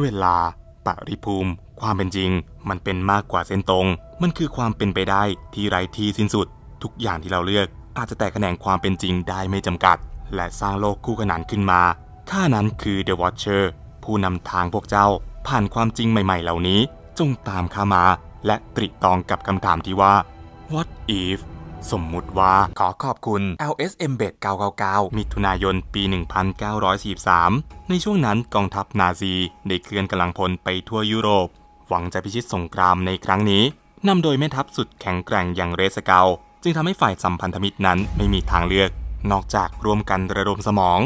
เวลาปริภูมิ ความเป็นจริง มันเป็นมากกว่าเส้นตรง มันคือความเป็นไปได้ ที่ไร้ที่สิ้นสุด ทุกอย่างที่เราเลือก อาจจะแตกแขนงความเป็นจริงได้ไม่จำกัด และสร้างโลกคู่ขนานขึ้นมาข้านั้นคือเดอะวอชเชอร์ผู้นำทางพวกเจ้า ผ่านความจริงใหม่ๆเหล่านี้ จงตามข้ามา และตริตองกับคำถามที่ว่า What if สมมุติว่าขอขอบคุณ LSM b e t 999 มิถุนายน ปี 1943 ในช่วงนั้นกองทัพนาซีได้เคลื่อนกำลังพลไปทั่วยุโรป หวังจะพิชิตสงครามในครั้งนี้นำโดยแม่ทัพสุดแข็งแกร่งอย่างเรสเกาจึงทำให้ฝ่ายสัมพันธมิตรนั้นไม่มีทางเลือก นอกจากร่วมกันระดมสมอง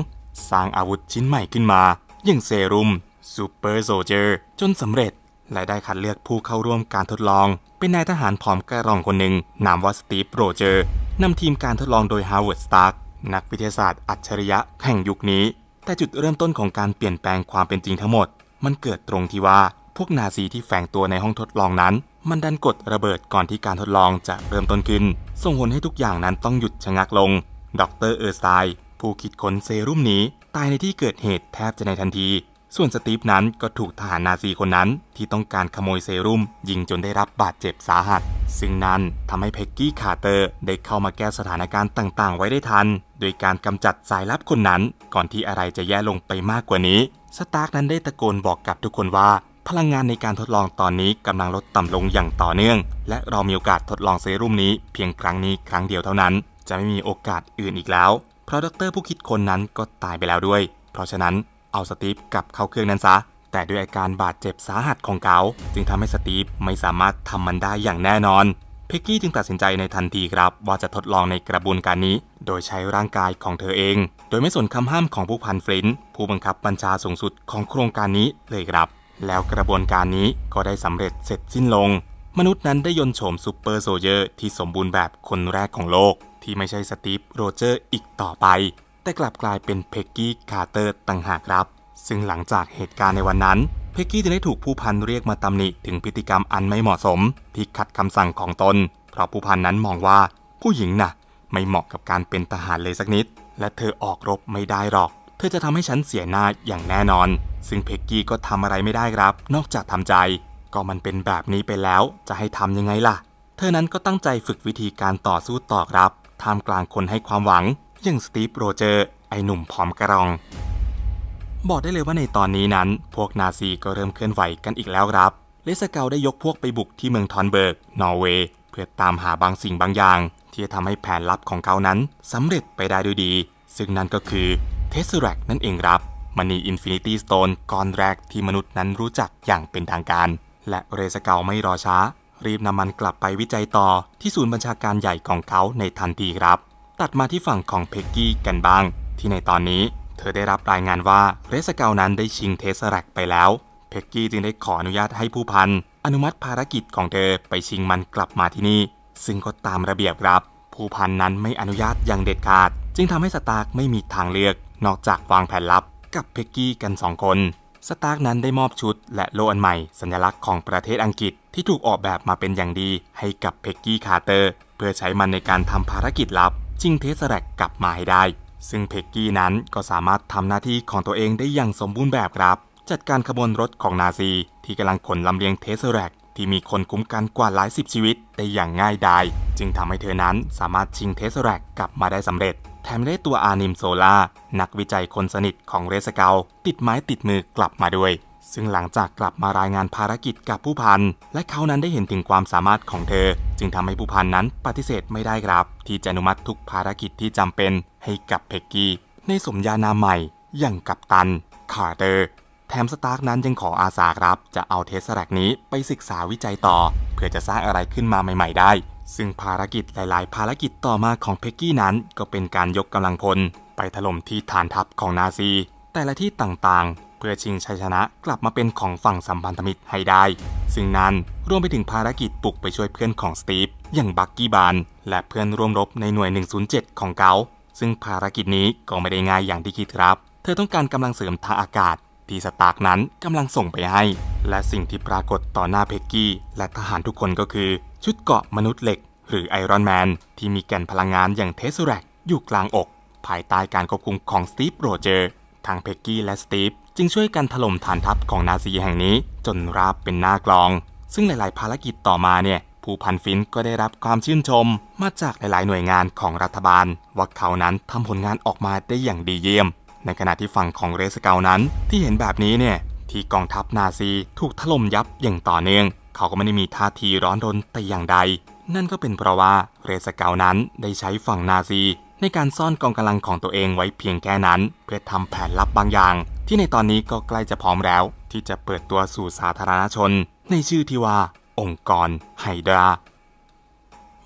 สร้างอาวุธชิ้นใหม่ขึ้นมาอย่างเซรุมซูเปอร์โซเจอร์จนสำเร็จและได้คัดเลือกผู้เข้าร่วมการทดลอง เป็นนายทหารผอมกระรองคนหนึ่งนามว่าสตีฟโรเจอร์นำทีมการทดลองโดยฮาวเวิร์ดสตาร์กนักวิทยาศาสตร์อัจฉริยะแห่งยุคนี้ แต่จุดเริ่มต้นของการเปลี่ยนแปลงความเป็นจริงทั้งหมด มันเกิดตรงที่ว่าพวกนาซีที่แฝงตัวในห้องทดลองนั้น มันดันกดระเบิดก่อนที่การทดลองจะเริ่มต้นขึ้น ส่งผลให้ทุกอย่างนั้นต้องหยุดชะงักลงดรเออร์สไตน์ผู้คิดค้นเซรุ่มนี้ ตายในที่เกิดเหตุแทบจะในทันทีส่วนสตีฟนั้นก็ถูกทหารนาซีคนนั้นที่ต้องการขโมยเซรุ่ม ยิงจนได้รับบาดเจ็บสาหัส ซึ่งนั้นทำให้เพ็กกี้คาร์เตอร์ได้เข้ามาแก้สถานการณ์ต่างๆ ไว้ได้ทัน โดยการกำจัดสายลับคนนั้นก่อนที่อะไรจะแย่ลงไปมากกว่านี้ สตาร์กนั้นได้ตะโกนบอกกับทุกคนว่า พลังงานในการทดลองตอนนี้กำลังลดต่ำลงอย่างต่อเนื่อง และเรามีโอกาสทดลองเซรุ่มนี้เพียงครั้งนี้ครั้งเดียวเท่านั้น จะไม่มีโอกาสอื่นอีกแล้วเพราะดรผู้คิดคนนั้นก็ตายไปแล้วด้วยเพราะฉะนั้นเาสตีฟกลับเข้าเครื่องนั้นซะ แต่ด้วยอาการบาดเจ็บสาหัสของเขาจึงทำให้สตีฟไม่สามารถทำมันได้อย่างแน่นอนพิกกี้จึงตัดสินใจในทันทีครับว่าจะทดลองในกระบวนการนี้ โดยใช้ร่างกายของเธอเอง โดยไม่สนคำห้ามของผู้พันฟลินผู้บังคับบัญชาสูงสุดของโครงการนี้เลยครับ แล้วกระบวนการนี้ก็ได้สำเร็จเสร็จสิ้นลง มนุษย์นั้นได้ยนโฉมซูเปอร์โซเยอร์ที่สมบูรณ์แบบคนแรกของโลก ที่ไม่ใช่สตีฟโรเจอร์อีกต่อไปแต่กลับกลายเป็นเพกกี้คาร์เตอร์ต่างหากครับ ซึ่งหลังจากเหตุการณ์ในวันนั้นเพกกี้จะได้ถูกผู้พันเรียกมาตำหนิ ถึงพฤติกรรมอันไม่เหมาะสม ที่ขัดคำสั่งของตน เพราะผู้พันนั้นมองว่าผู้หญิงน่ะ ไม่เหมาะกับการเป็นทหารเลยสักนิด และเธอออกรบไม่ได้หรอก เธอจะทำให้ฉันเสียหน้าอย่างแน่นอน ซึ่งเพกกี้ก็ทำอะไรไม่ได้ครับ นอกจากทำใจ ก็มันเป็นแบบนี้ไปแล้วจะให้ทำยังไงล่ะเธอนั้นก็ตั้งใจฝึกวิธีการต่อสู้ต่อครับท่ามกลางคนให้ความหวังอย่างสตีฟโรเจอร์ไอหนุ่มผอมกระรอง บอกได้เลยว่าในตอนนี้นั้นพวกนาซีก็เริ่มเคลื่อนไหวกันอีกแล้วครับเลสเกลได้ยกพวกไปบุกที่เมืองทอนเบิร์กนอร์เวย์เพื่อตามหาบางสิ่งบางอย่าง ที่จะทำให้แผนลับของเขานั้นสำเร็จไปได้ด้วยดี ซึ่งนั่นก็คือเทสเรกนั่นเองครับมันีอินฟินิตี้สโตนก้อนแรกที่มนุษย์นั้นรู้จักอย่างเป็นทางการและเรสเกลไม่รอช้า รีบนำมันกลับไปวิจัยต่อที่ศูนย์บัญชาการใหญ่ของเขาในทันทีครับตัดมาที่ฝั่งของเพ็กกี้กันบ้าง ที่ในตอนนี้เธอได้รับรายงานว่า เรสเกลนั้นได้ชิงเทสแรกไปแล้ว เพ็กกี้จึงได้ขออนุญาตให้ผู้พัน อนุมัติภารกิจของเธอไปชิงมันกลับมาที่นี่ ซึ่งก็ตามระเบียบครับ ผู้พันนั้นไม่อนุญาตอย่างเด็ดขาด จึงทำให้สตาร์กไม่มีทางเลือก นอกจากวางแผนลับกับเพ็กกี้กัน2คน สตาร์กนั้นได้มอบชุดและโลอันใหม่สัญลักษณ์ของประเทศอังกฤษที่ถูกออกแบบมาเป็นอย่างดีให้กับเพ็กกี้คาร์เตอร์เพื่อใช้มันในการทำภารกิจลับจิงเทสแลกกลับมาให้ได้ ซึ่งเพกกี้นั้นก็สามารถทำหน้าที่ของตัวเองได้อย่างสมบูรณ์แบบครับ จัดการขบวนรถของนาซีที่กำลังขนลำเลียงเทสแลกที่มีคนคุ้มกันกว่าหลายสิบชีวิตได้อย่างง่ายดาย จึงทำให้เธอนั้นสามารถชิงเทสแลกกลับมาได้สำเร็จ แถมได้ตัวอานิมโซล่านักวิจัยคนสนิทของเรสเกลติดไม้ติดมือกลับมาด้วยซึ่งหลังจากกลับมารายงานภารกิจกับผู้พัน และเขานั้นได้เห็นถึงความสามารถของเธอ จึงทำให้ผู้พันนั้นปฏิเสธไม่ได้ครับ ที่จะอนุมัติทุกภารกิจที่จำเป็นให้กับเพกกี้ ในสมญานามใหม่อย่างกับตัน คาร์เตอร์ แถมสตาร์กนั้นยังขออาสาครับจะเอาเทสแลกนี้ไปศึกษาวิจัยต่อเพื่อจะสร้างอะไรขึ้นมาใหม่ๆได้ ซึ่งภารกิจหลายๆ ภารกิจต่อมาของเพกกี้นั้น ก็เป็นการยกกำลังพล ไปถล่มที่ฐานทัพของนาซีแต่ละที่ต่างเพื่อชิงชัยชนะกลับมาเป็นของฝั่งสัมพันธมิตรให้ได้ ซึ่งนั้นรวมไปถึงภารกิจปลุกไปช่วยเพื่อนของสตีฟอย่างบักกี้บาน และเพื่อนร่วมรบในหน่วย 107 ของเขา ซึ่งภารกิจนี้ก็ไม่ได้ง่ายอย่างที่คิดครับ เธอต้องการกำลังเสริมทางอากาศ ที่สตาร์กนั้นกำลังส่งไปให้ และสิ่งที่ปรากฏต่อหน้าเพ็กกี้ และทหารทุกคนก็คือชุดเกาะมนุษย์เหล็ก หรือไอรอนแมนที่มีแก่นพลังงานอย่างเทสแรกอยู่กลางอกภายใต้การควบคุมของสตีฟโรเจอร์ทางเพ็กกี้และสตีฟจึงช่วยกันถล่มฐานทัพของนาซีแห่งนี้จนราบเป็นหน้ากลอง ซึ่งหลายๆภารกิจต่อมาเนี่ย ผู้พันฟินก็ได้รับความชื่นชมมาจากหลายๆหน่วยงานของรัฐบาล ว่าเขานั้นทำผลงานออกมาได้อย่างดีเยี่ยม ในขณะที่ฝั่งของเรสเกานั้นที่เห็นแบบนี้เนี่ย ที่กองทัพนาซีถูกถล่มยับอย่างต่อเนื่องเขาก็ไม่ได้มีท่าทีร้อนรนแต่อย่างใด นั่นก็เป็นเพราะว่าเรสเกานั้นได้ใช้ฝั่งนาซีในการซ่อนกองกำลังของตัวเองไว้เพียงแค่นั้น เพื่อทำแผนลับบางอย่างที่ในตอนนี้ก็ใกล้จะพร้อมแล้วที่จะเปิดตัวสู่สาธารณชน ในชื่อที่ว่าองค์กรไฮดรา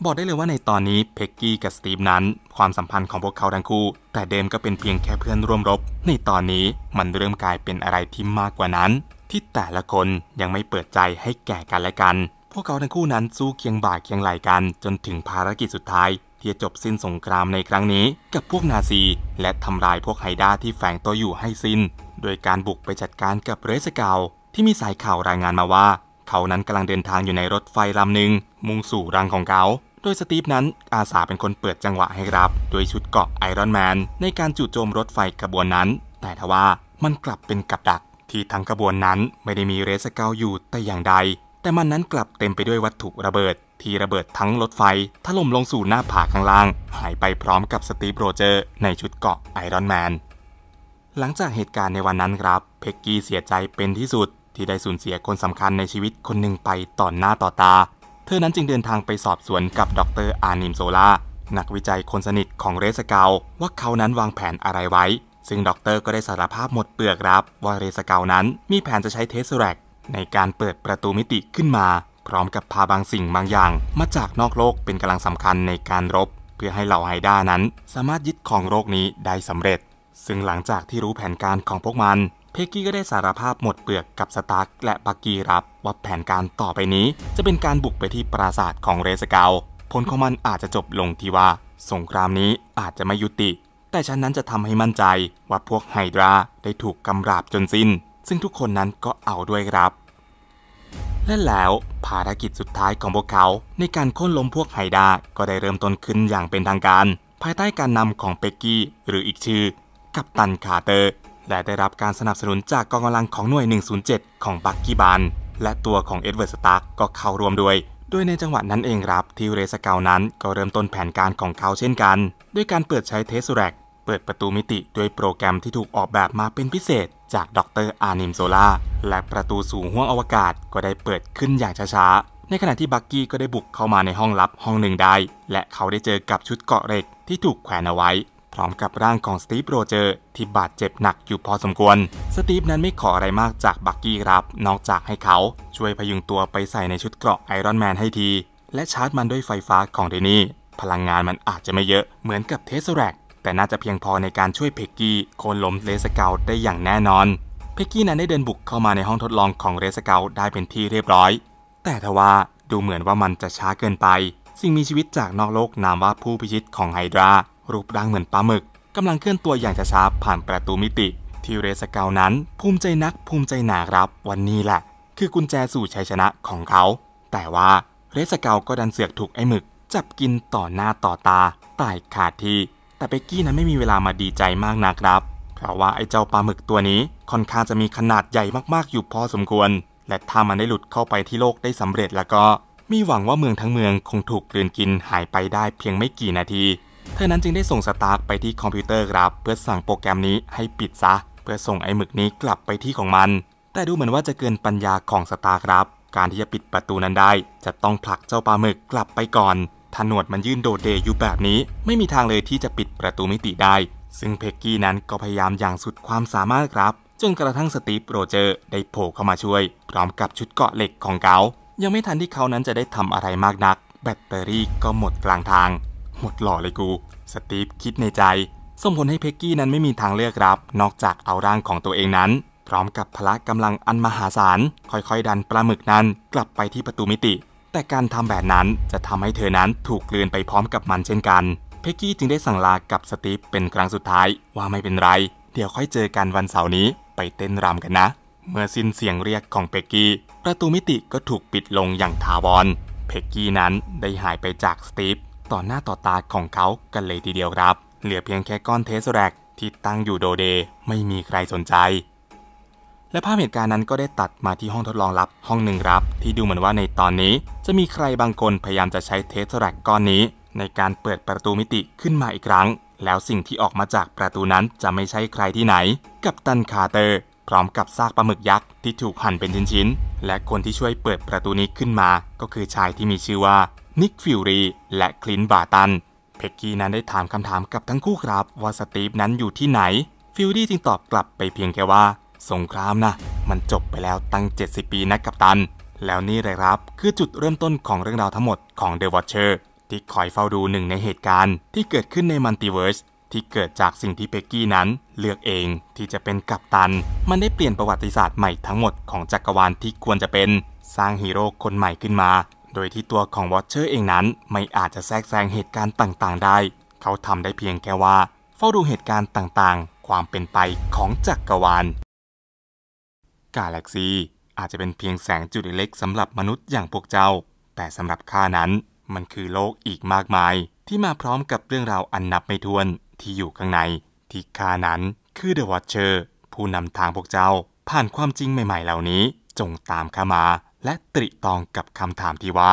บอกได้เลยว่าในตอนนี้เพ็กกี้กับสตีฟนั้น ความสัมพันธ์ของพวกเขาทั้งคู่ แต่เดิมก็เป็นเพียงแค่เพื่อนร่วมรบ ในตอนนี้มันเริ่มกลายเป็นอะไรที่มากกว่านั้น ที่แต่ละคนยังไม่เปิดใจให้แก่กันและกัน พวกเขาทั้งคู่นั้นสู้เคียงบ่าเคียงไหลกัน จนถึงภารกิจสุดท้าย ที่จะจบสิ้นสงครามในครั้งนี้ กับพวกนาซี และทำลายพวกไฮด้าที่แฝงตัวอยู่ให้สิ้นโดยการบุกไปจัดการกับเรสเกาที่มีสายข่าวรายงานมาว่า เขานั้นกำลังเดินทางอยู่ในรถไฟลำหนึ่ง มุ่งสู่รังของเขาโดยสตีฟนั้นอาสาเป็นคนเปิดจังหวะให้รับโดยชุดเกาะไอรอนแมนในการจู่โจมรถไฟขบวนนั้น แต่ทว่ามันกลับเป็นกับดักที่ทั้งขบวนนั้นไม่ได้มีเรสเกาอยู่แต่อย่างใด แต่มันนั้นกลับเต็มไปด้วยวัตถุระเบิด ที่ระเบิดทั้งรถไฟถล่มลงสู่หน้าผาข้างล่าง หายไปพร้อมกับสตีฟโรเจอร์ในชุดเกาะไอรอนแมนหลังจากเหตุการณ์ในวันนั้นครับ เพ็กกี้เสียใจเป็นที่สุดที่ได้สูญเสียคนสำคัญในชีวิตคนหนึ่งไปต่อหน้าต่อตา เธอนั้นจึงเดินทางไปสอบสวนกับดรอานิมโซลานักวิจัยคนสนิทของเรสเกาว่าเขานั้นวางแผนอะไรไว้ ซึ่งด็อกเตอร์ก็ได้สารภาพหมดเปลือกครับว่าเรสเกานั้นมีแผนจะใช้เทสแรกในการเปิดประตูมิติขึ้นมา พร้อมกับพาบางสิ่งบางอย่าง มาจากนอกโลกเป็นกาลังสำคัญในการรบ เพื่อให้เหล่าไฮด้านั้น สามารถยึดของโรคนี้ได้สำเร็จซึ่งหลังจากที่รู้แผนการของพวกมัน เพกกี้ก็ได้สารภาพหมดเปลือกกับสตาร์กและบักกี้รับ ว่าแผนการต่อไปนี้จะเป็นการบุกไปที่ปราสาทของเรสเกลผลของมันอาจจะจบลงที่ว่า สงครามนี้อาจจะไม่ยุติ แต่ฉันนั้นจะทำให้มั่นใจว่าพวกไฮดราได้ถูกกำราบจนสิ้น ซึ่งทุกคนนั้นก็เอาด้วยครับ และแล้วภารกิจสุดท้ายของพวกเขา ในการค้นล้มพวกไฮดาก็ได้เริ่มต้นขึ้นอย่างเป็นทางการ ภายใต้การนำของเป็กกี้หรืออีกชื่อกัปตันคาเตอร์ และได้รับการสนับสนุนจากกองกำลังของหน่วย 107 ของบักกี้บาน และตัวของเอ็ดเวิร์ดสตาร์กก็เข้าร่วมด้วยโดยในจังหวะนั้นเองครับที่เรสเกลนั้นก็เริ่มต้นแผนการของเขาเช่นกัน ด้วยการเปิดใช้เทสแรกเปิดประตูมิติด้วยโปรแกรมที่ถูกออกแบบมาเป็นพิเศษจากดรอานิมโซล่าและประตูสู่ห้วงอวกาศก็ได้เปิดขึ้นอย่างช้าๆในขณะที่บักกี้ก็ได้บุกเข้ามาในห้องลับห้องหนึ่งได้ และเขาได้เจอกับชุดเกาะเหล็กที่ถูกแขวนเอาไว้พร้อมกับร่างของสตีฟโรเจอร์ที่บาดเจ็บหนักอยู่พอสมควร สตีฟนั้นไม่ขออะไรมากจากบักกี้ครับ นอกจากให้เขาช่วยพยุงตัวไปใส่ในชุดเกราะไอรอนแมนให้ที และชาร์จมันด้วยไฟฟ้าของเดนี่ พลังงานมันอาจจะไม่เยอะเหมือนกับเทสแรก แต่น่าจะเพียงพอในการช่วยเพกกี้โค่นล้มเรสเกลได้อย่างแน่นอน เพกกี้นั้นได้เดินบุกเข้ามาในห้องทดลองของเรสเกลได้เป็นที่เรียบร้อย แต่ทว่าดูเหมือนว่ามันจะช้าเกินไป สิ่งมีชีวิตจากนอกโลกนามว่าผู้พิชิตของไฮดรารูปร่างเหมือนปลาหมึกกำลังเคลื่อนตัวอย่างช้าๆ ผ่านประตูมิติ ที่เรสเกานั้น ภูมิใจนักภูมิใจหนาครับวันนี้แหละ คือกุญแจสู่ชัยชนะของเขา แต่ว่าเรสเกาก็ดันเสือกถูกไอ้หมึก จับกินต่อหน้าต่อตาตายขาดทีแต่เบกกี้นั้นไม่มีเวลามาดีใจมากนะครับเพราะว่าไอ้เจ้าปลาหมึกตัวนี้ค่อนข้างจะมีขนาดใหญ่มากๆอยู่พอสมควร และถ้ามันได้หลุดเข้าไปที่โลกได้สำเร็จแล้วก็ มีหวังว่าเมืองทั้งเมือง คงถูกกลืนกินหายไปได้เพียงไม่กี่นาทีเธอนั้นจึงได้ส่งสตาร์คไปที่คอมพิวเตอร์ครับ เพื่อสั่งโปรแกรมนี้ให้ปิดซะ เพื่อส่งไอ้หมึกนี้กลับไปที่ของมัน แต่ดูเหมือนว่าจะเกินปัญญาของสตาร์ครับ การที่จะปิดประตูนั้นได้ จะต้องผลักเจ้าปลาหมึกกลับไปก่อน ถนวดมันยื่นโดดเดอยู่แบบนี้ ไม่มีทางเลยที่จะปิดประตูมิติได้ ซึ่งเพ็กกี้นั้นก็พยายามอย่างสุดความสามารถครับจนกระทั่งสตีฟโรเจอร์ได้โผล่เข้ามาช่วย พร้อมกับชุดเกาะเหล็กของเขายังไม่ทันที่เขานั้นจะได้ทำอะไรมากนัก แบตเตอรี่ก็หมดกลางทางหมดหล่อเลยกู สตีฟคิดในใจ ส่งผลให้เพ็กกี้นั้นไม่มีทางเลือกรับ นอกจากเอาร่างของตัวเองนั้น พร้อมกับพละกำลังอันมหาศาล ค่อยๆ ดันปลาหมึกนั้นกลับไปที่ประตูมิติ แต่การทำแบบนั้นจะทำให้เธอนั้นถูกกลืนไปพร้อมกับมันเช่นกัน เพ็กกี้จึงได้สั่งลากับสตีฟเป็นครั้งสุดท้ายว่าไม่เป็นไร เดี๋ยวค่อยเจอกันวันเสาร์นี้ไปเต้นรำกันนะ เมื่อสิ้นเสียงเรียกของเพ็กกี้ ประตูมิติก็ถูกปิดลงอย่างถาวรเพ็กกี้นั้นได้หายไปจากสตีฟต่อหน้าต่อตาของเขากันเลยทีเดียวครับ เหลือเพียงแค่ก้อนเทสแรกที่ตั้งอยู่โดเดไม่มีใครสนใจ และภาพเหตุการณ์นั้นก็ได้ตัดมาที่ห้องทดลองลับห้องหนึ่งครับ ที่ดูเหมือนว่าในตอนนี้จะมีใครบางคนพยายามจะใช้เทสแรกก้อนนี้ ในการเปิดประตูมิติขึ้นมาอีกครั้งแล้วสิ่งที่ออกมาจากประตูนั้นจะไม่ใช่ใครที่ไหน กับตันคาเตอร์ พร้อมกับซากปลาหมึกยักษ์ที่ถูกหั่นเป็นชิ้นๆและคนที่ช่วยเปิดประตูนี้ขึ้นมาก็คือชายที่มีชื่อว่านิกฟิวรีและคลินบาตัน เพ็กกี้นั้นได้ถามคำถามกับทั้งคู่ครับว่าสตีฟนั้นอยู่ที่ไหนฟิวรีจึงตอบกลับไปเพียงแค่ว่า สงครามนะมันจบไปแล้วตั้ง 70 ปีนะกับตัน แล้วนี่เลยครับคือจุดเริ่มต้นของเรื่องราวทั้งหมดของเดอะวอชเชอร์ที่คอยเฝ้าดูหนึ่งในเหตุการณ์ที่เกิดขึ้นในมันติเวิร์สที่เกิดจากสิ่งที่เพ็กกี้นั้น เลือกเองที่จะเป็นกัปตัน มันได้เปลี่ยนประวัติศาสตร์ใหม่ทั้งหมดของจักรวาลที่ควรจะเป็น สร้างฮีโร่คนใหม่ขึ้นมาโดยที่ตัวของวอชเชอร์เองนั้นไม่อาจจะแทรกแซงเหตุการณ์ต่างๆ ได้ เขาทำได้เพียงแค่ว่าเฝ้าดูเหตุการณ์ต่างๆ ความเป็นไปของจักรวาล กาแล็กซีอาจจะเป็นเพียงแสงจุดเล็กสำหรับมนุษย์อย่างพวกเจ้า แต่สำหรับข้านั้น มันคือโลกอีกมากมาย ที่มาพร้อมกับเรื่องราวอันนับไม่ถ้วนที่อยู่ข้างใน ที่ข้านั้นคือเดอะวอชเชอร์ผู้นำทางพวกเจ้าผ่านความจริงใหม่ๆ เหล่านี้จงตามข้ามาและตริตองกับคำถามที่ว่า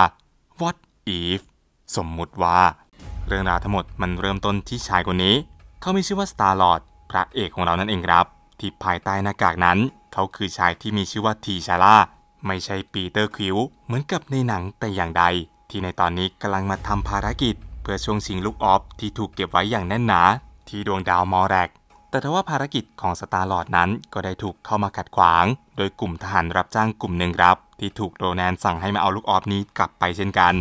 what if สมมุติว่า เรื่องราวทั้งหมดมันเริ่มต้นที่ชายคนนี้ เขามีชื่อว่าสตาร์ลอดพระเอกของเรานั่นเองครับ ที่ภายใต้หน้ากากนั้น เขาคือชายที่มีชื่อว่าทีชาร่าไม่ใช่ปีเตอร์คิว เหมือนกับในหนังแต่อย่างใด ที่ในตอนนี้กำลังมาทำภารกิจ เพื่อช่วงชิงลูกออฟที่ถูกเก็บไว้อย่างแน่นหนา ที่ดวงดาวมอแรกแต่ทว่าภารกิจของสตาร์ลอดนั้นก็ได้ถูกเข้ามาขัดขวาง โดยกลุ่มทหารรับจ้างกลุ่มหนึ่งครับที่ถูกโรแนนสั่งให้มาเอาลูกออฟนี้กลับไปเช่นกัน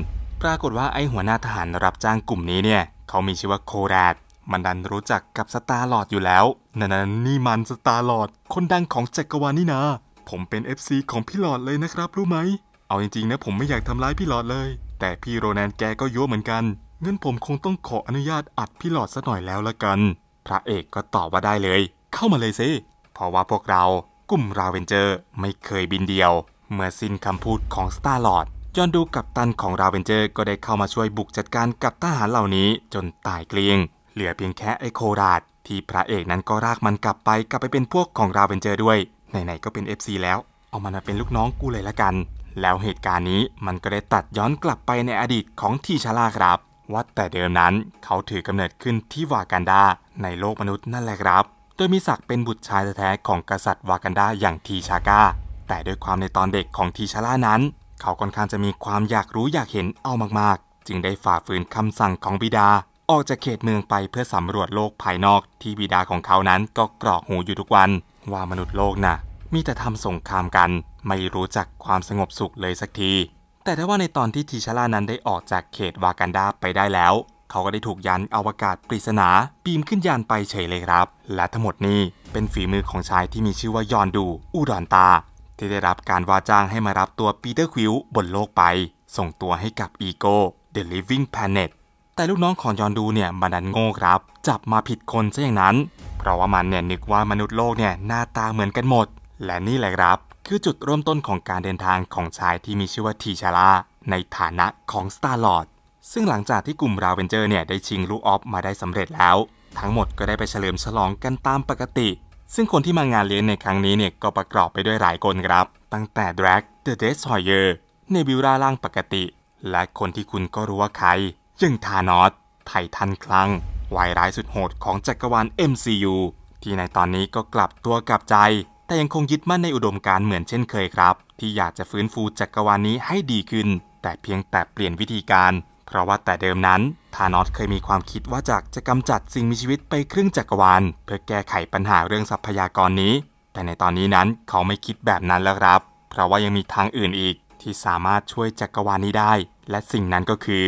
ปรากฏว่าไอหัวหน้าทหารรับจ้างกลุ่มนี้เนี่ย เขามีชื่อว่าโคแรดมันดันรู้จักกับสตาร์ลอดอยู่แล้วนั่นนี่มันสตาร์ลอดคนดังของจักรวาลนี่นา ผมเป็น FC ของพี่หลอดเลยนะครับ รู้ไหม เอาจริงๆนะผมไม่อยากทำร้ายพี่หลอดเลย แต่พี่โรแนนแกก็ยั่วเหมือนกันเงินผมคงต้องขออนุญาตอัดพี่หลอดซะหน่อยแล้วละกัน พระเอกก็ตอบว่าได้เลย เข้ามาเลยสิเพราะว่าพวกเรา กลุ่มราเวนเจอร์ไม่เคยบินเดียวเมื่อสิ้นคำพูดของสตาร์ลอดจอนดูกับตันของราเวนเจอร์ ก็ได้เข้ามาช่วยบุกจัดการกับทหารเหล่านี้จนตายเกลี้ยง เหลือเพียงแค่ไอโคราดที่พระเอกนั้นก็รากมันกลับไปกลับไปเป็นพวกของราเวนเจอร์ด้วย ไหนๆก็เป็น FC แล้วเอามันมาเป็นลูกน้องกูเลยละกัน แล้วเหตุการณ์นี้มันก็ได้ตัดย้อนกลับไปในอดีตของทีชาลาครับว่าแต่เดิมนั้นเขาถือกำเนิดขึ้นที่วากันดา ในโลกมนุษย์นั่นแหละครับ โดยมีศักดิ์เป็นบุตรชายแท้ๆของกษัตริย์วากันดาอย่างทีชาก้าแต่ด้วยความในตอนเด็กของทีชาล่านั้น เขาค่อนข้างจะมีความอยากรู้อยากเห็นเอามากๆ จึงได้ฝ่าฝืนคำสั่งของบิดา ออกจากเขตเมืองไปเพื่อสำรวจโลกภายนอก ที่บิดาของเขานั้นก็กรอกหูอยู่ทุกวันว่ามนุษย์โลกนะ่ะมีแต่ทำสงครามกัน ไม่รู้จักความสงบสุขเลยสักที แต่ถ้าว่าในตอนที่ทีชาล่านั้นได้ออกจากเขตวากันดาไปได้แล้ว เขาก็ได้ถูกยานอวกาศปริศนาปีมขึ้นยานไปเฉยเลยครับ และทั้งหมดนี้เป็นฝีมือของชายที่มีชื่อว่ายอนดู อูดอนตาที่ได้รับการว่าจ้างให้มารับตัวปีเตอร์ควิลบนโลกไป ส่งตัวให้กับอีโก้เดอะลิฟวิ่งแพลเน็ตแต่ลูกน้องของยอนดูเนี่ยมันนันโง่ครับ จับมาผิดคนซะอย่างนั้น เพราะว่ามันเนี่ยนึกว่ามนุษย์โลกเนี่ยหน้าตาเหมือนกันหมด และนี่แหละครับ คือจุดเริ่มต้นของการเดินทางของชายที่มีชื่อว่าทีชาร่าในฐานะของสตาร์ลอดซึ่งหลังจากที่กลุ่มราเวนเจอร์เนี่ยได้ชิงลูกออฟมาได้สำเร็จแล้ว ทั้งหมดก็ได้ไปเฉลิมฉลองกันตามปกติซึ่งคนที่มางานเลี้ยงในครั้งนี้เนี่ยก็ประกอบไปด้วยหลายคนครับ ตั้งแต่แดร็กเดอะเดสฮอยเยอร์เนบิวราล่างปกติ และคนที่คุณก็รู้ว่าใคร ยังทานอสไททันคลัง วายร้ายสุดโหดของจักรวาล MCU ที่ในตอนนี้ก็กลับตัวกลับใจ แต่ยังคงยึดมั่นในอุดมการเหมือนเช่นเคยครับ ที่อยากจะฟื้นฟูจักรวาลนี้ให้ดีขึ้น แต่เพียงแต่เปลี่ยนวิธีการเพราะว่าแต่เดิมนั้นธานอสเคยมีความคิดว่าจากจะกำจัดสิ่งมีชีวิตไปครึ่งจักรวาล เพื่อแก้ไขปัญหาเรื่องทรัพยากรนี้ แต่ในตอนนี้นั้นเขาไม่คิดแบบนั้นแล้วครับเพราะว่ายังมีทางอื่นอีกที่สามารถช่วยจักรวาลนี้ได้ และสิ่งนั้นก็คือ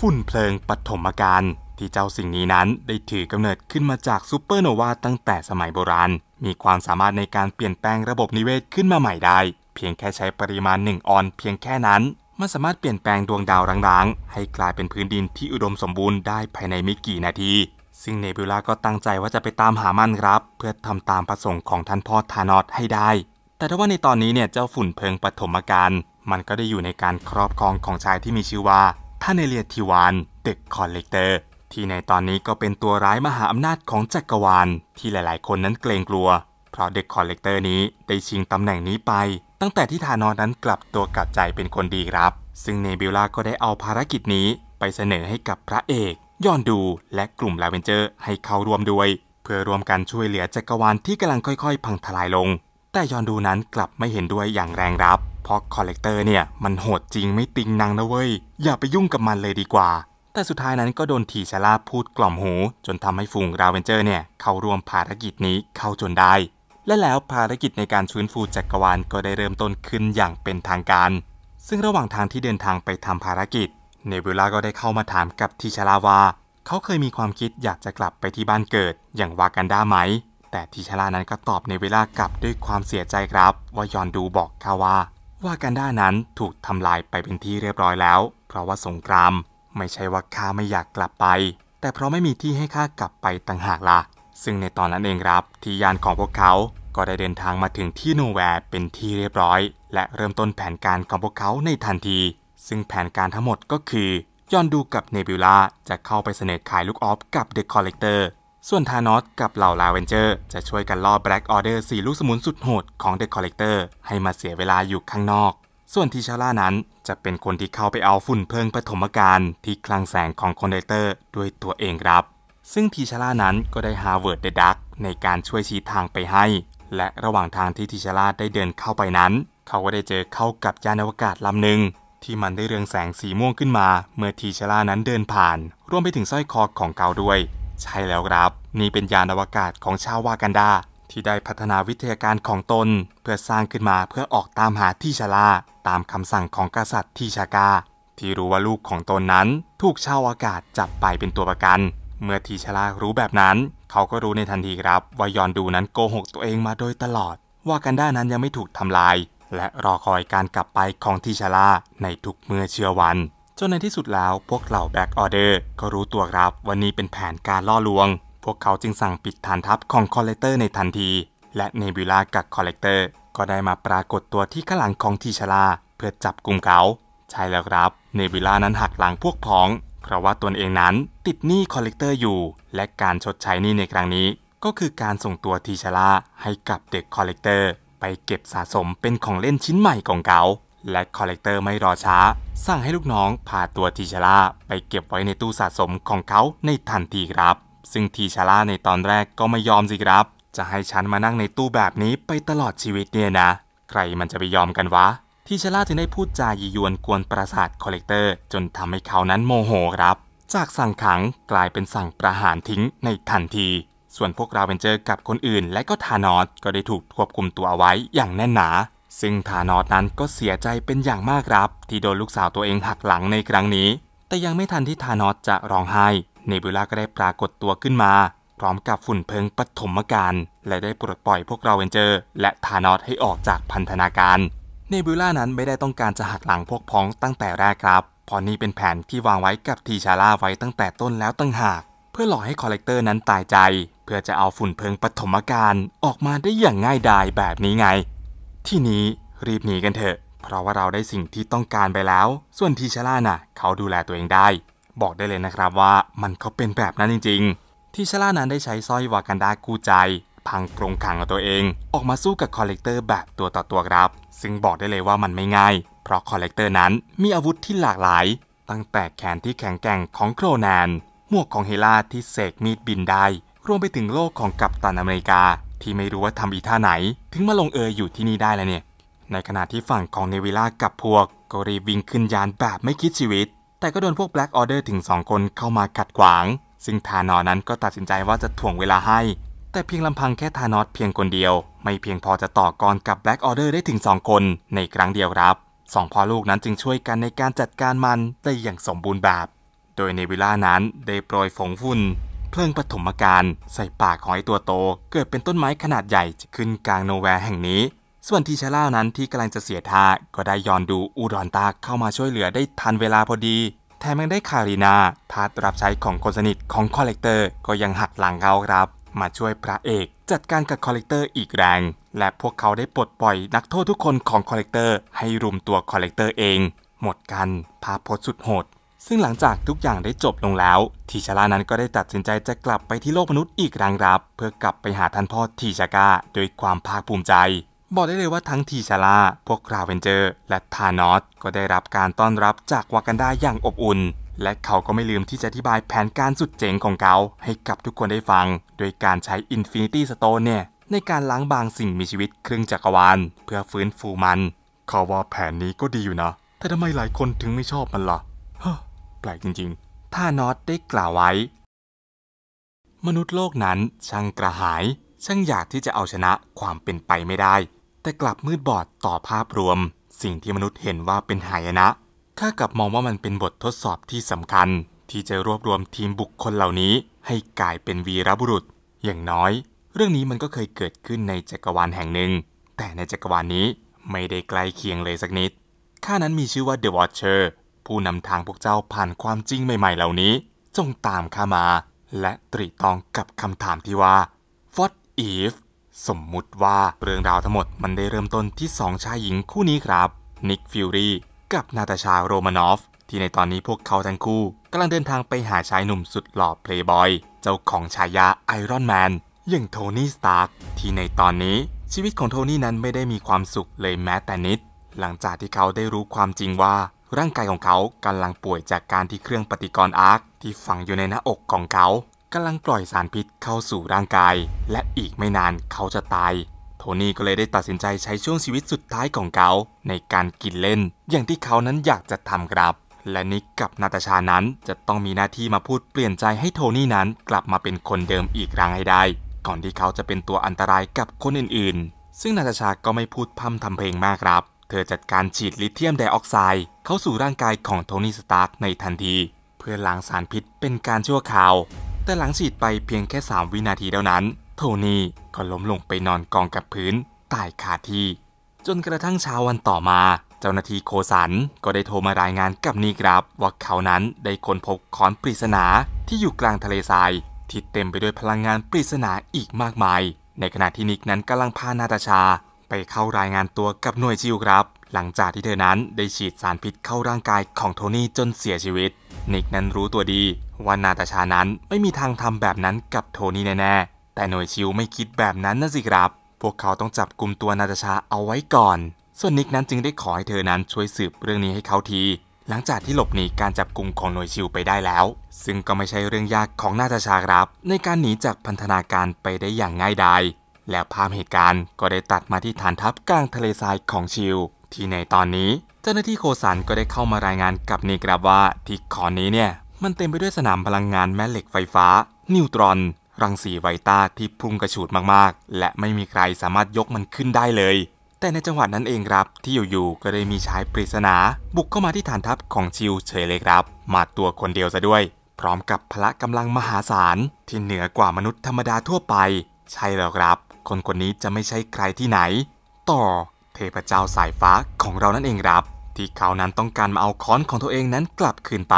ฝุ่นเพลิงปฐมกาลที่เจ้าสิ่งนี้นั้นได้ถือกำเนิดขึ้นมาจากซูเปอร์โนวาตั้งแต่สมัยโบราณ มีความสามารถในการเปลี่ยนแปลงระบบนิเวศขึ้นมาใหม่ได้ เพียงแค่ใช้ปริมาณหนึ่งออนเพียงแค่นั้นมันสามารถเปลี่ยนแปลงดวงดาวร้างๆ ให้กลายเป็นพื้นดินที่อุดมสมบูรณ์ได้ภายในไม่กี่นาทีซึ่งเนบิวลาก็ตั้งใจว่าจะไปตามหามันครับ เพื่อทำตามประสงค์ของท่านพ่อธานอตให้ได้ แต่ถ้าว่าในตอนนี้เนี่ยเจ้าฝุ่นเพิงปฐมกาลมันก็ได้อยู่ในการครอบครองของชายที่มีชื่อว่าท่านเนเลียทิวานเด็กคอนเลกเตอร์ที่ในตอนนี้ก็เป็นตัวร้ายมหาอำนาจของจักรวาล ที่หลายๆ คนนั้นเกรงกลัว เพราะเด็กคอนเลกเตอร์นี้ได้ชิงตำแหน่งนี้ไปตั้งแต่ที่ทานอนนั้นกลับตัวกลับใจเป็นคนดีครับ ซึ่งเนบิลลาก็ได้เอาภารกิจนี้ไปเสนอให้กับพระเอกยอนดูและกลุ่มลาเวนเจอร์ให้เข้าร่วมด้วย เพื่อรวมกันช่วยเหลือจักรวาลที่กำลังค่อยๆ พังทลายลง แต่ยอนดูนั้นกลับไม่เห็นด้วยอย่างแรงรับเพราะคอลเลกเตอร์เนี่ย มันโหดจริงไม่ติงนางนะเว้ยอย่าไปยุ่งกับมันเลยดีกว่า แต่สุดท้ายนั้นก็โดนทีชาลาพูดกล่อมหู จนทำให้ฝูงราเวนเจอร์เนี่ยเข้าร่วมภารกิจนี้เข้าจนได้และแล้วภารกิจในการฟื้นฟูจักรวาลก็ได้เริ่มต้นขึ้นอย่างเป็นทางการ ซึ่งระหว่างทางที่เดินทางไปทำภารกิจเนบิล่าก็ได้เข้ามาถามกับทิชลาวาเขาเคยมีความคิดอยากจะกลับไปที่บ้านเกิดอย่างวากันดาไหม แต่ทิชลานั้นก็ตอบเนบิวล่ากลับด้วยความเสียใจครับว่ายอนดูบอกเขาว่าวากันดานั้นถูกทำลายไปเป็นที่เรียบร้อยแล้ว เพราะว่าสงคราม ไม่ใช่ว่าข้าไม่อยากกลับไป แต่เพราะไม่มีที่ให้ข้ากลับไปต่างหากละ่ะซึ่งในตอนนั้นเองครับที่ยานของพวกเขาก็ได้เดินทางมาถึงที่นูแวร์เป็นที่เรียบร้อยและเริ่มต้นแผนการของพวกเขาในทันทีซึ่งแผนการทั้งหมดก็คือยอนดูกับเนบิลาจะเข้าไปเสนอขายลูกออฟกับเดอะคอลเลกเตอร์ส่วนธานอสกับเหล่าลาเวนเจอร์จะช่วยกันล่อแบล็กออเดอร์สี่ลูกสมุนสุดโหดของเดอะคอลเลกเตอร์ให้มาเสียเวลาอยู่ข้างนอก ส่วนทีชาร่านั้นจะเป็นคนที่เข้าไปเอาฝุ่นเพลิงปฐมกาลที่คลังแสงของคอนเดเตอร์ด้วยตัวเองครับ ซึ่งทีชาร่านั้นก็ได้ฮาร์เวิร์ดเดอะดักในการช่วยชี้ทางไปให้และระหว่างทางที่ทิชราได้เดินเข้าไปนั้น เขาก็ได้เจอเข้ากับยานอวกาศลำหนึ่งที่มันได้เรืองแสงสีม่วงขึ้นมาเมื่อทิชลรานั้นเดินผ่านรวมไปถึงสร้อยคอของเขาด้วย ใช่แล้วครับ นี่เป็นยานอวกาศของชาววากันดา ที่ได้พัฒนาวิทยาการของตน เพื่อสร้างขึ้นมาเพื่อออกตามหาทิชลรา ตามคำสั่งของกษัตริย์ทิชากาที่รู้ว่าลูกของตนนั้นถูกชาวอากาศจับไปเป็นตัวประกัน เมื่อทีชลรารู้แบบนั้นเขาก็รู้ในทันทีครับว่ายอนดูนั้นโกหกตัวเองมาโดยตลอด ว่ากันด้านั้นยังไม่ถูกทำลาย และรอคอยการกลับไปของทิชาลาในทุกเมื่อเชื่อวัน จนในที่สุดแล้วพวกเหล่าแบ็กออเดอร์ก็รู้ตัวครับวันนี้เป็นแผนการล่อลวง พวกเขาจึงสั่งปิดฐานทัพของคอลเลกเตอร์ในทันที และเนบิลากับคอลเลกเตอร์ก็ได้มาปรากฏตัวที่ข้างหลังของทิชาลาเพื่อจับกลุ่มเขาใช่แล้วครับเนบิลานั้นหักหลังพวกพ้องพราะว่าตนเองนั้นติดหนี้คอลเลกเตอร์อยู่ และการชดใช้หนี้ในครั้งนี้ ก็คือการส่งตัวทีชาร่าให้กับเด็กคอลเลกเตอร์ไปเก็บสะสมเป็นของเล่นชิ้นใหม่ของเขาและคอลเลกเตอร์ไม่รอช้าสั่งให้ลูกน้องพาตัวทีชาร่าไปเก็บไว้ในตู้สะสมของเขาในทันทีครับ ซึ่งทีชาร่าในตอนแรกก็ไม่ยอมสิครับ จะให้ฉันมานั่งในตู้แบบนี้ไปตลอดชีวิตเนี่ยนะใครมันจะไปยอมกันวะทีเชล่าจึงได้พูดจายียวนกวนประสาทคอลเลกเตอร์ จนทำให้เขานั้นโมโห ครับ จากสั่งขังกลายเป็นสั่งประหารทิ้งในทันที ส่วนพวกราเวนเจอร์กับคนอื่นและก็ทานอสก็ได้ถูกควบคุมตัวไว้อย่างแน่นหนา ซึ่งทานอสนั้นก็เสียใจเป็นอย่างมากครับ ที่โดนลูกสาวตัวเองหักหลังในครั้งนี้ แต่ยังไม่ทันที่ทานอสจะร้องไห้เนบิล่าก็ได้ปรากฏตัวขึ้นมา พร้อมกับฝุ่นเพิงปฐมกาลและได้ปลดปล่อยพวกเราเวนเจอร์ และทานอสให้ออกจากพันธนาการเนบิล่านั้นไม่ได้ต้องการจะหักหลังพวกพ้อง ตั้งแต่แรกครับ เพราะนี่เป็นแผนที่วางไว้กับทีชาร่าไว้ตั้งแต่ต้นแล้วตั้งหากเพื่อหลอกให้คอลเลกเตอร์นั้นตายใจ เพื่อจะเอาฝุ่นเพลิงปฐมกาลออกมาได้อย่างง่ายดายแบบนี้ไง ที่นี้รีบหนีกันเถอะเพราะว่าเราได้สิ่งที่ต้องการไปแล้ว ส่วนทีชาร่าน่ะเขาดูแลตัวเองได้ บอกได้เลยนะครับว่ามันเขาเป็นแบบนั้นจริงๆทีชาร่านั้นได้ใช้สร้อยวากันดากู้ใจพังกรงขังของตัวเอง ออกมาสู้กับคอลเลกเตอร์แบบตัวต่อตัวครับ ซึ่งบอกได้เลยว่ามันไม่ง่าย เพราะคอลเลกเตอร์นั้นมีอาวุธที่หลากหลาย ตั้งแต่แขนที่แข็งแกร่งของโครนานหมวกของเฮลาที่เสกมีดบินได้ รวมไปถึงโลกของกัปตันอเมริกา ที่ไม่รู้ว่าทำอีท่าไหน ถึงมาลงเอยอยู่ที่นี่ได้แล้วเนี่ย ในขณะที่ฝั่งของเนวิล่ากับพวกก็รีวิ่งขึ้นยานแบบไม่คิดชีวิต แต่ก็โดนพวกแบล็กออเดอร์ถึง2คนเข้ามาขัดขวางซึ่งทานอนั้นก็ตัดสินใจว่าจะถ่วงเวลาให้แต่เพียงลำพังแค่ทานอสเพียงคนเดียว ไม่เพียงพอจะต่อกรกับแบล็กออเดอร์ได้ถึง 2 คน ในครั้งเดียวครับสองพ่อลูกนั้นจึงช่วยกันในการจัดการมันได้อย่างสมบูรณ์แบบ โดยในวิลล่านั้นได้โปรยฝงฝุ่น เพลิงปฐมกาลใส่ปากของไอตัวโต เกิดเป็นต้นไม้ขนาดใหญ่ขึ้นกลางโนแวร์แห่งนี้ ส่วนทีชาล่านั้นที่กำลังจะเสียท่าก็ได้ย้อนดูอูรอนตาเข้ามาช่วยเหลือได้ทันเวลาพอดีแถมยังได้คารีนาทาสรับใช้ของคนสนิทของคอลเลกเตอร์ ก็ยังหักหลังเขาครับมาช่วยพระเอกจัดการกับคอลเลกเตอร์อีกแรง และพวกเขาได้ปลดปล่อยนักโทษทุกคนของคอลเลกเตอร์ให้รุมตัวคอลเลกเตอร์เอง หมดกันภาพพจน์สุดโหด ซึ่งหลังจากทุกอย่างได้จบลงแล้วทีชารานั้นก็ได้ตัดสินใจจะกลับไปที่โลกมนุษย์อีกรังรับ เพื่อกลับไปหาท่านพ่อทีชาก้าด้วยความภาคภูมิใจ บอกได้เลยว่าทั้งทีชาราพวกคราวเวนเจอร์ และทานอสก็ได้รับการต้อนรับจากวากันดาอย่างอบอุ่นและเขาก็ไม่ลืมที่จะอธิบายแผนการสุดเจ๋งของเขาให้กับทุกคนได้ฟัง โดยการใช้ Infinity Stone เนี่ยในการล้างบางสิ่งมีชีวิตครึ่งจักรวาล เพื่อฟื้นฟูมัน เขาว่าแผนนี้ก็ดีอยู่นะ แต่ทำไมหลายคนถึงไม่ชอบมันละ่ะ ฮะ แปลกจริงๆ ถ้านอตได้กล่าวไว้ มนุษย์โลกนั้นช่างกระหายช่างอยากที่จะเอาชนะความเป็นไปไม่ได้ แต่กลับมืดบอดต่อภาพรวม สิ่งที่มนุษย์เห็นว่าเป็นหายนะข้ากับมองว่ามันเป็นบททดสอบที่สำคัญ ที่จะรวบรวมทีมบุคคลเหล่านี้ ให้กลายเป็นวีรบุรุษ อย่างน้อย เรื่องนี้มันก็เคยเกิดขึ้นในจักรวาลแห่งหนึ่ง แต่ในจักรวาลนี้ไม่ได้ใกล้เคียงเลยสักนิดข้านั้นมีชื่อว่าเดอะวอชเชอร์ผู้นำทางพวกเจ้าผ่านความจริงใหม่ๆเหล่านี้ จงตามข้ามา และตรีตองกับคำถามที่ว่า What if สมมุติว่าเรื่องราวทั้งหมดมันได้เริ่มต้นที่สองชายหญิงคู่นี้ครับนิกฟิวรีกับ นาตาชาโรมานอฟที่ในตอนนี้พวกเขาทั้งคู่กำลังเดินทางไปหาชายหนุ่มสุดหล่อเพลย์บอยเจ้าของฉายาไอรอนแมนอย่างโทนี่สตาร์กที่ในตอนนี้ชีวิตของโทนี่นั้นไม่ได้มีความสุขเลยแม้แต่นิด หลังจากที่เขาได้รู้ความจริงว่าร่างกายของเขากำลังป่วยจากการที่เครื่องปฏิกรณ์อาร์คที่ฝังอยู่ในหน้าอกของเขากำลังปล่อยสารพิษเข้าสู่ร่างกาย และอีกไม่นานเขาจะตายโทนี่ก็เลยได้ตัดสินใจใช้ช่วงชีวิตสุดท้ายของเขาในการกินเล่น อย่างที่เขานั้นอยากจะทำครับ และนิกกับนาตาชานั้นจะต้องมีหน้าที่มาพูดเปลี่ยนใจให้โทนี่นั้นกลับมาเป็นคนเดิมอีกครั้งให้ได้ ก่อนที่เขาจะเป็นตัวอันตรายกับคนอื่นๆ ซึ่งนาตาชาก็ไม่พูดพร่ำทำเพลงมากครับ เธอจัดการฉีดลิเทียมไดออกไซด์เข้าสู่ร่างกายของโทนี่สตาร์กในทันที เพื่อล้างสารพิษเป็นการชั่วคราว แต่หลังฉีดไปเพียงแค่ 3 วินาทีเท่านั้นโทนี่ก็ล้มลงไปนอนกองกับพื้นตายคาที่ จนกระทั่งเช้าวันต่อมา เจ้าหน้าที่โคสันก็ได้โทรมารายงานกับนีครับว่าเขานั้นได้ค้นพบขอนปริศนาที่อยู่กลางทะเลทรายที่เต็มไปด้วยพลังงานปริศนาอีกมากมาย ในขณะที่นิกนั้นกำลังพานาตาชา ไปเข้ารายงานตัวกับหน่วยจิวครับ หลังจากที่เธอนั้นได้ฉีดสารพิษเข้าร่างกายของโทนี่จนเสียชีวิต นิกนั้นรู้ตัวดีว่านาตาชานั้นไม่มีทางทำแบบนั้นกับโทนี่แน่ๆแต่หน่วยชิวไม่คิดแบบนั้นนะสิครับ พวกเขาต้องจับกลุ่มตัวนาตาชาเอาไว้ก่อน ส่วนนิกนั้นจึงได้ขอให้เธอนั้นช่วยสืบเรื่องนี้ให้เขาที หลังจากที่หลบหนีการจับกลุ่มของหน่วยชิวไปได้แล้ว ซึ่งก็ไม่ใช่เรื่องยากของนาตาชาครับในการหนีจากพันธนาการไปได้อย่างง่ายดาย แล้วภาพเหตุการณ์ก็ได้ตัดมาที่ฐานทัพกลางทะเลทรายของชิว ที่ในตอนนี้ เจ้าหน้าที่โคสันก็ได้เข้ามารายงานกับนิกครับว่าที่ขอนี้เนี่ยมันเต็มไปด้วยสนามพลังงานแม่เหล็กไฟฟ้า นิวตรอนรังสีไวต้าที่พุ่งกระฉูดมากๆ และไม่มีใครสามารถยกมันขึ้นได้เลย แต่ในจังหวะนั้นเองครับที่อยู่ๆ ก็ได้มีชายปริศนาบุกเข้ามาที่ฐานทัพของชิวเฉยเลยครับ มาตัวคนเดียวซะด้วย พร้อมกับพละกำลังมหาศาลที่เหนือกว่ามนุษย์ธรรมดาทั่วไป ใช่แล้วครับ คนคนนี้จะไม่ใช่ใครที่ไหน ต่อ เทพเจ้าสายฟ้าของเรานั่นเองครับ ที่เขานั้นต้องการมาเอาค้อนของตัวเองนั้นกลับคืนไป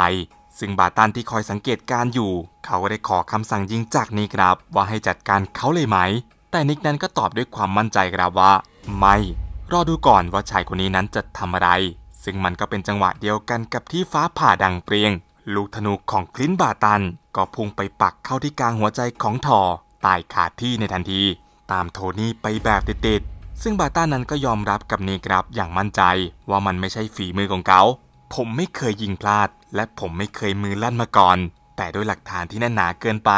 ซึ่งบาตันที่คอยสังเกตการอยู่ เขาก็ได้ขอคำสั่งยิงจากนิกครับ ว่าให้จัดการเขาเลยไหม แต่นิกนั้นก็ตอบด้วยความมั่นใจครับว่า ไม่รอดูก่อนว่าชายคนนี้นั้นจะทำอะไร ซึ่งมันก็เป็นจังหวะเดียวกันกับที่ฟ้าผ่าดังเปรียง ลูกธนูของคลินบาตัน ก็พุ่งไปปักเข้าที่กลางหัวใจของทอตายขาดที่ในทันที ตามโทนี่ไปแบบติดๆ ซึ่งบาต้านั้นก็ยอมรับกับนีครับอย่างมั่นใจ ว่ามันไม่ใช่ฝีมือของเขาผมไม่เคยยิงพลาด และผมไม่เคยมือลั่นมาก่อน แต่ด้วยหลักฐานที่แน่นหนาเกินไป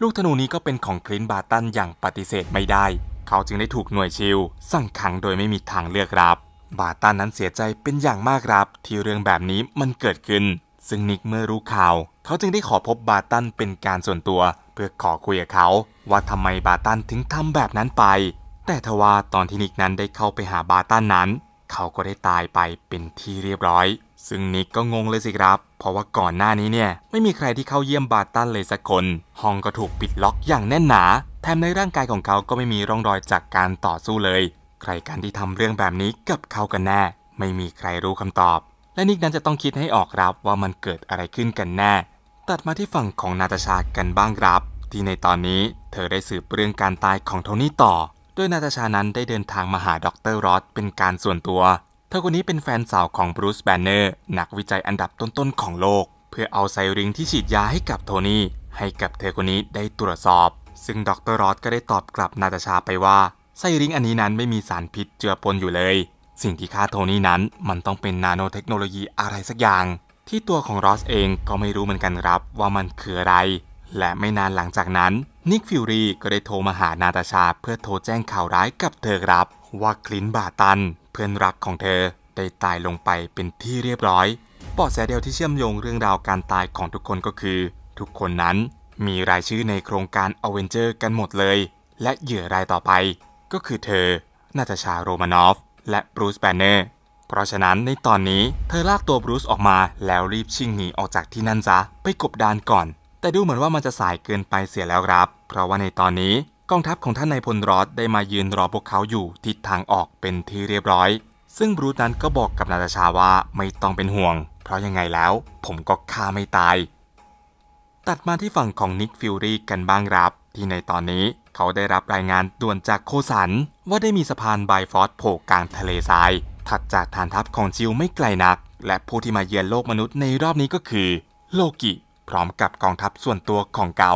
ลูกธนูนี้ก็เป็นของคลินบาตันอย่างปฏิเสธไม่ได้ เขาจึงได้ถูกหน่วยชิลสั่งขังโดยไม่มีทางเลือกครับ บาตันนั้นเสียใจเป็นอย่างมากครับที่เรื่องแบบนี้มันเกิดขึ้น ซึ่งนิกเมื่อรู้ข่าว เขาจึงได้ขอพบบาตันเป็นการส่วนตัวเพื่อขอคุยกับเขาว่าทำไมบาตันถึงทำแบบนั้นไป แต่ทว่าตอนที่นิกนั้นได้เข้าไปหาบาตันนั้นเขาก็ได้ตายไปเป็นที่เรียบร้อย ซึ่งนิกก็งงเลยสิครับ เพราะว่าก่อนหน้านี้เนี่ยไม่มีใครที่เข้าเยี่ยมบาตันเลยสักคน ห้องก็ถูกปิดล็อกอย่างแน่นหนาแถมในร่างกายของเขา ก็ไม่มีร่องรอยจากการต่อสู้เลย ใครกันที่ทำเรื่องแบบนี้กับเขากันแน่ ไม่มีใครรู้คำตอบ และนิกนั้นจะต้องคิดให้ออกครับว่ามันเกิดอะไรขึ้นกันแน่ ตัดมาที่ฝั่งของนาตาชากันบ้างครับ ที่ในตอนนี้เธอได้สืบเรื่องการตายของโทนี่ต่อ้ดยนาตาชานั้นได้เดินทางมาหาดรรอส เป็นการส่วนตัว เธอคนนี้เป็นแฟนสาวของบรูซแบนเนอร์นักวิจัยอันดับต้นๆของโลก เพื่อเอาไซริงที่ฉีดยาให้กับโทนี่ให้กับเธอคนนี้ได้ตรวจสอบ ซึ่งดรรอส ก็ได้ตอบกลับนาตาชาไปว่า ไซริงอันนี้นั้นไม่มีสารพิษเจือปนอยู่เลย สิ่งที่ฆ่าโทนี่นั้น มันต้องเป็นนาโนเทคโนโลยีอะไรสักอย่าง ที่ตัวของรอสเองก็ไม่รู้เหมือนกันครับว่ามันคืออะไร และไม่นานหลังจากนั้นนิกฟิวรีก็ได้โทรมาหานาตาชาเพื่อโทรแจ้งข่าวร้ายกับเธอครับว่าคลินบาตันเพื่อนรักของเธอได้ตายลงไปเป็นที่เรียบร้อยปอดแสเดียวที่เชื่อมโยงเรื่องราวการตายของทุกคนก็คือ ทุกคนนั้นมีรายชื่อในโครงการอเวนเจอร์กันหมดเลย และเหยื่อรายต่อไปก็คือเธอ นาตาชาโรมานอฟ และบรูซแบนเนอร์เพราะฉะนั้นในตอนนี้เธอลากตัวบรูซออกมาแล้วรีบชิงหนีออกจากที่นั่นซะไปกบดานก่อนแต่ดูเหมือนว่ามันจะสายเกินไปเสียแล้วครับ เพราะว่าในตอนนี้กองทัพของท่านนายพลรอดได้มายืนรอพวกเขาอยู่ทิศทางออกเป็นที่เรียบร้อย ซึ่งบรูตันก็บอกกับนาตาชาว่าไม่ต้องเป็นห่วง เพราะยังไงแล้วผมก็ฆ่าไม่ตาย ตัดมาที่ฝั่งของนิกฟิลรี่กันบ้างครับ ที่ในตอนนี้เขาได้รับรายงานด่วนจากโคสันว่าได้มีสะพานไบฟอสโผล่กลางทะเลทราย ถัดจากฐานทัพของจิวไม่ไกลนัก และผู้ที่มาเยือนโลกมนุษย์ในรอบนี้ก็คือ โลกิพร้อมกับกองทัพส่วนตัวของเกา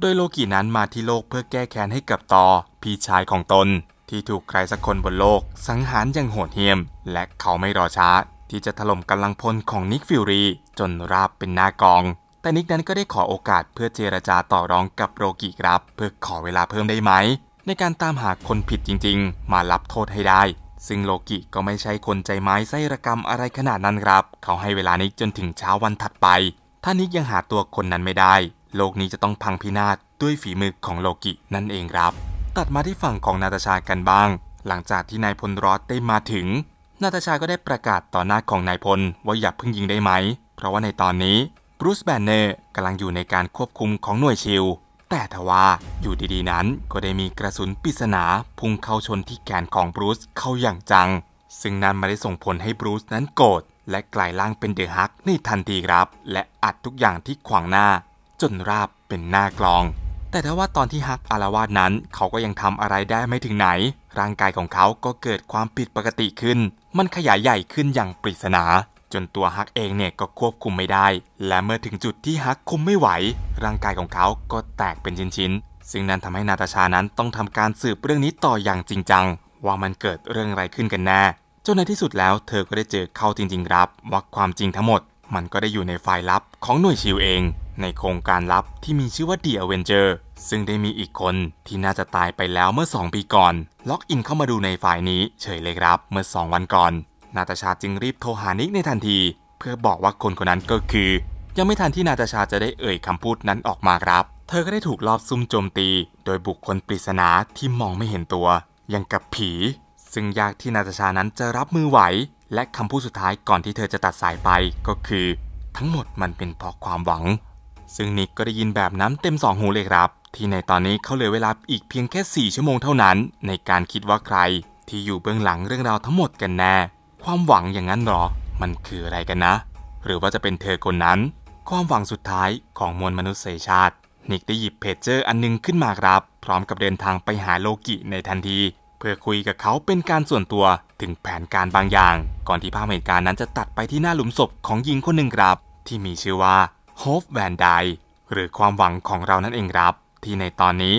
โดยโลกินั้นมาที่โลกเพื่อแก้แค้นให้กับตอพี่ชายของตนที่ถูกใครสักคนบนโลก สังหารอย่างโหดเหี้ยม และเขาไม่รอช้า ที่จะถล่มกำลังพลของนิกฟิวรีจนราบเป็นหน้ากอง แต่นิกนั้นก็ได้ขอโอกาสเพื่อเจรจาต่อรองกับโรกิครับ เพื่อขอเวลาเพิ่มได้ไหม ในการตามหาคนผิดจริง ๆ มารับโทษให้ได้ ซึ่งโลกิก็ไม่ใช่คนใจไม้ไส้ระกรรมอะไรขนาดนั้นครับ เขาให้เวลานิกจนถึงเช้าวันถัดไปถ้านิกยังหาตัวคนนั้นไม่ได้ โลกนี้จะต้องพังพินาศด้วยฝีมือของโลกินั่นเองครับ ตัดมาที่ฝั่งของนาตาชากันบ้าง หลังจากที่นายพลรอดได้มาถึง นาตาชาก็ได้ประกาศต่อหน้าของนายพล ว่าอย่าเพิ่งยิงได้ไหม เพราะว่าในตอนนี้บรูซแบนเนอร์กำลังอยู่ในการควบคุมของหน่วยชิล แต่ทว่าอยู่ดีๆนั้นก็ได้มีกระสุนปริศนาพุ่งเข้าชนที่แขนของบรูซเข้าอย่างจัง ซึ่งนั่นมาได้ส่งผลให้บรูซนั้นโกรธและกลายร่างเป็นเดอะฮักในทันทีครับ และอัดทุกอย่างที่ขวางหน้า จนราบเป็นหน้ากลอง แต่ถ้าว่าตอนที่ฮักอารวาสนั้น เขาก็ยังทำอะไรได้ไม่ถึงไหน ร่างกายของเขาก็เกิดความผิดปกติขึ้น มันขยายใหญ่ขึ้นอย่างปริศนา จนตัวฮักเองเนี่ยก็ควบคุมไม่ได้ และเมื่อถึงจุดที่ฮักคุมไม่ไหว ร่างกายของเขาก็แตกเป็นชิ้นๆซึ่งนั้นทำให้นาตาชานั้นต้องทำการสืบเรื่องนี้ต่ออย่างจริงจังว่ามันเกิดเรื่องอะไรขึ้นกันแน่จนในที่สุดแล้วเธอก็ได้เจอเข้าจริงๆครับว่าความจริงทั้งหมดมันก็ได้อยู่ในไฟล์ลับของหน่วยชิวเอง ในโครงการลับที่มีชื่อว่าเดียเวนเจอร์ซึ่งได้มีอีกคนที่น่าจะตายไปแล้วเมื่อ 2 ปีก่อน ล็อกอินเข้ามาดูในไฟล์นี้เฉยเลยครับเมื่อ 2 วันก่อน นาตาชาจึงรีบโทรหานิกในทันที เพื่อบอกว่าคนคนนั้นก็คือ ยังไม่ทันที่นาตาชาจะได้เอ่ยคำพูดนั้นออกมาครับ เธอ ก็ได้ถูกลอบซุ่มโจมตี โดยบุคคลปริศนาที่มองไม่เห็นตัว ยังกับผีซึ่งยากที่นาตาชานั้นจะรับมือไหว และคำพูดสุดท้ายก่อนที่เธอจะตัดสายไปก็คือทั้งหมดมันเป็นเพราะความหวัง ซึ่งนิกก็ได้ยินแบบน้ำเต็มสองหูเลยครับที่ในตอนนี้เขาเหลือเวลาอีกเพียงแค่ 4 ชั่วโมงเท่านั้น ในการคิดว่าใคร ที่อยู่เบื้องหลังเรื่องราวทั้งหมดกันแน่ ความหวังอย่างนั้นหรอ มันคืออะไรกันนะ หรือว่าจะเป็นเธอคนนั้นความหวังสุดท้ายของมวลมนุษยชาติ นิกได้หยิบเพจเจอร์ อันนึงขึ้นมาครับ พร้อมกับเดินทางไปหาโลกิในทันทีเพื่อคุยกับเขาเป็นการส่วนตัวถึงแผนการบางอย่าง ก่อนที่ภาพเหตุการณ์นั้นจะตัดไปที่หน้าหลุมศพของหญิงคนหนึ่งครับ ที่มีชื่อว่าโฮฟแวนไดหรือความหวังของเรานั่นเองครับ ที่ในตอนนี้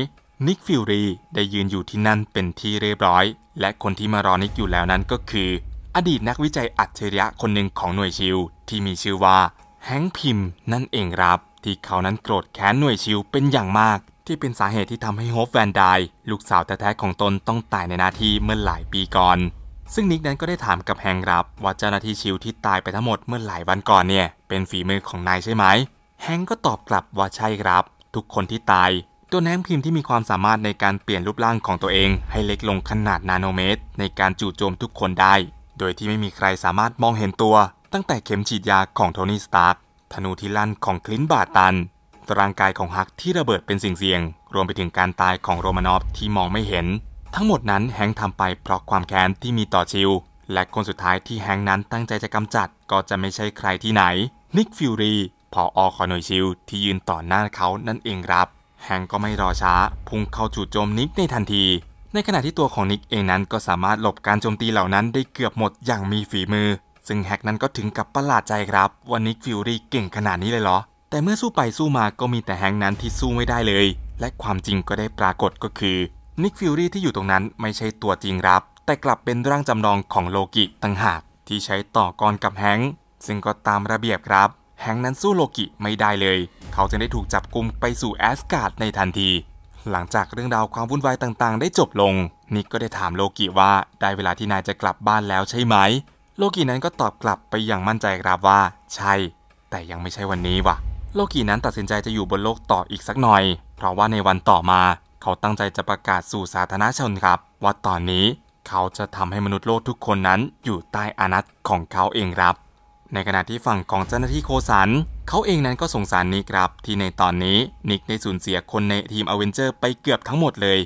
นิกฟิลรีได้ยืนอยู่ที่นั่นเป็นที่เรียบร้อย และคนที่มารอนิกอยู่แล้วนั้นก็คืออดีตนักวิจัยอัจฉริยะคนหนึ่งของหน่วยชิลที่มีชื่อว่า แฮงพิมนั่นเองครับ ที่เขานั้นโกรธแค้นหน่วยชิลเป็นอย่างมากที่เป็นสาเหตุที่ทำให้โฮฟแวนไดลูกสาวแท้ ๆ ของตนต้องตายในนาทีเมื่อหลายปีก่อน ซึ่งนิกนั้นก็ได้ถามกับแฮงรับว่าเจ้าหน้าที่ชิวที่ตายไปทั้งหมดเมื่อหลายวันก่อนเนี่ยเป็นฝีมือของนายใช่ไหมแฮงก็ตอบกลับว่าใช่ครับทุกคนที่ตาย ตัวแนงพิมพ์ที่มีความสามารถในการเปลี่ยนรูปร่างของตัวเองให้เล็กลงขนาดนาโนเมตร ในการจู่โจมทุกคนได้ โดยที่ไม่มีใครสามารถมองเห็นตัว ตั้งแต่เข็มฉีดยาของโทนี่สตาร์ธนูที่ลั่นของคลินบาตันรารางกายของฮักที่ระเบิดเป็นสิ่งเสี่ยง รวมไปถึงการตายของโรมานอฟที่มองไม่เห็น ทั้งหมดนั้นแฮงทำไปเพราะความแค้นที่มีต่อชิลและคนสุดท้ายที่แฮงนั้นตั้งใจจะกำจัดก็จะไม่ใช่ใครที่ไหนนิกฟิวรีพออคอนอยชิลที่ยืนต่อหน้าเขานั่นเองครับแฮงก็ไม่รอช้า พุ่งเข้าจู่โจมนิกในทันที ในขณะที่ตัวของนิกเองนั้นก็สามารถหลบการโจมตีเหล่านั้นได้เกือบหมดอย่างมีฝีมือซึ่งแฮกนั้นก็ถึงกับประหลาดใจครับว่านิกฟิวรีเก่งขนาดนี้เลยเหรอแต่เมื่อสู้ไปสู้มาก็มีแต่แฮงนั้นที่สู้ไม่ได้เลย และความจริงก็ได้ปรากฏก็คือนิกฟิลลี่ที่อยู่ตรงนั้นไม่ใช่ตัวจริงรับ แต่กลับเป็นร่างจำลองของโลกิต่างหากที่ใช้ต่อกรกับแฮงซึ่งก็ตามระเบียบครับ แฮงนั้นสู้โลกิไม่ได้เลย เขาจึงได้ถูกจับกุมไปสู่แอสการ์ดในทันที หลังจากเรื่องราวความวุ่นวายต่างๆ ได้จบลงนิกก็ได้ถามโลกิว่าได้เวลาที่นายจะกลับบ้านแล้วใช่ไหม โลกินั้นก็ตอบกลับไปอย่างมั่นใจครับว่า ใช่ แต่ยังไม่ใช่วันนี้ว่ะโลกีนั้นตัดสินใจจะอยู่บนโลกต่ออีกสักหน่อย เพราะว่าในวันต่อมาเขาตั้งใจจะประกาศสู่สาธารณชนครับ ว่าตอนนี้เขาจะทำให้มนุษย์โลกทุกคนนั้นอยู่ใต้อานัตของเขาเองครับ ในขณะที่ฝั่งของเจ้าหน้าที่โคสันเขาเองนั้นก็สงสารนิกครับ ที่ในตอนนี้นิกได้สูญเสียคนในทีมอเวนเจอร์ไปเกือบทั้งหมดเลย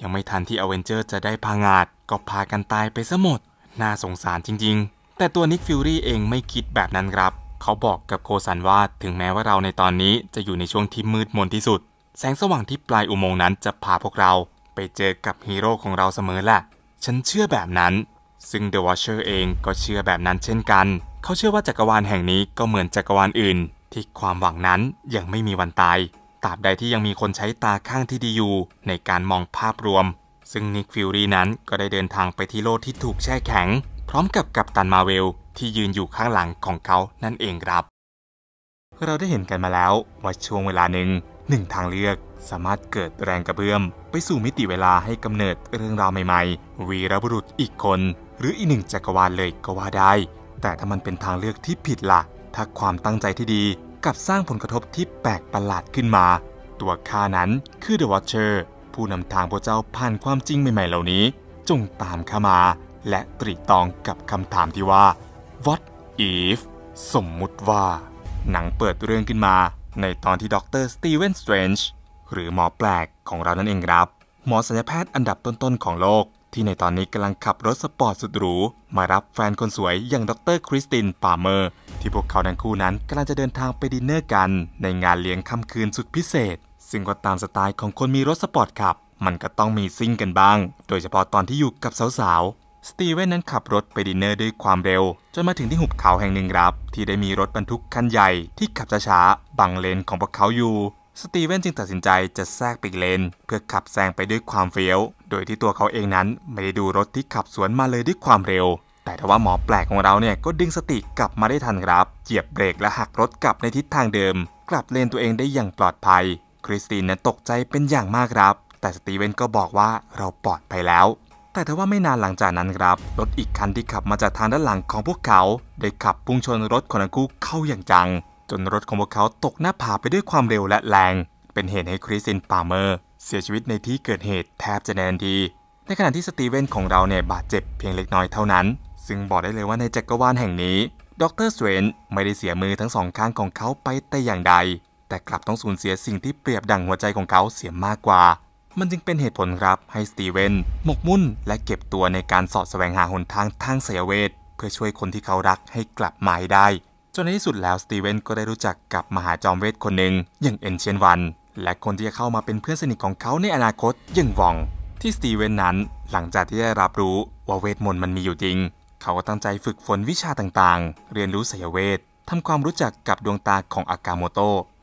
ยังไม่ทันที่อเวนเจอร์จะได้พางาด ก็พากันตายไปซะหมด น่าสงสารจริงๆ แต่ตัวนิกฟิลรี่เองไม่คิดแบบนั้นครับเขาบอกกับโคสันว่าถึงแม้ว่าเราในตอนนี้จะอยู่ในช่วงที่มืดมนที่สุด แสงสว่างที่ปลายอุโมงค์นั้นจะพาพวกเรา ไปเจอกับฮีโร่ของเราเสมอแหละ ฉันเชื่อแบบนั้น ซึ่งเดอะวอชเชอร์เองก็เชื่อแบบนั้นเช่นกัน เขาเชื่อว่าจักรวาลแห่งนี้ก็เหมือนจักรวาลอื่น ที่ความหวังนั้นยังไม่มีวันตายตราบใดที่ยังมีคนใช้ตาข้างที่ดีอยู่ในการมองภาพรวม ซึ่งนิกฟิลรีนั้นก็ได้เดินทางไปที่โลกที่ถูกแช่แข็งพร้อมกับกัปตันมาเวลที่ยืนอยู่ข้างหลังของเขานั่นเองครับ เราได้เห็นกันมาแล้วว่าช่วงเวลาหนึ่งหนึ่งทางเลือกสามารถเกิดแรงกระเพื่อม ไปสู่มิติเวลาให้กำเนิดเรื่องราวใหม่ๆ วีรบุรุษอีกคน หรืออีกหนึ่งจักรวาลเลยก็ว่าได้ แต่ถ้ามันเป็นทางเลือกที่ผิดละ่ะถ้าความตั้งใจที่ดีกับสร้างผลกระทบที่แปลกประหลาดขึ้นมา ตัวข้านั้นคือเดอะวอชเชอร์ผู้นำทางพระเจ้าผ่านความจริงใหม่ๆ เหล่านี้จงตามข้ามา และตรีตองกับคำถามที่ว่า What if สมมุติว่า หนังเปิดเรื่องขึ้นมาในตอนที่ด็อกเตอร์สตีเวนสเตรนจ์หรือหมอแปลกของเรานั่นเองครับ หมอสัญญแพทย์อันดับต้นๆของโลก ที่ในตอนนี้กำลังขับรถสปอร์ตสุดหรู มารับแฟนคนสวยอย่างด็ออเตร์คริสตินปาเมอร์ที่พวกเขาทั้งคู่นั้นกำลังจะเดินทางไปดินเนอร์กัน ในงานเลี้ยงค่ำคืนสุดพิเศษ ซึ่งก็ตามสไตล์ของคนมีรถสปอร์ตขับมันก็ต้องมีซิ่งกันบ้าง โดยเฉพาะตอนที่อยู่กับสาวสตีเวนนั้นขับรถไปดินเนอร์ด้วยความเร็ว จนมาถึงที่หุบเขาแห่งหนึ่งครับที่ได้มีรถบรรทุกคันใหญ่ที่ขับช้าๆบังเลนของพวกเขาอยู่ สตีเวนจึงตัดสินใจจะแทรกปีกเลน เพื่อขับแซงไปด้วยความเฟี้ยวโดยที่ตัวเขาเองนั้นไม่ได้ดูรถที่ขับสวนมาเลยด้วยความเร็ว แต่ถ้าว่าหมอแปลกของเราเนี่ยก็ดึงสติกลับมาได้ทันครับเหยียบเบรกและหักรถกลับในทิศทางเดิม กลับเลนตัวเองได้อย่างปลอดภัยคริสตินนั้นตกใจเป็นอย่างมากครับแต่สตีเวนก็บอกว่าเราปลอดภัยแล้วแต่ทว่าไม่นานหลังจากนั้นครับ รถอีกคันที่ขับมาจากทางด้านหลังของพวกเขาได้ขับพุ่งชนรถของทั้งคู่เข้าอย่างจัง จนรถของพวกเขาตกหน้าผาไปด้วยความเร็วและแรง เป็นเหตุให้คริสตินปาเมอร์เสียชีวิตในที่เกิดเหตุแทบจะแน่นทีในขณะที่สตีเวนของเราเนี่ยบาดเจ็บเพียงเล็กน้อยเท่านั้น ซึ่งบอกได้เลยว่าในจักรวาลแห่งนี้ ดรสเวนไม่ได้เสียมือทั้งสองข้างของเขาไปแต่อย่างใด แต่กลับต้องสูญเสียสิ่งที่เปรียบดั่งหัวใจของเขาเสียมากกว่ามันจึงเป็นเหตุผลครับให้สตีเวนหมกมุ่นและเก็บตัวในการสอดแสวงหาหนทางทางเสยเวท เพื่อช่วยคนที่เขารักให้กลับมาให้ได้ จนในที่สุดแล้วสตีเวนก็ได้รู้จักกับมหาจอมเวทคนหนึ่งอย่างเอ็นเชียนวัน และคนที่จะเข้ามาเป็นเพื่อนสนิทของเขาในอนาคตอย่างวอง ที่สตีเวนนั้นหลังจากที่ได้รับรู้ว่าเวทมนต์มันมีอยู่จริง เขาก็ตั้งใจฝึกฝนวิชาต่างๆ เรียนรู้สยเวททำความรู้จักกับดวงตาของอากาโมโต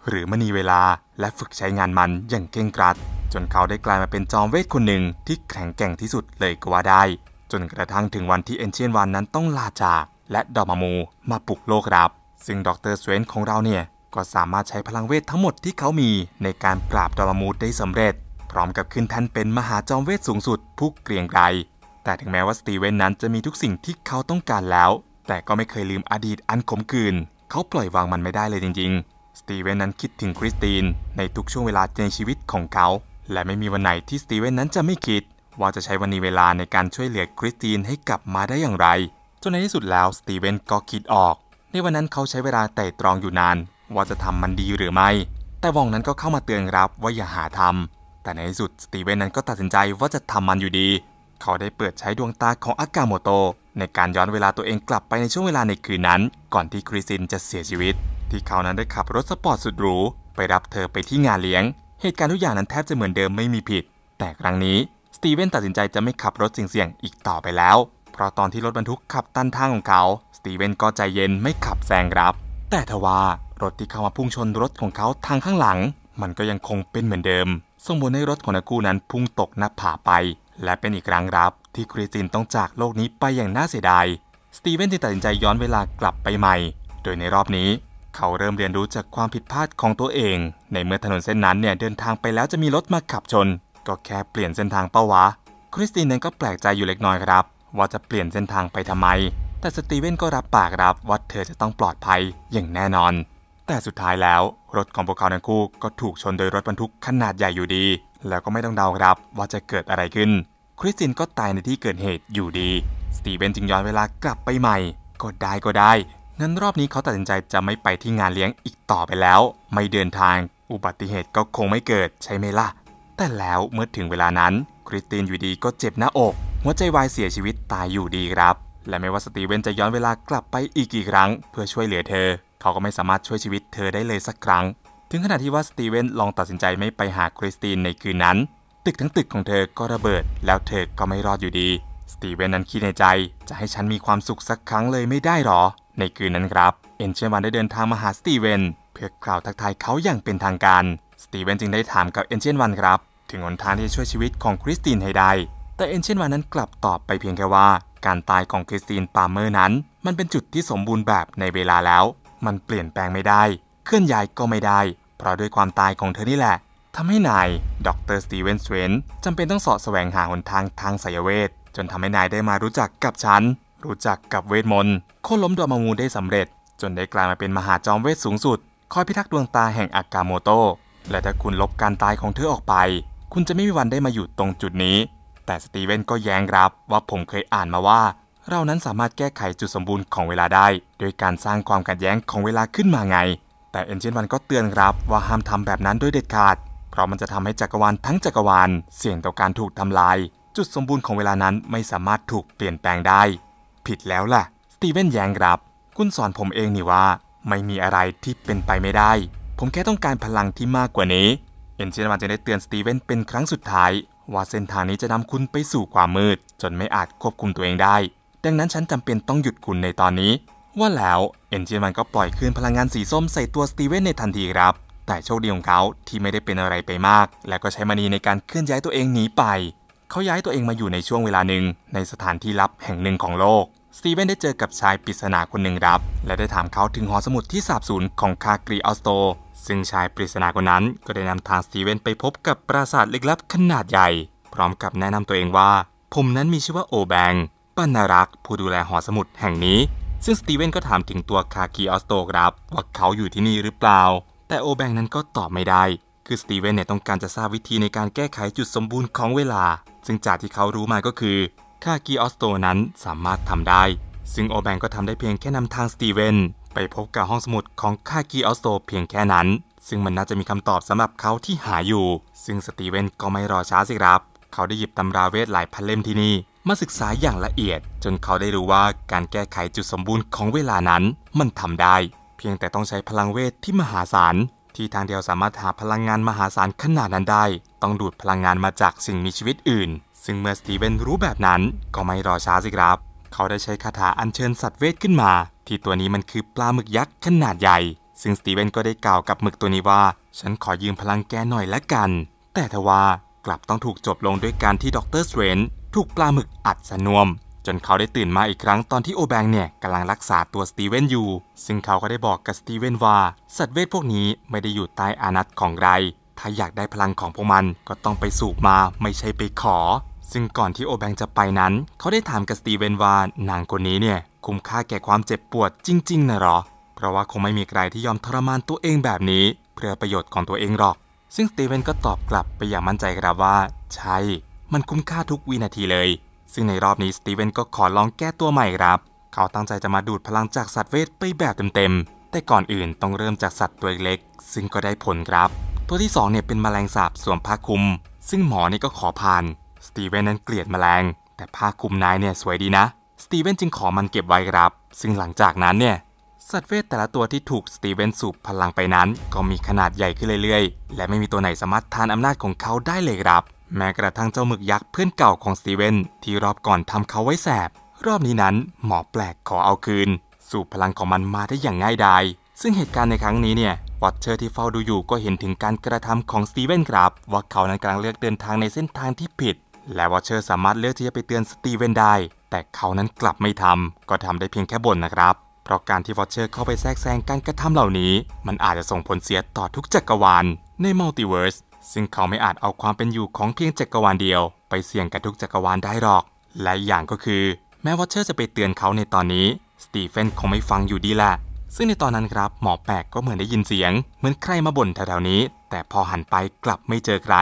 หรือมณีเวลาและฝึกใช้งานมันอย่างเคร่งครัด จนเขาได้กลายมาเป็นจอมเวทคนหนึ่ง ที่แข็งแกร่งที่สุดเลยก็ว่าได้ จนกระทั่งถึงวันที่เอ็นเชียนวันนั้นต้องลาจาก และดอมามูมาปลุกโลกรับ ซึ่งดรซเวนของเราเนี่ย ก็สามารถใช้พลังเวททั้งหมดที่เขามีในการปราบดอมามูได้สำเร็จ พร้อมกับขึ้นแท่นเป็นมหาจอมเวทสูงสุด ผู้เกรียงไกรแต่ถึงแม้ว่าสตีเวนนั้นจะมีทุกสิ่งที่เขาต้องการแล้ว แต่ก็ไม่เคยลืมอดีตอันขมขื่นเขาปล่อยวางมันไม่ได้เลยจริงสตีเวนนั้นคิดถึงคริสตินในทุกช่วงเวลาในชีวิตของเขา และไม่มีวันไหนที่สตีเวนนั้นจะไม่คิด ว่าจะใช้วันนี้เวลาในการช่วยเหลือคริสตินให้กลับมาได้อย่างไร จนในที่สุดแล้วสตีเวนก็คิดออก ในวันนั้นเขาใช้เวลาแต่ตรองอยู่นาน ว่าจะทำมันดีหรือไม่ แต่วองนั้นก็เข้ามาเตือนรับว่าอย่าหาทำ แต่ในที่สุดสตีเวนนั้นก็ตัดสินใจว่าจะทำมันอยู่ดี เขาได้เปิดใช้ดวงตาของอากาโมโตในการย้อนเวลาตัวเองกลับไปในช่วงเวลาในคืนนั้น ก่อนที่คริสตินจะเสียชีวิตที่เขานั้นได้ขับรถสปอร์ตสุดหรูไปรับเธอไปที่งานเลี้ยง เหตุการณ์ทุกอย่างนั้นแทบจะเหมือนเดิมไม่มีผิด แต่ครั้งนี้สตีเวนตัดสินใจจะไม่ขับรถเสี่ยงอีกต่อไปแล้ว เพราะตอนที่รถบรรทุกขับตันทางของเขา สตีเวนก็ใจเย็นไม่ขับแซงรับ แต่ทว่ารถที่เข้ามาพุ่งชนรถของเขาทางข้างหลัง มันก็ยังคงเป็นเหมือนเดิมส่งผลให้รถของนักกู้นั้นพุ่งตกหน้าผาไป และเป็นอีกครั้งรับที่คริสตินต้องจากโลกนี้ไปอย่างน่าเสียดาย สตีเวนจึงตัดสินใจย้อนเวลากลับไปใหม่ โดยในรอบนี้เขาเริ่มเรียนรู้จากความผิดพลาดของตัวเอง ในเมื่อถนนเส้นนั้นเนี่ย เดินทางไปแล้วจะมีรถมาขับชน ก็แค่เปลี่ยนเส้นทางเป้าวะคริสตินเองก็แปลกใจอยู่เล็กน้อยครับว่าจะเปลี่ยนเส้นทางไปทำไม แต่สตีเวนก็รับปากครับ ว่าเธอจะต้องปลอดภัยอย่างแน่นอน แต่สุดท้ายแล้วรถของพวกเขาทั้งคู่ก็ถูกชนโดยรถบรรทุกขนาดใหญ่อยู่ดี แล้วก็ไม่ต้องเดาครับว่าจะเกิดอะไรขึ้น คริสตินก็ตายในที่เกิดเหตุอยู่ดี สตีเวนจึงย้อนเวลากลับไปใหม่ก็ได้ก็ได้งั้นรอบนี้เขาตัดสินใจจะไม่ไปที่งานเลี้ยงอีกต่อไปแล้ว ไม่เดินทาง อุบัติเหตุก็คงไม่เกิดใช่ไหมล่ะแต่แล้วเมื่อถึงเวลานั้น คริสตินอยู่ดีก็เจ็บหน้าอก หัวใจวายเสียชีวิตตายอยู่ดีครับ และไม่ว่าสตีเวนจะย้อนเวลากลับไปอีกกี่ครั้ง เพื่อช่วยเหลือเธอ เขาก็ไม่สามารถช่วยชีวิตเธอได้เลยสักครั้ง ถึงขนาดที่ว่าสตีเวนลองตัดสินใจไม่ไปหาคริสตินในคืนนั้นตึกทั้งตึกของเธอก็ระเบิด แล้วเธอก็ไม่รอดอยู่ดีสตีเวนนั้นคิดในใจจะให้ฉันมีความสุขสักครั้งเลยไม่ได้หรอในคืนนั้นครับ เอ็นเชวันได้เดินทางมาหาสตีเวนเพื่อกล่าวทักทายเขาอย่างเป็นทางการสตีเวนจึงได้ถามกับเอ็นเชนวันครับ ถึงหนทางที่ช่วยชีวิตของคริสตินให้ได้ แต่เอ็นเชนวันนั้นกลับตอบไปเพียงแค่ว่า การตายของคริสตินปาเมอร์นั้น มันเป็นจุดที่สมบูรณ์แบบในเวลาแล้วมันเปลี่ยนแปลงไม่ได้ เคลื่อนย้ายก็ไม่ได้เพราะด้วยความตายของเธอนี่แหละทำให้นาย ดรสตีเวนสเวนจำเป็นต้องสอดแสวงหาหนทางทางสายเวทจนทำให้นายได้มารู้จักกับฉันรู้จักกับเวทมนต์โค่นล้มดอมามูได้สำเร็จ จนได้กลายมาเป็นมหาจอมเวทสูงสุด คอยพิทักษ์ดวงตาแห่งอากาโมโต และถ้าคุณลบการตายของเธอออกไป คุณจะไม่มีวันได้มาอยู่ตรงจุดนี้ แต่สตีเวนก็แย้งรับว่าผมเคยอ่านมาว่า เรานั้นสามารถแก้ไขจุดสมบูรณ์ของเวลาได้ โดยการสร้างความขัดแย้งของเวลาขึ้นมาไง แต่เอ็นเินวันก็เตือนรับ ว่าห้ามทำแบบนั้นด้วยเด็ดขาดเพราะมันจะทำให้จักรวาลทั้งจักรวาลเสี่ยงต่อการถูกทำลาย จุดสมบูรณ์ของเวลานั้น ไม่สามารถถูกเปลี่ยนแปลงได้ผิดแล้วล่ะสตีเวนแยงรับ คุณสอนผมเองนี่ว่า ไม่มีอะไรที่เป็นไปไม่ได้ ผมแค่ต้องการพลังที่มากกว่านี้ เอ็นเชนวันจะได้เตือนสตีเวนเป็นครั้งสุดท้ายว่าเส้นทางนี้จะนำคุณไปสู่ความมืด จนไม่อาจควบคุมตัวเองได้ ดังนั้นฉันจำเป็นต้องหยุดคุณในตอนนี้ ว่าแล้วเอ็นเชนวันก็ปล่อยคืนพลังงานสีส้มใส่ตัวสตีเวนในทันทีครับ แต่โชคดีของเขาที่ไม่ได้เป็นอะไรไปมาก และก็ใช้มานีในการเคลื่อนย้ายตัวเองหนีไปเขาย้ายตัวเองมาอยู่ในช่วงเวลาหนึ่งในสถานที่ลับแห่งหนึ่งของโลก สตีเวนได้เจอกับชายปริศนาคนหนึ่งรับ และได้ถามเขาถึงหอสมุดที่สาบสูญของคากรีออสโตซึ่งชายปริศนาคนนั้นก็ได้นำทางสตีเวนไปพบกับปราสาทลึกลับขนาดใหญ่ พร้อมกับแนะนำตัวเองว่า ผมนั้นมีชื่อว่าโอแบงปันรักผู้ดูแลหอสมุดแห่งนี้ ซึ่งสตีเวนก็ถามถึงตัวคาคีออสโตครับ ว่าเขาอยู่ที่นี่หรือเปล่าแต่โอแบงนั้นก็ตอบไม่ได้คือสตีเวนเนี่ยต้องการจะทราบวิธีในการแก้ไขจุดสมบูรณ์ของเวลา ซึ่งจากที่เขารู้มาก็คือ ค่ากีออสโตนั้นสามารถทำได้ ซึ่งโอแบงก็ทำได้เพียงแค่นำทางสตีเวนไปพบกับห้องสมุดของค่ากีออสโตเพียงแค่นั้น ซึ่งมันน่าจะมีคำตอบสำหรับเขาที่หาอยู่ ซึ่งสตีเวนก็ไม่รอช้าสิครับ เขาได้หยิบตำราเวทหลายพันเล่มที่นี่มาศึกษาอย่างละเอียด จนเขาได้รู้ว่าการแก้ไขจุดสมบูรณ์ของเวลานั้น มันทำได้ เพียงแต่ต้องใช้พลังเวทที่มหาศาลที่ทางเดียวสามารถหาพลังงานมหาศาลขนาดนั้นได้ ต้องดูดพลังงานมาจากสิ่งมีชีวิตอื่น ซึ่งเมื่อสตีเวนรู้แบบนั้นก็ไม่รอช้าสิครับ เขาได้ใช้คาถาอัญเชิญสัตว์เวทขึ้นมา ที่ตัวนี้มันคือปลาหมึกยักษ์ขนาดใหญ่ ซึ่งสตีเวนก็ได้กล่าวกับหมึกตัวนี้ว่า ฉันขอยืมพลังแกหน่อยละกัน แต่ทว่ากลับต้องถูกจบลงด้วยการที่ด็อกเตอร์สเตรนถูกปลาหมึกอัดสนวมจนเขาได้ตื่นมาอีกครั้งตอนที่โอแบงเนี่ยกำลังรักษาตัวสตีเวนอยู่ ซึ่งเขาก็ได้บอกกับสตีเวนว่าสัตว์เวทพวกนี้ไม่ได้อยู่ใต้อานัตของไรถ้าอยากได้พลังของพวกมันก็ต้องไปสูบมาไม่ใช่ไปขอ ซึ่งก่อนที่โอแบงจะไปนั้น เขาได้ถามกับสตีเวนว่านางคนนี้เนี่ยคุ้มค่าแก่ความเจ็บปวดจริงๆนะหรอ เพราะว่าคงไม่มีใครที่ยอมทรมานตัวเองแบบนี้ เพื่อประโยชน์ของตัวเองหรอก ซึ่งสตีเวนก็ตอบกลับไปอย่างมั่นใจครับว่า ใช่มันคุ้มค่าทุกวินาทีเลยซึ่งในรอบนี้สตีเวนก็ขอลองแก้ตัวใหม่ครับ เขาตั้งใจจะมาดูดพลังจากสัตว์เวทไปแบบเต็มๆ แต่ก่อนอื่นต้องเริ่มจากสัตว์ตัวเล็ก ซึ่งก็ได้ผลครับ ตัวที่ 2 เนี่ยเป็นมแมลงสาบสวมผ้าคลุม ซึ่งหมอนี่ก็ขอผ่าน สตีเวนนั้นเกลียดมแมลง แต่ผ้าคลุมนายเนี่ยสวยดีนะ สตีเวนจึงขอมันเก็บไว้ครับ ซึ่งหลังจากนั้นเนี่ย สัตว์เวทแต่ละตัวที่ถูกสตีเวนสูบพลังไปนั้น ก็มีขนาดใหญ่ขึ้นเรื่อยๆ และไม่มีตัวไหนสามารถทานอำนาจของเขาได้เลยครับแม้กระทั่งเจ้าหมึกยักษ์เพื่อนเก่าของสตีเวนที่รอบก่อนทำเขาไว้แสบ รอบนี้นั้นหมอแปลกขอเอาคืน สู่พลังของมันมาได้อย่างง่ายดายซึ่งเหตุการณ์ในครั้งนี้เนี่ยวัตเชอร์ที่เฝ้าดูอยู่ก็เห็นถึงการกระทำของสตีเวนครับ ว่าเขานั้นกำลังเลือกเดินทางในเส้นทางที่ผิด และวัตเชอร์สามารถเลือกที่จะไปเตือนสตีเวนได้ แต่เขานั้นกลับไม่ทำ ก็ทำได้เพียงแค่บ่นนะครับ เพราะการที่วอตเชอร์เข้าไปแทรกแซงการกระทำเหล่านี้ มันอาจจะส่งผลเสียต่อทุกจักรวาลในมัลติเวิร์สซึ่งเขาไม่อาจเอาความเป็นอยู่ของเพียงจักรวาลเดียว ไปเสี่ยงกับทุกจักรวาลได้หรอก และอย่างก็คือแม้วอเชอร์จะไปเตือนเขาในตอนนี้ สตีเฟนคงไม่ฟังอยู่ดีแหละซึ่งในตอนนั้นครับ หมอแปกก็เหมือนได้ยินเสียง เหมือนใครมาบ่นแถวๆนี้ แต่พอหันไปกลับไม่เจอใคร